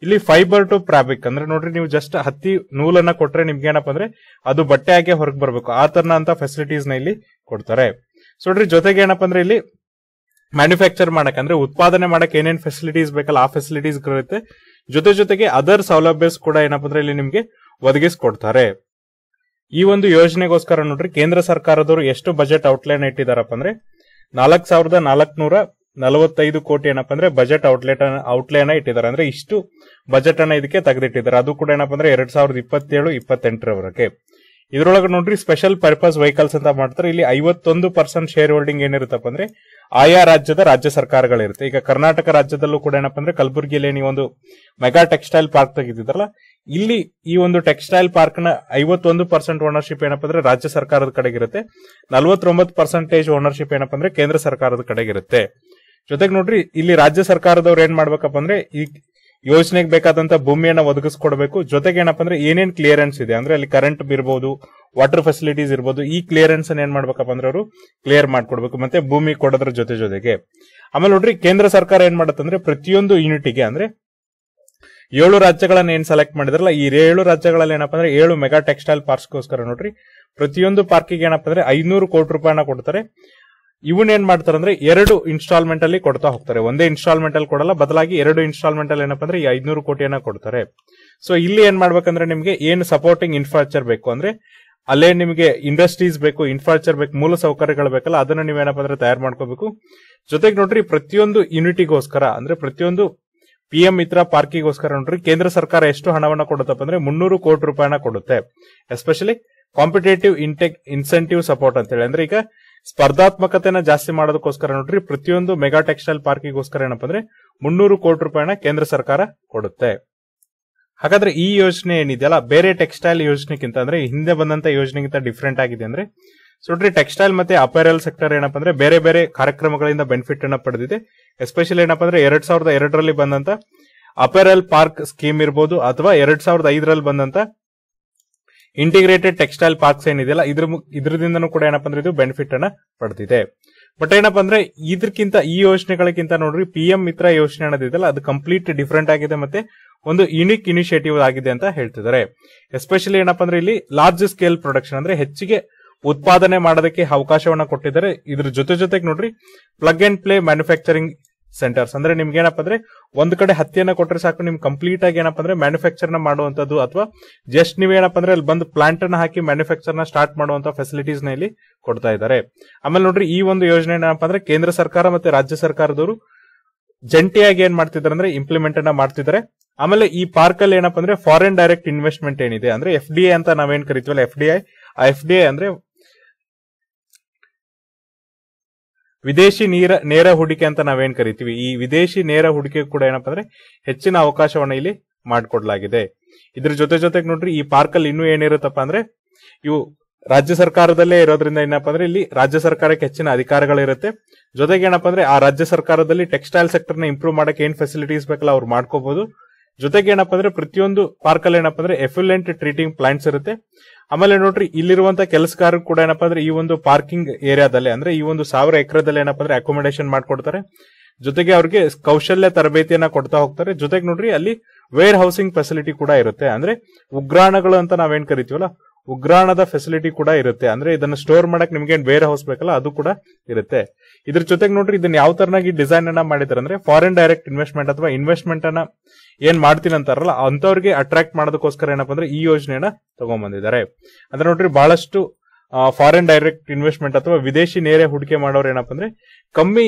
ಇಲ್ಲಿ ಫೈಬರ್ ಟು ಫ್ಯಾಬ್ರಿಕ್ ಅಂದ್ರೆ ನೋಡ್ರಿ ನೀವು ಜಸ್ಟ್ ಹತ್ತಿ ನೂಲನ್ನ ಕೊಟ್ರೆ ನಿಮ್ಗೆ ಏನಪ್ಪ ಅಂದ್ರೆ ಅದು ಬಟ್ಟೆ ಆಗಿ ಹೊರಗೆ ಬರ್ಬೇಕು ಆ ತರನ ಅಂತ ಫೆಸಿಲಿಟೀಸ್ ನ ಇಲ್ಲಿ ಕೊಡ್ತಾರೆ ನೋಡ್ರಿ ಜೊತೆಗೆ ಏನಪ್ಪ ಅಂದ್ರೆ ಇಲ್ಲಿ ಮ್ಯಾನುಫ್ಯಾಕ್ಚರ್ ಮಾಡಕ್ ಅಂದ್ರೆ ಉತ್ಪಾದನೆ ಮಾಡಕ್ ಏನೇನ್ ಫೆಸಿಲಿಟೀಸ್ ಬೇಕಲ್ಲ ಆ ಫೆಸಿಲಿಟೀಸ್ ಇರುತ್ತೆ ಜೊತೆ ಜೊತೆಗೆ ಅದರ್ ಸೌಲಭ್ಯಸ್ ಕೂಡ ಏನಪ್ಪ ಅಂದ್ರೆ ಇಲ್ಲಿ ನಿಮ್ಗೆ ಒದಗಿಸ್ಕೊಡ್ತಾರೆ ಈ ಒಂದು ಯೋಜನೆಗೋಸ್ಕರ ನೋಡ್ರಿ ಕೇಂದ್ರ ಸರ್ಕಾರದವರು ಎಷ್ಟು ಬಜೆಟ್ ಔಟ್ಲೈನ್ ಇಟ್ಟಿದಾರಪ್ಪ ಅಂದ್ರೆ ನಾಲ್ಕ್ ಸಾವಿರದ ನಾಲ್ಕನೂರ ನಲವತ್ತೈದು ಕೋಟಿ ಏನಪ್ಪ ಅಂದ್ರೆ ಬಜೆಟ್ ಔಟ್ಲೆಟ್ ಔಟ್ಲೈನ್ ಇಟ್ಟಿದ್ದಾರೆ ಅಂದ್ರೆ ಇಷ್ಟು ಬಜೆಟ್ ಅನ್ನ ಇದಕ್ಕೆ ತೆಗೆದಿಟ್ಟಿದ್ದಾರೆ ಅದು ಕೂಡ ಏನಪ್ಪ ಅಂದ್ರೆ ಎರಡ್ ಸಾವಿರದ ಇಪ್ಪತ್ತೇಳು ಇಪ್ಪತ್ತೆಂಟರವರೆಗೆ ಇದ್ರೊಳಗೆ ನೋಡ್ರಿ ಸ್ಪೆಷಲ್ ಪರ್ಪಸ್ ವೆಹಿಕಲ್ಸ್ ಅಂತ ಮಾಡ್ತಾರೆ ಇಲ್ಲಿ ಐವತ್ತೊಂದು ಪರ್ಸೆಂಟ್ ಶೇರ್ ಹೋಲ್ಡಿಂಗ್ ಏನಿರುತ್ತಪ್ಪ ಅಂದ್ರೆ ಆಯಾ ರಾಜ್ಯದ ರಾಜ್ಯ ಸರ್ಕಾರಗಳಿರುತ್ತೆ ಈಗ ಕರ್ನಾಟಕ ರಾಜ್ಯದಲ್ಲೂ ಕೂಡ ಏನಪ್ಪ ಅಂದ್ರೆ ಕಲಬುರಗಿಯಲ್ಲಿ ಒಂದು ಮೆಗಾ ಟೆಕ್ಸ್ಟೈಲ್ ಪಾರ್ಕ್ ತೆಗೆದಿದ್ರಲ್ಲ ಇಲ್ಲಿ ಈ ಒಂದು ಟೆಕ್ಸ್ಟೈಲ್ ಪಾರ್ಕ್ ನ ಐವತ್ತೊಂದು ಪರ್ಸೆಂಟ್ ಓನರ್ಶಿಪ್ ಏನಪ್ಪ ಅಂದ್ರೆ ರಾಜ್ಯ ಸರ್ಕಾರದ ಕಡೆಗಿರುತ್ತೆ ನಲ್ವತ್ತೊಂಬತ್ತು ಪರ್ಸೆಂಟೇಜ್ ಓನರ್ಶಿಪ್ ಏನಪ್ಪ ಅಂದ್ರೆ ಕೇಂದ್ರ ಸರ್ಕಾರದ ಕಡೆಗಿರುತ್ತೆ ಜೊತೆಗೆ ನೋಡ್ರಿ ಇಲ್ಲಿ ರಾಜ್ಯ ಸರ್ಕಾರದವ್ರು ಏನ್ ಮಾಡ್ಬೇಕಪ್ಪ ಅಂದ್ರೆ ಈ ಯೋಜನೆಗೆ ಬೇಕಾದಂತ ಭೂಮಿಯನ್ನ ಒದಗಿಸ್ಕೊಡ್ಬೇಕು ಜೊತೆಗೆ ಏನಪ್ಪಾ ಅಂದ್ರೆ ಏನೇನ್ ಕ್ಲಿಯರೆನ್ಸ್ ಇದೆ ಅಂದ್ರೆ ಅಲ್ಲಿ ಕರೆಂಟ್ ಇರ್ಬೋದು ವಾಟರ್ ಫೆಸಿಲಿಟೀಸ್ ಇರ್ಬೋದು ಈ ಕ್ಲಿಯರೆನ್ಸ್ ಅನ್ನ ಏನ್ ಮಾಡ್ಬೇಕಪ್ಪ ಅಂದ್ರೆ ಅವರು ಕ್ಲಿಯರ್ ಮಾಡ್ಕೊಡ್ಬೇಕು ಮತ್ತೆ ಭೂಮಿ ಕೊಡೋದ್ರ ಜೊತೆ ಜೊತೆಗೆ ಆಮೇಲೆ ನೋಡ್ರಿ ಕೇಂದ್ರ ಸರ್ಕಾರ ಏನ್ ಮಾಡತ್ತಂದ್ರೆ ಪ್ರತಿಯೊಂದು ಯೂನಿಟಿಗೆ ಅಂದ್ರೆ ಏಳು ರಾಜ್ಯಗಳನ್ನ ಏನ್ ಸೆಲೆಕ್ಟ್ ಮಾಡಿದ್ರಲ್ಲ ಈ ಏಳು ರಾಜ್ಯಗಳಲ್ಲಿ ಏನಪ್ಪ ಅಂದ್ರೆ ಏಳು ಮೆಗಾ ಟೆಕ್ಸ್ಟೈಲ್ ಪಾರ್ಕ್ಸ್ಗೋಸ್ಕರ ನೋಡ್ರಿ ಪ್ರತಿಯೊಂದು ಪಾರ್ಕಿಗೆ ಏನಪ್ಪ ಅಂದ್ರೆ ಐನೂರು ಕೋಟಿ ರೂಪಾಯಿನ ಕೊಡ್ತಾರೆ ಇವನ್ ಏನ್ ಮಾಡ್ತಾರಂದ್ರೆ ಎರಡು ಇನ್ಸ್ಟಾಲ್ಮೆಂಟ್ ಅಲ್ಲಿ ಕೊಡ್ತಾ ಹೋಗ್ತಾರೆ ಒಂದೇ ಇನ್ಸ್ಟಾಲ್ಮೆಂಟ್ ಅಲ್ಲಿ ಕೊಡಲ್ಲ ಬದಲಾಗಿ ಎರಡು ಇನ್ಸ್ಟಾಲ್ಮೆಂಟ್ ಅಲ್ಲಿ ಏನಪ್ಪಾ ಅಂದ್ರೆ ಐದ್ನೂರು ಕೋಟಿಯನ್ನ ಕೊಡ್ತಾರೆ ಸೊ ಇಲ್ಲಿ ಏನ್ ಮಾಡ್ಬೇಕಂದ್ರೆ ನಿಮಗೆ ಏನು ಸಪೋರ್ಟಿಂಗ್ ಇನ್ಫ್ರಾಸ್ಟ್ರಕ್ಚರ್ ಬೇಕು ಅಂದ್ರೆ ಅಲ್ಲೇ ನಿಮಗೆ ಇಂಡಸ್ಟ್ರೀಸ್ ಬೇಕು ಇನ್ಫ್ರಾಸ್ಟ್ರಕ್ಚರ್ ಬೇಕು ಮೂಲ ಸೌಕರ್ಯಗಳು ಬೇಕಲ್ಲ ಅದನ್ನ ನೀವೇನಪ್ಪ ಅಂದ್ರೆ ತಯಾರು ಮಾಡ್ಕೋಬೇಕು ಜೊತೆಗೆ ನೋಡ್ರಿ ಪ್ರತಿಯೊಂದು ಯೂನಿಟಿಗೋಸ್ಕರ ಅಂದ್ರೆ ಪ್ರತಿಯೊಂದು ಪಿ ಎಂ ಮಿತ್ರ ಪಾರ್ಕಿಗೋಸ್ಕರ ನೋಡ್ರಿ ಕೇಂದ್ರ ಸರ್ಕಾರ ಎಷ್ಟು ಹಣವನ್ನ ಕೊಡುತ್ತಪ್ಪ ಅಂದ್ರೆ ಮುನ್ನೂರು ಕೋಟಿ ರೂಪಾಯಿನ ಕೊಡುತ್ತೆ ಎಸ್ಪೆಷಲಿ ಕಾಂಪಿಟೇಟಿವ್ ಇಂಟೆಕ್ ಇನ್ಸೆಂಟಿವ್ ಸಪೋರ್ಟ್ ಅಂತ ಹೇಳಿ ಅಂದ್ರೆ ಈಗ ಸ್ಪರ್ಧಾತ್ಮಕತೆನ ಜಾಸ್ತಿ ಮಾಡೋದಕ್ಕೋಸ್ಕರ ನೋಡ್ರಿ ಪ್ರತಿಯೊಂದು ಮೆಗಾ ಟೆಕ್ಸ್ಟೈಲ್ ಪಾರ್ಕಿಗೋಸ್ಕರ ಏನಪ್ಪ ಅಂದ್ರೆ ಮುನ್ನೂರು ಕೋಟಿ ರೂಪಾಯಿನ ಕೇಂದ್ರ ಸರ್ಕಾರ ಕೊಡುತ್ತೆ ಹಾಗಾದ್ರೆ ಈ ಯೋಜನೆ ಏನಿದೆಯಲ್ಲ ಬೇರೆ ಟೆಕ್ಸ್ಟೈಲ್ ಯೋಜನೆಗಿಂತ ಅಂದ್ರೆ ಹಿಂದೆ ಬಂದಂತ ಯೋಜನೆಗಿಂತ ಡಿಫ್ರೆಂಟ್ ಆಗಿದೆ ಅಂದ್ರೆ ನೋಡ್ರಿ ಟೆಕ್ಸ್ಟೈಲ್ ಮತ್ತೆ ಅಪೇರಲ್ ಸೆಕ್ಟರ್ ಏನಪ್ಪ ಅಂದ್ರೆ ಬೇರೆ ಬೇರೆ ಕಾರ್ಯಕ್ರಮಗಳಿಂದ ಬೆನಿಫಿಟ್ ಅನ್ನ ಪಡೆದಿದೆ ಎಸ್ಪೆಷಲಿ ಏನಪ್ಪ ಅಂದ್ರೆ ಎರಡ್ ಸಾವಿರದ ಎರಡರಲ್ಲಿ ಬಂದಂತ ಅಪೇರಲ್ ಪಾರ್ಕ್ ಸ್ಕೀಮ್ ಇರ್ಬೋದು ಅಥವಾ ಎರಡ್ ಸಾವಿರದ ಐದರಲ್ಲಿ ಬಂದಂತ ಇಂಟಿಗ್ರೇಟೆಡ್ ಟೆಕ್ಸ್ಟೈಲ್ ಪಾರ್ಕ್ಸ್ ಏನಿದೆಯಲ್ಲ ಇದ್ರ ಇದರಿಂದನು ಕೂಡ ಏನಪ್ಪ ಅಂದ್ರೆ ಇದು ಬೆನಿಫಿಟ್ ಅನ್ನ ಪಡೆದಿದೆ ಬಟ್ ಏನಪ್ಪಾ ಅಂದ್ರೆ ಇದಕ್ಕಿಂತ ಈ ಯೋಜನೆಗಳಿಗಿಂತ ನೋಡ್ರಿ ಪಿ ಎಂ ಮಿತ್ರ ಯೋಜನೆ ಅನ್ನೋದಿದೆಯಲ್ಲ ಅದು ಕಂಪ್ಲೀಟ್ ಡಿಫರೆಂಟ್ ಆಗಿದೆ ಮತ್ತೆ ಒಂದು ಯುನಿಕ್ ಇನಿಷಿಯೇಟಿವ್ ಆಗಿದೆ ಅಂತ ಹೇಳ್ತಿದ್ದಾರೆ ಎಸ್ಪೆಷಲಿ ಏನಪ್ಪ ಅಂದ್ರೆ ಇಲ್ಲಿ ಲಾರ್ಜ್ ಸ್ಕೇಲ್ ಪ್ರೊಡಕ್ಷನ್ ಅಂದ್ರೆ ಹೆಚ್ಚಿಗೆ ಉತ್ಪಾದನೆ ಮಾಡೋದಕ್ಕೆ ಅವಕಾಶವನ್ನ ಕೊಟ್ಟಿದ್ದಾರೆ ಇದ್ರ ಜೊತೆ ಜೊತೆಗೆ ನೋಡ್ರಿ plug and play manufacturing centres ಅಂದ್ರೆ ನಿಮ್ಗೆ ಏನಪ್ಪ ಅಂದ್ರೆ ಒಂದ್ ಕಡೆ ಹತ್ತಿಯನ್ನ ಕೊಟ್ಟರೆ ಸಾಕು ನಿಮ್ ಕಂಪ್ಲೀಟ್ ಆಗಿ ಏನಪ್ಪ ಅಂದ್ರೆ ಮ್ಯಾನುಫ್ಯಾಕ್ಚರ್ ನ ಮಾಡುವಂತದ್ದು ಅಥವಾ ಜಸ್ಟ್ ನೀವು ಏನಪ್ಪ ಅಂದ್ರೆ ಅಲ್ಲಿ ಬಂದು ಪ್ಲಾಂಟ್ ಅನ್ನ ಹಾಕಿ ಮ್ಯಾನುಫ್ಯಾಕ್ಚರ್ ನ ಸ್ಟಾರ್ಟ್ ಮಾಡುವಂತ ಫೆಸಿಲಿಟೀಸ್ ನ ಇಲ್ಲಿ ಕೊಡ್ತಾ ಇದ್ದಾರೆ ಆಮೇಲೆ ನೋಡ್ರಿ ಈ ಒಂದು ಯೋಜನೆ ಏನಪ್ಪ ಅಂದ್ರೆ ಕೇಂದ್ರ ಸರ್ಕಾರ ಮತ್ತೆ ರಾಜ್ಯ ಸರ್ಕಾರದವರು ಜಂಟಿಯಾಗಿ ಏನ್ ಮಾಡ್ತಿದ್ದಾರೆ ಅಂದ್ರೆ ಇಂಪ್ಲಿಮೆಂಟ್ ಅನ್ನ ಮಾಡ್ತಿದ್ದಾರೆ ಆಮೇಲೆ ಈ ಪಾರ್ಕ್ ಅಲ್ಲಿ ಏನಪ್ಪ ಅಂದ್ರೆ ಫಾರಿನ್ ಡೈರೆಕ್ಟ್ ಇನ್ವೆಸ್ಟ್ಮೆಂಟ್ ಏನಿದೆ ಅಂದ್ರೆ ಎಫ್ ಡಿ ಎ ಅಂತ ನಾವೇನ್ ಕರಿತೀವಲ್ಲ ಎಫ್ ಡಿ ಐ ಆ ಎಫ್ ಡಿ ಐ ಅಂದ್ರೆ ವಿದೇಶಿ ನೀರ ನೇರ ಹೂಡಿಕೆ ಅಂತ ನಾವೇನ್ ಕರಿತೀವಿ ಈ ವಿದೇಶಿ ನೇರ ಹೂಡಿಕೆ ಕೂಡ ಏನಪ್ಪ ಅಂದ್ರೆ ಹೆಚ್ಚಿನ ಅವಕಾಶವನ್ನ ಇಲ್ಲಿ ಮಾಡಿಕೊಡ್ಲಾಗಿದೆ ಇದ್ರ ಜೊತೆ ಜೊತೆಗೆ ನೋಡ್ರಿ ಈ ಪಾರ್ಕ್ ಅಲ್ಲಿ ಇನ್ನೂ ಏನಿರುತ್ತಪ್ಪ ಅಂದ್ರೆ ಇವು ರಾಜ್ಯ ಸರ್ಕಾರದಲ್ಲೇ ಇರೋದ್ರಿಂದ ಏನಪ್ಪ ಅಂದ್ರೆ ಇಲ್ಲಿ ರಾಜ್ಯ ಸರ್ಕಾರಕ್ಕೆ ಹೆಚ್ಚಿನ ಅಧಿಕಾರಗಳಿರುತ್ತೆ ಜೊತೆಗೆ ಏನಪ್ಪ ಅಂದ್ರೆ ಆ ರಾಜ್ಯ ಸರ್ಕಾರದಲ್ಲಿ ಟೆಕ್ಸ್ಟೈಲ್ ಸೆಕ್ಟರ್ನ ಇಂಪ್ರೂವ್ ಮಾಡಕ್ಕೆ ಏನ್ ಫೆಸಿಲಿಟೀಸ್ ಬೇಕಲ್ಲ ಅವ್ರು ಮಾಡ್ಕೋಬಹುದು ಜೊತೆಗೆ ಏನಪ್ಪ ಅಂದ್ರೆ ಪ್ರತಿಯೊಂದು ಪಾರ್ಕ್ ಅಲ್ಲಿ ಏನಪ್ಪ ಅಂದ್ರೆ ಎಫ್ಯುಲೆಂಟ್ ಟ್ರೀಟಿಂಗ್ ಪ್ಲಾಂಟ್ಸ್ ಇರುತ್ತೆ ಆಮೇಲೆ ನೋಡ್ರಿ ಇಲ್ಲಿರುವಂತ ಕೆಲಸಗಾರರು ಕೂಡ ಏನಪ್ಪಾ ಅಂದ್ರೆ ಈ ಒಂದು ಪಾರ್ಕಿಂಗ್ ಏರಿಯಾದಲ್ಲಿ ಅಂದ್ರೆ ಈ ಒಂದು ಸಾವಿರ ಎಕರೆದಲ್ಲಿ ಏನಪ್ಪಾ ಅಂದ್ರೆ ಅಕೊಮಡೇಷನ್ ಮಾಡ್ಕೊಡ್ತಾರೆ ಜೊತೆಗೆ ಅವ್ರಿಗೆ ಕೌಶಲ್ಯ ತರಬೇತಿಯನ್ನ ಕೊಡ್ತಾ ಹೋಗ್ತಾರೆ ಜೊತೆಗೆ ನೋಡ್ರಿ ಅಲ್ಲಿ ವೇರ್ ಹೌಸಿಂಗ್ ಫೆಸಿಲಿಟಿ ಕೂಡ ಇರುತ್ತೆ ಅಂದ್ರೆ ಉಗ್ರಾಣಗಳು ಅಂತ ನಾವೇನ್ ಕರಿತೀವಲ್ಲ ಉಗ್ರಾಣದ ಫೆಸಿಲಿಟಿ ಕೂಡ ಇರುತ್ತೆ ಅಂದ್ರೆ ಇದನ್ನ ಸ್ಟೋರ್ ಮಾಡಕ್ ನಿಮ್ಗೆ ಬೇರೆ ಹೌಸ್ ಬೇಕಲ್ಲ ಅದು ಕೂಡ ಇರುತ್ತೆ ಇದ್ರ ಜೊತೆಗೆ ನೋಡ್ರಿ ಇದನ್ನ ಯಾವ ತರನಾಗಿ ಡಿಸೈನ್ ಅನ್ನ ಮಾಡಿದಾರೆ ಅಂದ್ರೆ ಫಾರಿನ್ ಡೈರೆಕ್ಟ್ ಇನ್ವೆಸ್ಟ್ಮೆಂಟ್ ಅಥವಾ ಇನ್ವೆಸ್ಟ್ಮೆಂಟ್ ಅನ್ನ ಏನ್ ಮಾಡ್ತೀನಿ ಅಂತಾರಲ್ಲ ಅಂತವ್ರಿಗೆ ಅಟ್ರಾಕ್ಟ್ ಮಾಡೋದಕ್ಕೋಸ್ಕರ ಏನಪ್ಪಾ ಅಂದ್ರೆ ಈ ಯೋಜನೆಯನ್ನ ತಗೊಂಡ್ಬಂದಿದ್ದಾರೆ ಅಂದ್ರೆ ನೋಡ್ರಿ ಬಹಳಷ್ಟು ಫಾರಿನ್ ಡೈರೆಕ್ಟ್ ಇನ್ವೆಸ್ಟ್ಮೆಂಟ್ ಅಥವಾ ವಿದೇಶಿ ನೇರ ಹೂಡಿಕೆ ಮಾಡೋರು ಏನಪ್ಪ ಅಂದ್ರೆ ಕಮ್ಮಿ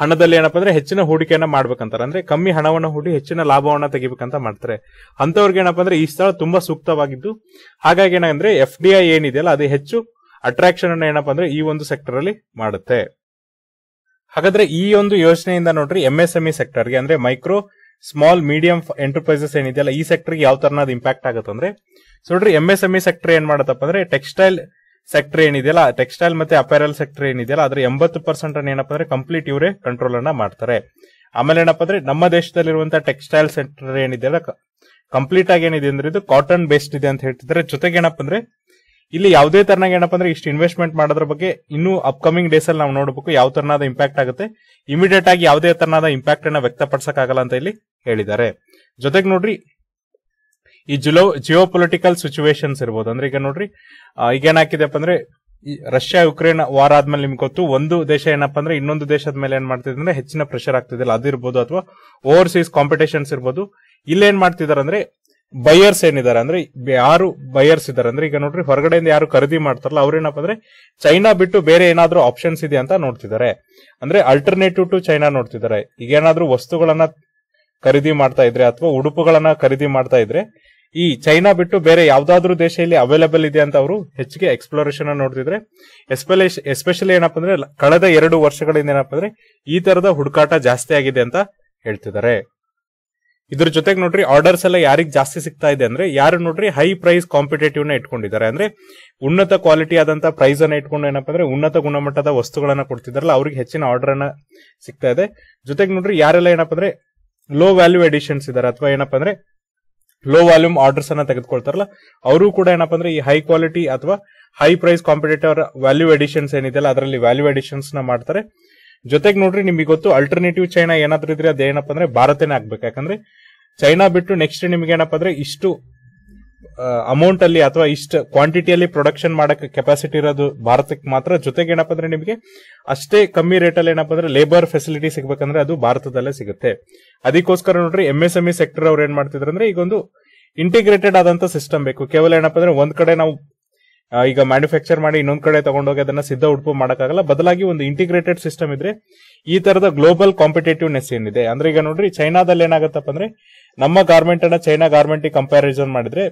ಹಣದಲ್ಲಿ ಏನಪ್ಪಾ ಅಂದ್ರೆ ಹೆಚ್ಚಿನ ಹೂಡಿಕೆಯನ್ನ ಮಾಡ್ಬೇಕಂತಾರೆ ಅಂದ್ರೆ ಕಮ್ಮಿ ಹಣವನ್ನು ಹೂಡಿ ಹೆಚ್ಚಿನ ಲಾಭವನ್ನ ತೆಗಿಬೇಕಂತ ಮಾಡ್ತಾರೆ ಅಂತವ್ರಿಗೆ ಏನಪ್ಪಾ ಅಂದ್ರೆ ಈ ಸ್ಥಳ ತುಂಬಾ ಸೂಕ್ತವಾಗಿದ್ದು ಹಾಗಾಗಿ ಏನಂದ್ರೆ ಎಫ್ ಡಿ ಐ ಏನಿದೆಯಲ್ಲ ಅದು ಹೆಚ್ಚು ಅಟ್ರಾಕ್ಷನ್ ಅನ್ನ ಏನಪ್ಪಾ ಅಂದ್ರೆ ಈ ಒಂದು ಸೆಕ್ಟರ್ ಅಲ್ಲಿ ಮಾಡುತ್ತೆ ಹಾಗಾದ್ರೆ ಈ ಒಂದು ಯೋಜನೆಯಿಂದ ನೋಡ್ರಿ ಸೆಕ್ಟರ್ ಸೆಕ್ಟರ್ಗೆ e ಅಂದ್ರೆ ಮೈಕ್ರೋ ಸ್ಮಾಲ್ ಮೀಡಿಯಂ ಎಂಟರ್ಪ್ರೈಸಸ್ ಏನಿದೆಯಲ್ಲ ಈ ಸೆಕ್ಟರ್ಗೆ ಯಾವ ತರನಾದ ಇಂಪ್ಯಾಕ್ಟ್ ಆಗುತ್ತೆ ಅಂದ್ರೆ ಸೊ ನೋಡ್ರಿ ಎಂಇ ಸೆಕ್ಟರ್ e ಏನ್ ಮಾಡತ್ತಪ್ಪ ಅಂದ್ರೆ ಟೆಕ್ಸ್ಟೈಲ್ ಸೆಕ್ಟರ್ ಏನಿದೆಯಲ್ಲ ಟೆಕ್ಸ್ಟೈಲ್ ಮತ್ತೆ ಅಪೇರಲ್ ಸೆಕ್ಟರ್ ಏನಿದೆಯಲ್ಲ ಅದ್ರ ಎಂಬತ್ತು ಪರ್ಸೆಂಟ್ ಅನ್ನ ಅಂದ್ರೆ ಕಂಪ್ಲೀಟ್ ಇವರೇ ಕಂಟ್ರೋಲ್ ಅನ್ನ ಮಾಡ್ತಾರೆ ಆಮೇಲೆ ಏನಪ್ಪ ಅಂದ್ರೆ ನಮ್ಮ ದೇಶದಲ್ಲಿರುವಂತಹ ಟೆಕ್ಸ್ಟೈಲ್ ಸೆಕ್ಟರ್ ಏನಿದೆಯಲ್ಲ ಕಂಪ್ಲೀಟ್ ಆಗಿ ಏನಿದೆ ಅಂದ್ರೆ ಇದು ಕಾಟನ್ ಬೇಸ್ಡ್ ಇದೆ ಅಂತ ಹೇಳ್ತಿದ್ರೆ ಜೊತೆಗೆ ಏನಪ್ಪ ಅಂದ್ರೆ ಇಲ್ಲಿ ಯಾವುದೇ ತರನಾಗ ಏನಪ್ಪ ಅಂದ್ರೆ ಇಷ್ಟು ಇನ್ವೆಸ್ಟ್ಮೆಂಟ್ ಮಾಡೋದ್ರ ಬಗ್ಗೆ ಇನ್ನೂ ಅಪ್ಕಮಿಂಗ್ ಡೇಸ್ ಅಲ್ಲಿ ನಾವು ನೋಡಬೇಕು ಯಾವ ತರನಾದ ಇಂಪ್ಯಾಕ್ಟ್ ಆಗುತ್ತೆ ಇಮಿಡಿಯೇಟ್ ಆಗಿ ಯಾವುದೇ ತರನಾದ ಇಂಪ್ಯಾಕ್ಟ್ ಅನ್ನ ವ್ಯಕ್ತಪಡಿಸಕ್ಕಾಗಲ್ಲ ಅಂತ ಇಲ್ಲಿ ಹೇಳಿದ್ದಾರೆ ಜೊತೆಗೆ ನೋಡ್ರಿ ಈ ಜುಲೋ ಜಿಯೋ ಪೊಲಿಟಿಕಲ್ ಸಿಚುವೇಶನ್ಸ್ ಇರ್ಬೋದು ಅಂದ್ರೆ ಈಗ ನೋಡ್ರಿ ಈಗ ಏನಾಕಿದೆಪ್ಪ ಅಂದ್ರೆ ರಷ್ಯಾ ಯುಕ್ರೇನ್ ವಾರ್ ಆದ್ಮೇಲೆ ನಿಮ್ಗೆ ಗೊತ್ತು ಒಂದು ದೇಶ ಏನಪ್ಪಾ ಅಂದ್ರೆ ಇನ್ನೊಂದು ದೇಶದ ಮೇಲೆ ಏನ್ ಮಾಡ್ತಿದ್ರೆ ಅಂದ್ರೆ ಹೆಚ್ಚಿನ ಪ್ರೆಷರ್ ಅದು ಅದಿರ್ಬೋದು ಅಥವಾ ಓವರ್ಸೀಸ್ ಕಾಂಪಿಟೇಷನ್ಸ್ ಇರ್ಬೋದು ಏನ್ ಮಾಡ್ತಿದಾರೆ ಅಂದ್ರೆ ಬೈಯರ್ಸ್ ಏನಿದ್ದಾರೆ ಅಂದ್ರೆ ಯಾರು ಬೈಯರ್ಸ್ ಇದಾರೆ ಅಂದ್ರೆ ಈಗ ನೋಡ್ರಿ ಹೊರಗಡೆಯಿಂದ ಯಾರು ಖರೀದಿ ಮಾಡ್ತಾರಲ್ಲ ಅವ್ರೇನಪ್ಪ ಅಂದ್ರೆ ಚೈನಾ ಬಿಟ್ಟು ಬೇರೆ ಏನಾದ್ರೂ ಆಪ್ಷನ್ಸ್ ಇದೆ ಅಂತ ನೋಡ್ತಿದ್ದಾರೆ ಅಂದ್ರೆ ಅಲ್ಟರ್ನೇಟಿವ್ ಟು ಚೈನಾ ನೋಡ್ತಿದ್ದಾರೆ ಈಗ ಏನಾದ್ರೂ ವಸ್ತುಗಳನ್ನ ಖರೀದಿ ಮಾಡ್ತಾ ಇದ್ರೆ ಅಥವಾ ಉಡುಪುಗಳನ್ನ ಖರೀದಿ ಮಾಡ್ತಾ ಇದ್ರೆ ಈ ಚೈನಾ ಬಿಟ್ಟು ಬೇರೆ ಯಾವ್ದಾದ್ರು ದೇಶ ಇಲ್ಲಿ ಅವೈಲೇಬಲ್ ಇದೆ ಅಂತ ಅವರು ಹೆಚ್ಚಿಗೆ ಎಕ್ಸ್ಪ್ಲೋರೇಷನ್ ನೋಡ್ತಿದ್ರೆ ಎಸ್ಪೆಷಲಿ ಏನಪ್ಪ ಅಂದ್ರೆ ಕಳೆದ ಎರಡು ವರ್ಷಗಳಿಂದ ಏನಪ್ಪಾ ಅಂದ್ರೆ ಈ ತರದ ಹುಡುಕಾಟ ಜಾಸ್ತಿ ಆಗಿದೆ ಅಂತ ಹೇಳ್ತಿದ್ದಾರೆ ಇದ್ರ ಜೊತೆಗೆ ನೋಡ್ರಿ ಆರ್ಡರ್ಸ್ ಎಲ್ಲ ಯಾರಿಗೆ ಜಾಸ್ತಿ ಸಿಗ್ತಾ ಇದೆ ಅಂದ್ರೆ ಯಾರು ನೋಡ್ರಿ ಹೈ ಪ್ರೈಸ್ ಕಾಂಪಿಟೇಟಿವ್ ನ ಇಟ್ಕೊಂಡಿದ್ದಾರೆ ಅಂದ್ರೆ ಉನ್ನತ ಕ್ವಾಲಿಟಿ ಆದಂತ ಪ್ರೈಸ್ ಅನ್ನ ಇಟ್ಕೊಂಡು ಏನಪ್ಪ ಅಂದ್ರೆ ಉನ್ನತ ಗುಣಮಟ್ಟದ ವಸ್ತುಗಳನ್ನ ಕೊಡ್ತಿದಾರಲ್ಲ ಅವ್ರಿಗೆ ಹೆಚ್ಚಿನ ಆರ್ಡರ್ ಅನ್ನ ಸಿಗ್ತಾ ಇದೆ ಜೊತೆಗೆ ನೋಡ್ರಿ ಯಾರೆಲ್ಲ ಏನಪ್ಪ ಅಂದ್ರೆ ಲೋ ವ್ಯಾಲ್ಯೂ ಎಡಿಷನ್ಸ್ ಇದಾರೆ ಅಥವಾ ಏನಪ್ಪ ಅಂದ್ರೆ ಲೋ ವಾಲ್ಯೂಮ್ ಆರ್ಡರ್ಸ್ ಅನ್ನ ತೆಗೆದುಕೊಳ್ತಾರಲ್ಲ ಅವರು ಕೂಡ ಏನಪ್ಪ ಅಂದ್ರೆ ಈ ಹೈ ಕ್ವಾಲಿಟಿ ಅಥವಾ high price competitor value additions ಏನಿದೆಯಲ್ಲ ಅದರಲ್ಲಿ ವ್ಯಾಲ್ಯೂ ಎಡಿಷನ್ಸ್ ನ ಮಾಡ್ತಾರೆ ಜೊತೆಗೆ ನೋಡ್ರಿ ನಿಮಗೆ ಗೊತ್ತು ಅಲ್ಟರ್ನೇಟಿವ್ ಚೈನಾ ಏನಾದ್ರೂ ಇದ್ರೆ ಅದೇನಪ್ಪ ಅಂದ್ರೆ ಭಾರತನೇ ಆಗ್ಬೇಕು ಯಾಕಂದ್ರೆ ಚೈನಾ ಬಿಟ್ಟು ನೆಕ್ಸ್ಟ್ ನಿಮ್ಗೆ ಏನಪ್ಪ ಅಂದ್ರೆ ಇಷ್ಟು ಅಮೌಂಟ್ ಅಲ್ಲಿ ಅಥವಾ ಇಷ್ಟ ಕ್ವಾಂಟಿಟಿಯಲ್ಲಿ ಪ್ರೊಡಕ್ಷನ್ ಮಾಡಕ್ಕೆ ಕೆಪಾಸಿಟಿ ಇರೋದು ಭಾರತಕ್ಕೆ ಮಾತ್ರ ಜೊತೆಗೆ ಏನಪ್ಪ ಅಂದ್ರೆ ನಿಮಗೆ ಅಷ್ಟೇ ಕಮ್ಮಿ ರೇಟಲ್ಲಿ ಏನಪ್ಪ ಅಂದ್ರೆ ಲೇಬರ್ ಫೆಸಿಲಿಟಿ ಸಿಗ್ಬೇಕಂದ್ರೆ ಅದು ಭಾರತದಲ್ಲೇ ಸಿಗುತ್ತೆ ಅದಕ್ಕೋಸ್ಕರ ನೋಡ್ರಿ ಎಂ ಎಸ್ ಎಂ ಸೆಕ್ಟರ್ ಅವ್ರು ಏನ್ ಅಂದ್ರೆ ಈಗ ಒಂದು ಇಂಟಿಗ್ರೇಟೆಡ್ ಆದಂತ ಸಿಸ್ಟಮ್ ಬೇಕು ಕೇವಲ ಏನಪ್ಪ ಅಂದ್ರೆ ಒಂದ್ ಕಡೆ ನಾವು ಈಗ ಮ್ಯಾನುಫ್ಯಾಕ್ಚರ್ ಮಾಡಿ ಇನ್ನೊಂದ್ ಕಡೆ ತಗೊಂಡೋಗಿ ಅದನ್ನ ಸಿದ್ಧ ಉಡುಪು ಮಾಡೋಕ್ಕಾಗಲ್ಲ ಬದಲಾಗಿ ಒಂದು ಇಂಟಿಗ್ರೇಟೆಡ್ ಸಿಸ್ಟಮ್ ಇದ್ರೆ ಈ ತರದ ಗ್ಲೋಬಲ್ ಕಾಂಪಿಟೇಟಿವ್ನೆಸ್ ಏನಿದೆ ಅಂದ್ರೆ ಈಗ ನೋಡ್ರಿ ಚೈನಾದಲ್ಲಿ ಏನಾಗತ್ತಪ್ಪ ಅಂದ್ರೆ ನಮ್ಮ ಗಾರ್ಮೆಂಟ್ ಅನ್ನ ಚೈನಾ ಗಾರ್ಮೆಂಟ್ ಕಂಪ್ಯಾರಿಸನ್ ಮಾಡಿದ್ರೆ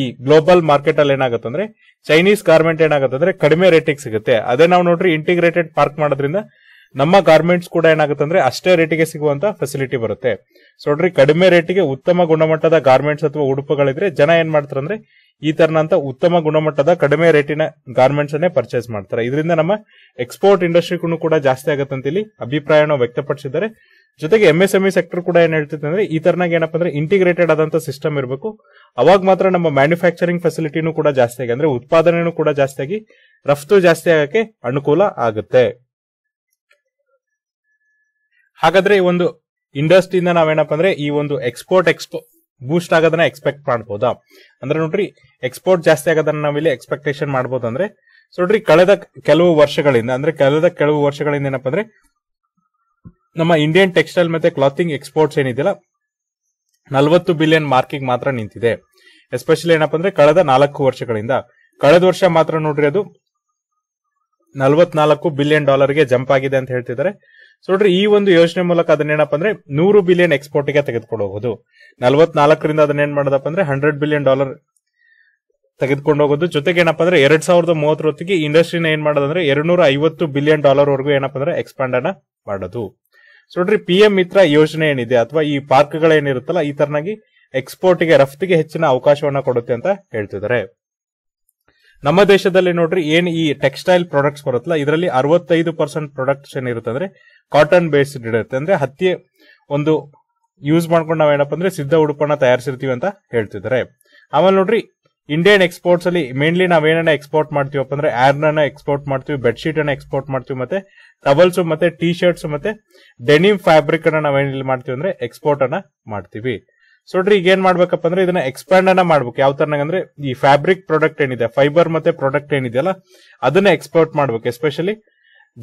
ಈ ಗ್ಲೋಬಲ್ ಮಾರ್ಕೆಟ್ ಅಲ್ಲಿ ಏನಾಗುತ್ತೆ ಅಂದ್ರೆ ಚೈನೀಸ್ ಗಾರ್ಮೆಂಟ್ ಏನಾಗುತ್ತೆ ಅಂದ್ರೆ ಕಡಿಮೆ ರೇಟಿಗೆ ಸಿಗುತ್ತೆ ಅದೇ ನಾವು ನೋಡ್ರಿ ಇಂಟಿಗ್ರೇಟೆಡ್ ಪಾರ್ಕ್ ಮಾಡೋದ್ರಿಂದ ನಮ್ಮ ಗಾರ್ಮೆಂಟ್ಸ್ ಕೂಡ ಏನಾಗುತ್ತೆ ಅಂದ್ರೆ ಅಷ್ಟೇ ರೇಟಿಗೆ ಸಿಗುವಂತ ಫೆಸಿಲಿಟಿ ಬರುತ್ತೆ ಸೊ ನೋಡ್ರಿ ಕಡಿಮೆ ರೇಟಿಗೆ ಉತ್ತಮ ಗುಣಮಟ್ಟದ ಗಾರ್ಮೆಂಟ್ಸ್ ಅಥವಾ ಉಡುಪುಗಳಿದ್ರೆ ಜನ ಏನ್ ಮಾಡ್ತಾರೆ ಅಂದ್ರೆ ಈ ತರನಂತ ಉತ್ತಮ ಗುಣಮಟ್ಟದ ಕಡಿಮೆ ರೇಟಿನ ಗಾರ್ಮೆಂಟ್ಸ್ ಅನ್ನೇ ಪರ್ಚೇಸ್ ಮಾಡ್ತಾರೆ ಇದರಿಂದ ನಮ್ಮ ಎಕ್ಸ್ಪೋರ್ಟ್ ಇಂಡಸ್ಟ್ರಿಗೂ ಕೂಡ ಜಾಸ್ತಿ ಅಂತ ಇಲ್ಲಿ ಅಭಿಪ್ರಾಯನ ವ್ಯಕ್ತಪಡಿಸಿದ್ದಾರೆ ಜೊತೆಗೆ ಎಂಇ ಸೆಕ್ಟರ್ e ಕೂಡ ಏನ್ ಹೇಳ್ತಿದೆ ಅಂದ್ರೆ ಈ ತರನಾಗ ಏನಪ್ಪ ಅಂದ್ರೆ ಇಂಟಿಗ್ರೇಟೆಡ್ ಆದಂತ ಸಿಸ್ಟಮ್ ಇರಬೇಕು ಅವಾಗ ಮಾತ್ರ ನಮ್ಮ ಮ್ಯಾನುಫ್ಯಾಕ್ಚರಿಂಗ್ ಫೆಸಿಲಿಟಿನೂ ಕೂಡ ಜಾಸ್ತಿ ಆಗಿ ಅಂದ್ರೆ ಉತ್ಪಾದನೆನೂ ಕೂಡ ಜಾಸ್ತಿ ಆಗಿ ರಫ್ತು ಜಾಸ್ತಿ ಆಗಕ್ಕೆ ಅನುಕೂಲ ಆಗುತ್ತೆ ಹಾಗಾದ್ರೆ ಈ ಒಂದು ಇಂಡಸ್ಟ್ರಿಯಿಂದ ನಾವೇನಪ್ಪ ಅಂದ್ರೆ ಈ ಒಂದು ಎಕ್ಸ್ಪೋರ್ಟ್ ಎಕ್ಸ್ಪೋ ಬೂಸ್ಟ್ ಆಗೋದನ್ನ ಎಕ್ಸ್ಪೆಕ್ಟ್ ಮಾಡ್ಬೋದಾ ಅಂದ್ರೆ ನೋಡ್ರಿ ಎಕ್ಸ್ಪೋರ್ಟ್ ಜಾಸ್ತಿ ಆಗೋದನ್ನ ನಾವಿಲ್ಲಿ ಎಕ್ಸ್ಪೆಕ್ಟೇಷನ್ ಮಾಡ್ಬೋದಂದ್ರೆ ಸೊ ನೋಡ್ರಿ ಕಳೆದ ಕೆಲವು ವರ್ಷಗಳಿಂದ ಅಂದ್ರೆ ಕಳೆದ ಕೆಲವು ವರ್ಷಗಳಿಂದ ಏನಪ್ಪ ಅಂದ್ರೆ ನಮ್ಮ ಇಂಡಿಯನ್ ಟೆಕ್ಸ್ಟೈಲ್ ಮತ್ತೆ ಕ್ಲಾತಿಂಗ್ ಎಕ್ಸ್ಪೋರ್ಟ್ಸ್ ಏನಿದೆಯಲ್ಲ ನಲವತ್ತು ಬಿಲಿಯನ್ ಮಾರ್ಕಿಗೆ ಮಾತ್ರ ನಿಂತಿದೆ ಎಸ್ಪೆಷಲಿ ಏನಪ್ಪ ಅಂದ್ರೆ ಕಳೆದ ನಾಲ್ಕು ವರ್ಷಗಳಿಂದ ಕಳೆದ ವರ್ಷ ಮಾತ್ರ ನೋಡ್ರಿ ಅದು ನಲವತ್ನಾಲ್ಕು ಬಿಲಿಯನ್ ಡಾಲರ್ಗೆ ಜಂಪ್ ಆಗಿದೆ ಅಂತ ಹೇಳ್ತಿದ್ದಾರೆ ಸೊ ನೋಡ್ರಿ ಈ ಒಂದು ಯೋಜನೆ ಮೂಲಕ ಅದನ್ನೇನಪ್ಪ ಅಂದ್ರೆ ನೂರು ಬಿಲಿಯನ್ ಎಕ್ಸ್ಪೋರ್ಟ್ ಗೆ ತೆಗೆದುಕೊಂಡು ಹೋಗೋದು ನಲವತ್ನಾಲ್ಕರಿಂದ ಅದನ್ನೇನ್ ಮಾಡೋದಪ್ಪ ಅಂದ್ರೆ ಹಂಡ್ರೆಡ್ ಬಿಲಿಯನ್ ಡಾಲರ್ ತೆಗೆದುಕೊಂಡು ಹೋಗೋದು ಜೊತೆಗೆ ಏನಪ್ಪ ಅಂದ್ರೆ ಎರಡ್ ಸಾವಿರದ ಹೊತ್ತಿಗೆ ಇಂಡಸ್ಟ್ರಿನ ಏನ್ ಮಾಡೋದಂದ್ರೆ ನೂರ ಐವತ್ತು ಬಿಲಿಯನ್ ಡಾಲರ್ ವರೆಗೂ ಏನಪ್ಪ ಅಂದ್ರೆ ಎಕ್ಸ್ಪಾಂಡ್ ಅನ್ನ ಮಾಡೋದು ಸೊ ನೋಡ್ರಿ ಪಿ ಎಂ ಮಿತ್ರ ಯೋಜನೆ ಏನಿದೆ ಅಥವಾ ಈ ಪಾರ್ಕ್ ಗಳೇನಿರುತ್ತಲ್ಲ ಈ ತರನಾಗಿ ಎಕ್ಸ್ಪೋರ್ಟ್ ಗೆ ರಫ್ತಿಗೆ ಹೆಚ್ಚಿನ ಅವಕಾಶವನ್ನ ಕೊಡುತ್ತೆ ಅಂತ ಹೇಳ್ತಿದ್ದಾರೆ ನಮ್ಮ ದೇಶದಲ್ಲಿ ನೋಡ್ರಿ ಏನ್ ಈ ಟೆಕ್ಸ್ಟೈಲ್ ಪ್ರಾಡಕ್ಟ್ಸ್ ಬರುತ್ತಲ್ಲ ಇದರಲ್ಲಿ ಅರವತ್ತೈದು ಪರ್ಸೆಂಟ್ ಪ್ರಾಡಕ್ಟ್ಸ್ ಏನಿರುತ್ತೆ ಅಂದ್ರೆ ಕಾಟನ್ ಬೇಸ್ಡ್ ಇರುತ್ತೆ ಅಂದ್ರೆ ಹತ್ತಿ ಒಂದು ಯೂಸ್ ಮಾಡ್ಕೊಂಡು ನಾವ್ ಏನಪ್ಪ ಅಂದ್ರೆ ಸಿದ್ಧ ಉಡುಪನ್ನ ತಯಾರಿಸಿರ್ತೀವಿ ಅಂತ ಹೇಳ್ತಿದ್ದಾರೆ ಆಮೇಲೆ ನೋಡ್ರಿ ಇಂಡಿಯನ್ ಎಕ್ಸ್ಪೋರ್ಟ್ಸ್ ಅಲ್ಲಿ ಮೇನ್ಲಿ ನಾವೇನ ಏನನ್ನ ಎಕ್ಸ್ಪೋರ್ಟ್ ಮಾಡ್ತೀವಪ್ಪ ಅಂದ್ರೆ ಆರ್ನ ಎಕ್ಸ್ಪೋರ್ಟ್ ಮಾಡ್ತೀವಿ ಬೆಡ್ಶೀಟ್ ಅನ್ನ ಎಕ್ಸ್ಪೋರ್ಟ್ ಮಾಡ್ತೀವಿ ಮತ್ತೆ ಟವಲ್ಸ್ ಮತ್ತೆ ಟಿ ಶರ್ಟ್ಸ್ ಮತ್ತೆ ಡೆನಿಮ್ ಫ್ಯಾಬ್ರಿಕ್ ಅನ್ನ ನಾವೇನ್ ಮಾಡ್ತೀವಿ ಅಂದ್ರೆ ಎಕ್ಸ್ಪೋರ್ಟ್ ಅನ್ನ ಮಾಡ್ತೀವಿ ಸೊ ನೋಡ್ರಿ ಈಗ ಏನ್ ಮಾಡ್ಬೇಕಪ್ಪ ಅಂದ್ರೆ ಇದನ್ನ ಎಕ್ಸ್ಪ್ಯಾಂಡ್ ಅನ್ನ ಮಾಡ್ಬೇಕು ಯಾವ ತರನಾಗಂದ್ರೆ ಈ ಫ್ಯಾಬ್ರಿಕ್ ಪ್ರಾಡಕ್ಟ್ ಏನಿದೆ ಫೈಬರ್ ಮತ್ತೆ ಪ್ರಾಡಕ್ಟ್ ಏನಿದೆಯಲ್ಲ ಅದನ್ನ ಎಕ್ಸ್ಪೋರ್ಟ್ ಮಾಡ್ಬೇಕು ಎಸ್ಪೆಷಲಿ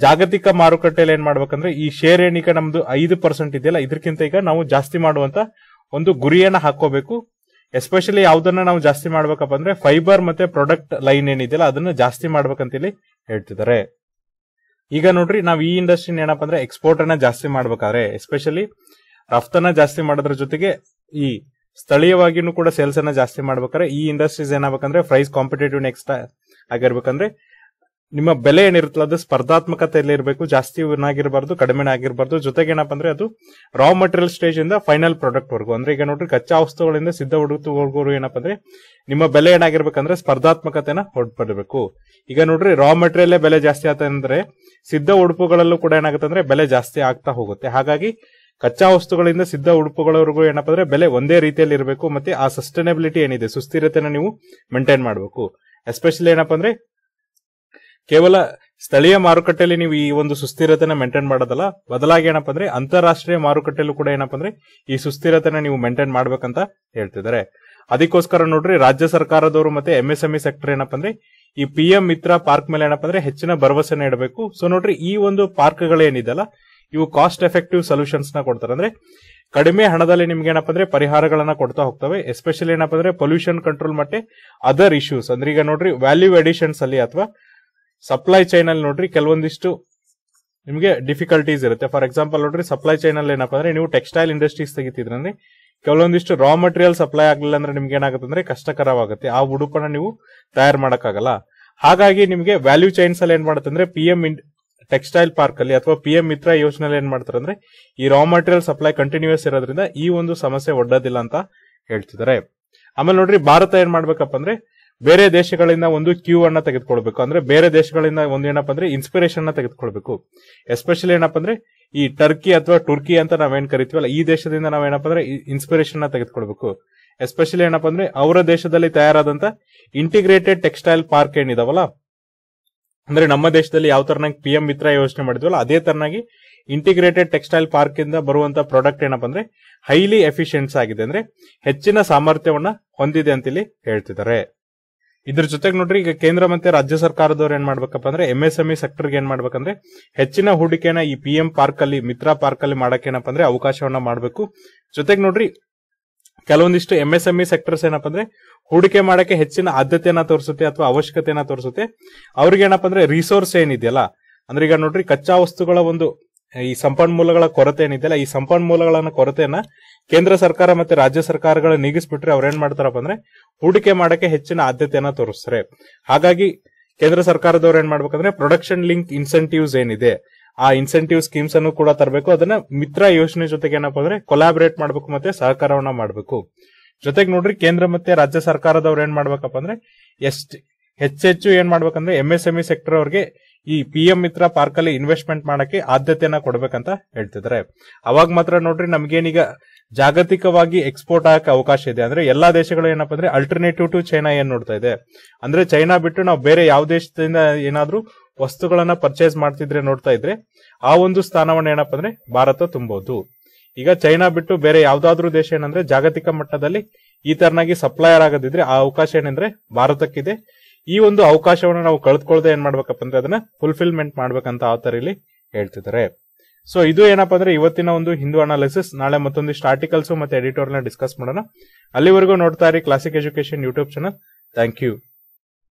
ಜಾಗತಿಕ ಮಾರುಕಟ್ಟೆಯಲ್ಲಿ ಏನ್ ಮಾಡ್ಬೇಕಂದ್ರೆ ಈ ಶೇರ್ ಏನೀಗ ನಮ್ದು ಐದು ಪರ್ಸೆಂಟ್ ಇದೆಯಲ್ಲ ಇದಕ್ಕಿಂತ ಈಗ ನಾವು ಜಾಸ್ತಿ ಮಾಡುವಂತ ಒಂದು ಗುರಿಯನ್ನ ಹಾಕೋಬೇಕು ಎಸ್ಪೆಷಲಿ ಯಾವ್ದನ್ನ ನಾವು ಜಾಸ್ತಿ ಮಾಡ್ಬೇಕಪ್ಪ ಅಂದ್ರೆ ಫೈಬರ್ ಮತ್ತೆ ಪ್ರಾಡಕ್ಟ್ ಲೈನ್ ಏನಿದೆಯಲ್ಲ ಅದನ್ನ ಜಾಸ್ತಿ ಮಾಡ್ಬೇಕಂತೇಳಿ ಹೇಳ್ತಿದ್ದಾರೆ ಈಗ ನೋಡ್ರಿ ನಾವು ಈ ಇಂಡಸ್ಟ್ರಿ ಏನಪ್ಪ ಅಂದ್ರೆ ಎಕ್ಸ್ಪೋರ್ಟ್ ಅನ್ನ ಜಾಸ್ತಿ ಮಾಡ್ಬೇಕಾದ್ರೆ ಎಸ್ಪೆಷಲಿ ರಫ್ತನ ಜಾಸ್ತಿ ಮಾಡೋದ್ರ ಜೊತೆಗೆ ಈ ಸ್ಥಳೀಯವಾಗಿನೂ ಕೂಡ ಸೇಲ್ಸ್ ಅನ್ನ ಜಾಸ್ತಿ ಮಾಡ್ಬೇಕಾದ್ರೆ ಈ ಇಂಡಸ್ಟ್ರೀಸ್ ಏನಾಗಬೇಕಂದ್ರೆ ಪ್ರೈಸ್ ಕಾಂಪಿಟೇಟಿವ್ ನೆಕ್ಸ್ಟ್ ಆಗಿರ್ಬೇಕಂದ್ರೆ ನಿಮ್ಮ ಬೆಲೆ ಏನಿರುತ್ತಲ್ಲ ಅದು ಸ್ಪರ್ಧಾತ್ಮಕತೆಯಲ್ಲಿ ಇರಬೇಕು ಜಾಸ್ತಿ ಆಗಿರಬಾರ್ದು ಕಡಿಮೆ ಆಗಿರಬಾರ್ದು ಜೊತೆಗೆ ಏನಪ್ಪ ಅಂದ್ರೆ ಅದು ರಾ ಮಟೀರಿಯಲ್ ಸ್ಟೇಜ್ ಇಂದ ಫೈನಲ್ ಪ್ರಾಡಕ್ಟ್ ವರ್ಗು ಅಂದ್ರೆ ಈಗ ನೋಡ್ರಿ ಕಚ್ಚಾ ವಸ್ತುಗಳಿಂದ ಸಿದ್ಧ ಹುಡುಗರು ಏನಪ್ಪ ಅಂದ್ರೆ ನಿಮ್ಮ ಬೆಲೆ ಏನಾಗಿರ್ಬೇಕಂದ್ರೆ ಸ್ಪರ್ಧಾತ್ಮಕತೆನ ಹೊಡ್ಪಡಬೇಕು ಈಗ ನೋಡ್ರಿ ರಾ ಮಟೀರಿಯಲ್ ಬೆಲೆ ಜಾಸ್ತಿ ಆತಂದ್ರೆ ಸಿದ್ಧ ಉಡುಪುಗಳಲ್ಲೂ ಕೂಡ ಏನಾಗುತ್ತೆ ಅಂದ್ರೆ ಬೆಲೆ ಜಾಸ್ತಿ ಆಗ್ತಾ ಹೋಗುತ್ತೆ ಹಾಗಾಗಿ ಕಚ್ಚಾ ವಸ್ತುಗಳಿಂದ ಸಿದ್ಧ ಉಡುಪುಗಳವರೆಗೂ ಏನಪ್ಪ ಅಂದ್ರೆ ಬೆಲೆ ಒಂದೇ ರೀತಿಯಲ್ಲಿ ಇರಬೇಕು ಮತ್ತೆ ಆ ಸಸ್ಟೈನಬಿಲಿಟಿ ಏನಿದೆ ಸುಸ್ಥಿರತೆನ ನೀವು ಮೇಂಟೈನ್ ಮಾಡಬೇಕು ಎಸ್ಪೆಷಲಿ ಏನಪ್ಪ ಅಂದ್ರೆ ಕೇವಲ ಸ್ಥಳೀಯ ಮಾರುಕಟ್ಟೆಯಲ್ಲಿ ನೀವು ಈ ಒಂದು ಸುಸ್ಥಿರತೆನ ಮೇಂಟೈನ್ ಮಾಡೋದಲ್ಲ ಬದಲಾಗಿ ಏನಪ್ಪ ಅಂದ್ರೆ ಅಂತಾರಾಷ್ಟ್ರೀಯ ಮಾರುಕಟ್ಟೆಲ್ಲೂ ಕೂಡ ಏನಪ್ಪ ಅಂದ್ರೆ ಈ ಸುಸ್ಥಿರತೆನ ನೀವು ಮೇಂಟೈನ್ ಮಾಡ್ಬೇಕಂತ ಹೇಳ್ತಿದ್ದಾರೆ ಅದಕ್ಕೋಸ್ಕರ ನೋಡ್ರಿ ರಾಜ್ಯ ಸರ್ಕಾರದವರು ಮತ್ತೆ ಎಂಎಸ್ಎಂಇ ಸೆಕ್ಟರ್ ಏನಪ್ಪ ಅಂದ್ರೆ ಈ ಪಿ ಎಂ ಮಿತ್ರ ಪಾರ್ಕ್ ಮೇಲೆ ಏನಪ್ಪ ಅಂದ್ರೆ ಹೆಚ್ಚಿನ ಭರವಸೆನ ಇಡಬೇಕು ಸೊ ನೋಡ್ರಿ ಈ ಒಂದು ಪಾರ್ಕ್ ಇವು ಕಾಸ್ಟ್ ಎಫೆಕ್ಟಿವ್ ಸೊಲ್ಯೂಷನ್ಸ್ ನ ಕೊಡ್ತಾರೆ ಅಂದ್ರೆ ಕಡಿಮೆ ಹಣದಲ್ಲಿ ನಿಮ್ಗೆ ಏನಪ್ಪ ಅಂದ್ರೆ ಪರಿಹಾರಗಳನ್ನ ಕೊಡ್ತಾ ಹೋಗ್ತವೆ ಎಸ್ಪೆಷಲಿ ಏನಪ್ಪ ಅಂದ್ರೆ ಪೊಲ್ಯೂಷನ್ ಕಂಟ್ರೋಲ್ ಮತ್ತೆ ಅದರ್ ಇಶ್ಯೂಸ್ ಅಂದ್ರೆ ಈಗ ನೋಡ್ರಿ ವ್ಯಾಲ್ಯೂ ಅಡಿಷನ್ಸ್ ಅಲ್ಲಿ ಅಥವಾ ಸಪ್ಲೈ ಚೈನ್ ಅಲ್ಲಿ ನೋಡ್ರಿ ಕೆಲವೊಂದಿಷ್ಟು ನಿಮಗೆ ಡಿಫಿಕಲ್ಟೀಸ್ ಇರುತ್ತೆ ಫಾರ್ ಎಕ್ಸಾಂಪಲ್ ನೋಡ್ರಿ ಸಪ್ಲೈ ಚೈನ್ ಅಲ್ಲಿ ಏನಪ್ಪಾ ಅಂದ್ರೆ ನೀವು ಟೆಕ್ಸ್ಟೈಲ್ ಇಂಡಸ್ಟ್ರೀಸ್ ತೆಗಿತಿದ್ರಿ ಕೆಲವೊಂದಿಷ್ಟು ರಾ ಮಟೀರಿಯಲ್ ಸಪ್ಲೈ ಆಗಲಿಲ್ಲ ಅಂದ್ರೆ ನಿಮ್ಗೆ ಏನಾಗುತ್ತೆ ಅಂದ್ರೆ ಕಷ್ಟಕರವಾಗುತ್ತೆ ಆ ಉಡುಪನ್ನ ನೀವು ತಯಾರು ಮಾಡೋಕ್ಕಾಗಲ್ಲ ಹಾಗಾಗಿ ನಿಮಗೆ ವ್ಯಾಲ್ಯೂ ಚೈನ್ಸ್ ಅಲ್ಲಿ ಏನ್ ಮಾಡುತ್ತೆ ಅಂದ್ರೆ ಪಿ ಎಂ ಟೆಕ್ಸ್ಟೈಲ್ ಪಾರ್ಕ್ ಅಲ್ಲಿ ಅಥವಾ ಪಿ ಎಂ ಮಿತ್ರ ಯೋಜನೆಯಲ್ಲಿ ಏನ್ ಮಾಡ್ತಾರೆ ಅಂದ್ರೆ ಈ ರಾ ಮಟೀರಿಯಲ್ ಸಪ್ಲೈ ಕಂಟಿನ್ಯೂಸ್ ಇರೋದ್ರಿಂದ ಈ ಒಂದು ಸಮಸ್ಯೆ ಒಡ್ಡೋದಿಲ್ಲ ಅಂತ ಹೇಳ್ತಿದ್ದಾರೆ ಆಮೇಲೆ ನೋಡ್ರಿ ಭಾರತ ಏನ್ ಮಾಡ್ಬೇಕಪ್ಪ ಅಂದ್ರೆ ಬೇರೆ ದೇಶಗಳಿಂದ ಒಂದು ಕ್ಯೂ ಅನ್ನ ತೆಗೆದುಕೊಳ್ಬೇಕು ಅಂದ್ರೆ ಬೇರೆ ದೇಶಗಳಿಂದ ಒಂದು ಏನಪ್ಪ ಅಂದ್ರೆ ಇನ್ಸ್ಪಿರೇಷನ್ ನ ತೆಗೆದುಕೊಳ್ಬೇಕು ಎಸ್ಪೆಷಲಿ ಏನಪ್ಪ ಅಂದ್ರೆ ಈ ಟರ್ಕಿ ಅಥವಾ ಟುರ್ಕಿ ಅಂತ ನಾವೇನ್ ಕರಿತೀವಲ್ಲ ಈ ದೇಶದಿಂದ ನಾವೇನಪ್ಪ ಅಂದ್ರೆ ಇನ್ಸ್ಪಿರೇಷನ್ ನ ತೆಗೆದುಕೊಳ್ಬೇಕು ಎಸ್ಪೆಷಲಿ ಏನಪ್ಪ ಅಂದ್ರೆ ಅವರ ದೇಶದಲ್ಲಿ ತಯಾರಾದಂತ ಇಂಟಿಗ್ರೇಟೆಡ್ ಟೆಕ್ಸ್ಟೈಲ್ ಪಾರ್ಕ್ ಏನಿದಾವಲ್ಲ ಅಂದ್ರೆ ನಮ್ಮ ದೇಶದಲ್ಲಿ ಯಾವ ತರನಾಗಿ ಪಿ ಎಂ ಮಿತ್ರ ಯೋಜನೆ ಮಾಡಿದ್ವಲ್ಲ ಅದೇ ತರನಾಗಿ ಇಂಟಿಗ್ರೇಟೆಡ್ ಟೆಕ್ಸ್ಟೈಲ್ ಪಾರ್ಕ್ ಇಂದ ಬರುವಂತ ಪ್ರಾಡಕ್ಟ್ ಏನಪ್ಪ ಅಂದ್ರೆ ಹೈಲಿ ಎಫಿಷಿಯೆಂಟ್ಸ್ ಆಗಿದೆ ಅಂದ್ರೆ ಹೆಚ್ಚಿನ ಸಾಮರ್ಥ್ಯವನ್ನ ಹೊಂದಿದೆ ಅಂತ ಇಲ್ಲಿ ಹೇಳ್ತಿದ್ದಾರೆ ಇದ್ರ ಜೊತೆಗೆ ನೋಡ್ರಿ ಈಗ ಕೇಂದ್ರ ಮತ್ತೆ ರಾಜ್ಯ ಸರ್ಕಾರದವ್ರು ಏನ್ ಮಾಡ್ಬೇಕಪ್ಪ ಅಂದ್ರೆ ಎಂಎಸ್ಎಂಇ ಸೆಕ್ಟರ್ e ಗೆ ಏನ್ ಮಾಡ್ಬೇಕಂದ್ರೆ ಹೆಚ್ಚಿನ ಹೂಡಿಕೆನ ಈ ಪಿ ಎಂ ಪಾರ್ಕ್ ಅಲ್ಲಿ ಮಿತ್ರಾ ಪಾರ್ಕ್ ಅಲ್ಲಿ ಏನಪ್ಪ ಅಂದ್ರೆ ಅವಕಾಶವನ್ನ ಮಾಡಬೇಕು ಜೊತೆಗೆ ನೋಡ್ರಿ ಕೆಲವೊಂದಿಷ್ಟು ಎಂಎಸ್ಎಂಇ ಸೆಕ್ಟರ್ಸ್ e ಏನಪ್ಪ ಅಂದ್ರೆ ಹೂಡಿಕೆ ಮಾಡಕ್ಕೆ ಹೆಚ್ಚಿನ ಆದ್ಯತೆಯನ್ನ ತೋರಿಸುತ್ತೆ ಅಥವಾ ಅವಶ್ಯಕತೆಯನ್ನ ತೋರಿಸುತ್ತೆ ಅವ್ರಿಗೆ ಏನಪ್ಪ ಅಂದ್ರೆ ರಿಸೋರ್ಸ್ ಏನಿದೆಯಲ್ಲ ಅಂದ್ರೆ ಈಗ ನೋಡ್ರಿ ಕಚ್ಚಾ ವಸ್ತುಗಳ ಒಂದು ಈ ಸಂಪನ್ಮೂಲಗಳ ಕೊರತೆ ಏನಿದೆಯಲ್ಲ ಈ ಸಂಪನ್ಮೂಲಗಳ ಕೊರತೆಯನ್ನ ಕೇಂದ್ರ ಸರ್ಕಾರ ಮತ್ತೆ ರಾಜ್ಯ ಸರ್ಕಾರಗಳ ನೀಗಿಸ್ಬಿಟ್ರೆ ಅವ್ರೇನ್ ಮಾಡ್ತಾರಪ್ಪ ಅಂದ್ರೆ ಹೂಡಿಕೆ ಮಾಡಕ್ಕೆ ಹೆಚ್ಚಿನ ಆದ್ಯತೆಯನ್ನ ತೋರಿಸ್ತಾರೆ ಹಾಗಾಗಿ ಕೇಂದ್ರ ಸರ್ಕಾರದವ್ರು ಏನ್ ಮಾಡ್ಬೇಕಂದ್ರೆ ಪ್ರೊಡಕ್ಷನ್ ಲಿಂಕ್ ಇನ್ಸೆಂಟಿವ್ಸ್ ಏನಿದೆ ಆ ಇನ್ಸೆಂಟಿವ್ ಸ್ಕೀಮ್ಸ್ ಅನ್ನು ಕೂಡ ತರಬೇಕು ಅದನ್ನ ಮಿತ್ರ ಯೋಜನೆ ಜೊತೆಗೆ ಏನಪ್ಪಾ ಅಂದ್ರೆ ಕೊಲಾಬರೇಟ್ ಮಾಡಬೇಕು ಮತ್ತೆ ಸಹಕಾರವನ್ನ ಮಾಡಬೇಕು ಜೊತೆಗೆ ನೋಡ್ರಿ ಕೇಂದ್ರ ಮತ್ತೆ ರಾಜ್ಯ ಸರ್ಕಾರದವ್ರು ಏನ್ ಮಾಡ್ಬೇಕಪ್ಪ ಅಂದ್ರೆ ಎಷ್ಟ್ ಹೆಚ್ಚೆಚ್ಚು ಏನ್ ಮಾಡ್ಬೇಕಂದ್ರೆ ಎಂಎಸ್ಎಂಇ ಸೆಕ್ಟರ್ ಅವ್ರಿಗೆ ಈ ಪಿ ಎಂ ಮಿತ್ರ ಪಾರ್ಕ್ ಅಲ್ಲಿ ಇನ್ವೆಸ್ಟ್ಮೆಂಟ್ ಮಾಡಕ್ಕೆ ಆದ್ಯತೆಯನ್ನ ಕೊಡ್ಬೇಕಂತ ಹೇಳ್ತಿದ್ದಾರೆ ಅವಾಗ ಮಾತ್ರ ನೋಡ್ರಿ ನಮ್ಗೇನೀಗ ಜಾಗತಿಕವಾಗಿ ಎಕ್ಸ್ಪೋರ್ಟ್ ಆಗಕ್ಕೆ ಅವಕಾಶ ಇದೆ ಅಂದ್ರೆ ಎಲ್ಲಾ ದೇಶಗಳು ಏನಪ್ಪಾ ಅಂದ್ರೆ ಅಲ್ಟರ್ನೇಟಿವ್ ಟು ಚೈನಾ ಏನ್ ನೋಡ್ತಾ ಇದೆ ಅಂದ್ರೆ ಚೈನಾ ಬಿಟ್ಟು ನಾವು ಬೇರೆ ಯಾವ ದೇಶದಿಂದ ಏನಾದ್ರೂ ವಸ್ತುಗಳನ್ನ ಪರ್ಚೇಸ್ ಮಾಡ್ತಿದ್ರೆ ನೋಡ್ತಾ ಇದ್ರೆ ಆ ಒಂದು ಸ್ಥಾನವನ್ನ ಏನಪ್ಪಾ ಅಂದ್ರೆ ಭಾರತ ತುಂಬೋದು ಈಗ ಚೈನಾ ಬಿಟ್ಟು ಬೇರೆ ಯಾವ್ದಾದ್ರು ದೇಶ ಏನಂದ್ರೆ ಜಾಗತಿಕ ಮಟ್ಟದಲ್ಲಿ ಈ ತರನಾಗಿ ಸಪ್ಲೈಯರ್ ಆಗದಿದ್ರೆ ಆ ಅವಕಾಶ ಏನಂದ್ರೆ ಭಾರತಕ್ಕಿದೆ ಈ ಒಂದು ಅವಕಾಶವನ್ನು ನಾವು ಕಳೆದುಕೊಳ್ಳದೆ ಏನ್ ಮಾಡ್ಬೇಕಪ್ಪ ಅಂದ್ರೆ ಅದನ್ನ ಫುಲ್ಫಿಲ್ಮೆಂಟ್ ಮಾಡ್ಬೇಕಂತ ಆತರ ಇಲ್ಲಿ ಹೇಳ್ತಿದ್ದಾರೆ ಸೊ ಇದು ಏನಪ್ಪಾ ಅಂದ್ರೆ ಇವತ್ತಿನ ಒಂದು ಹಿಂದೂ ಅನಾಲಿಸಿಸ್ ನಾಳೆ ಮತ್ತೊಂದಿಷ್ಟು ಆರ್ಟಿಕಲ್ಸ್ ಮತ್ತೆ ಎಡಿಟೋರ್ ಡಿಸ್ಕಸ್ ಮಾಡೋಣ ಅಲ್ಲಿವರೆಗೂ ನೋಡ್ತಾ ಇರಿ classic education YouTube channel thank you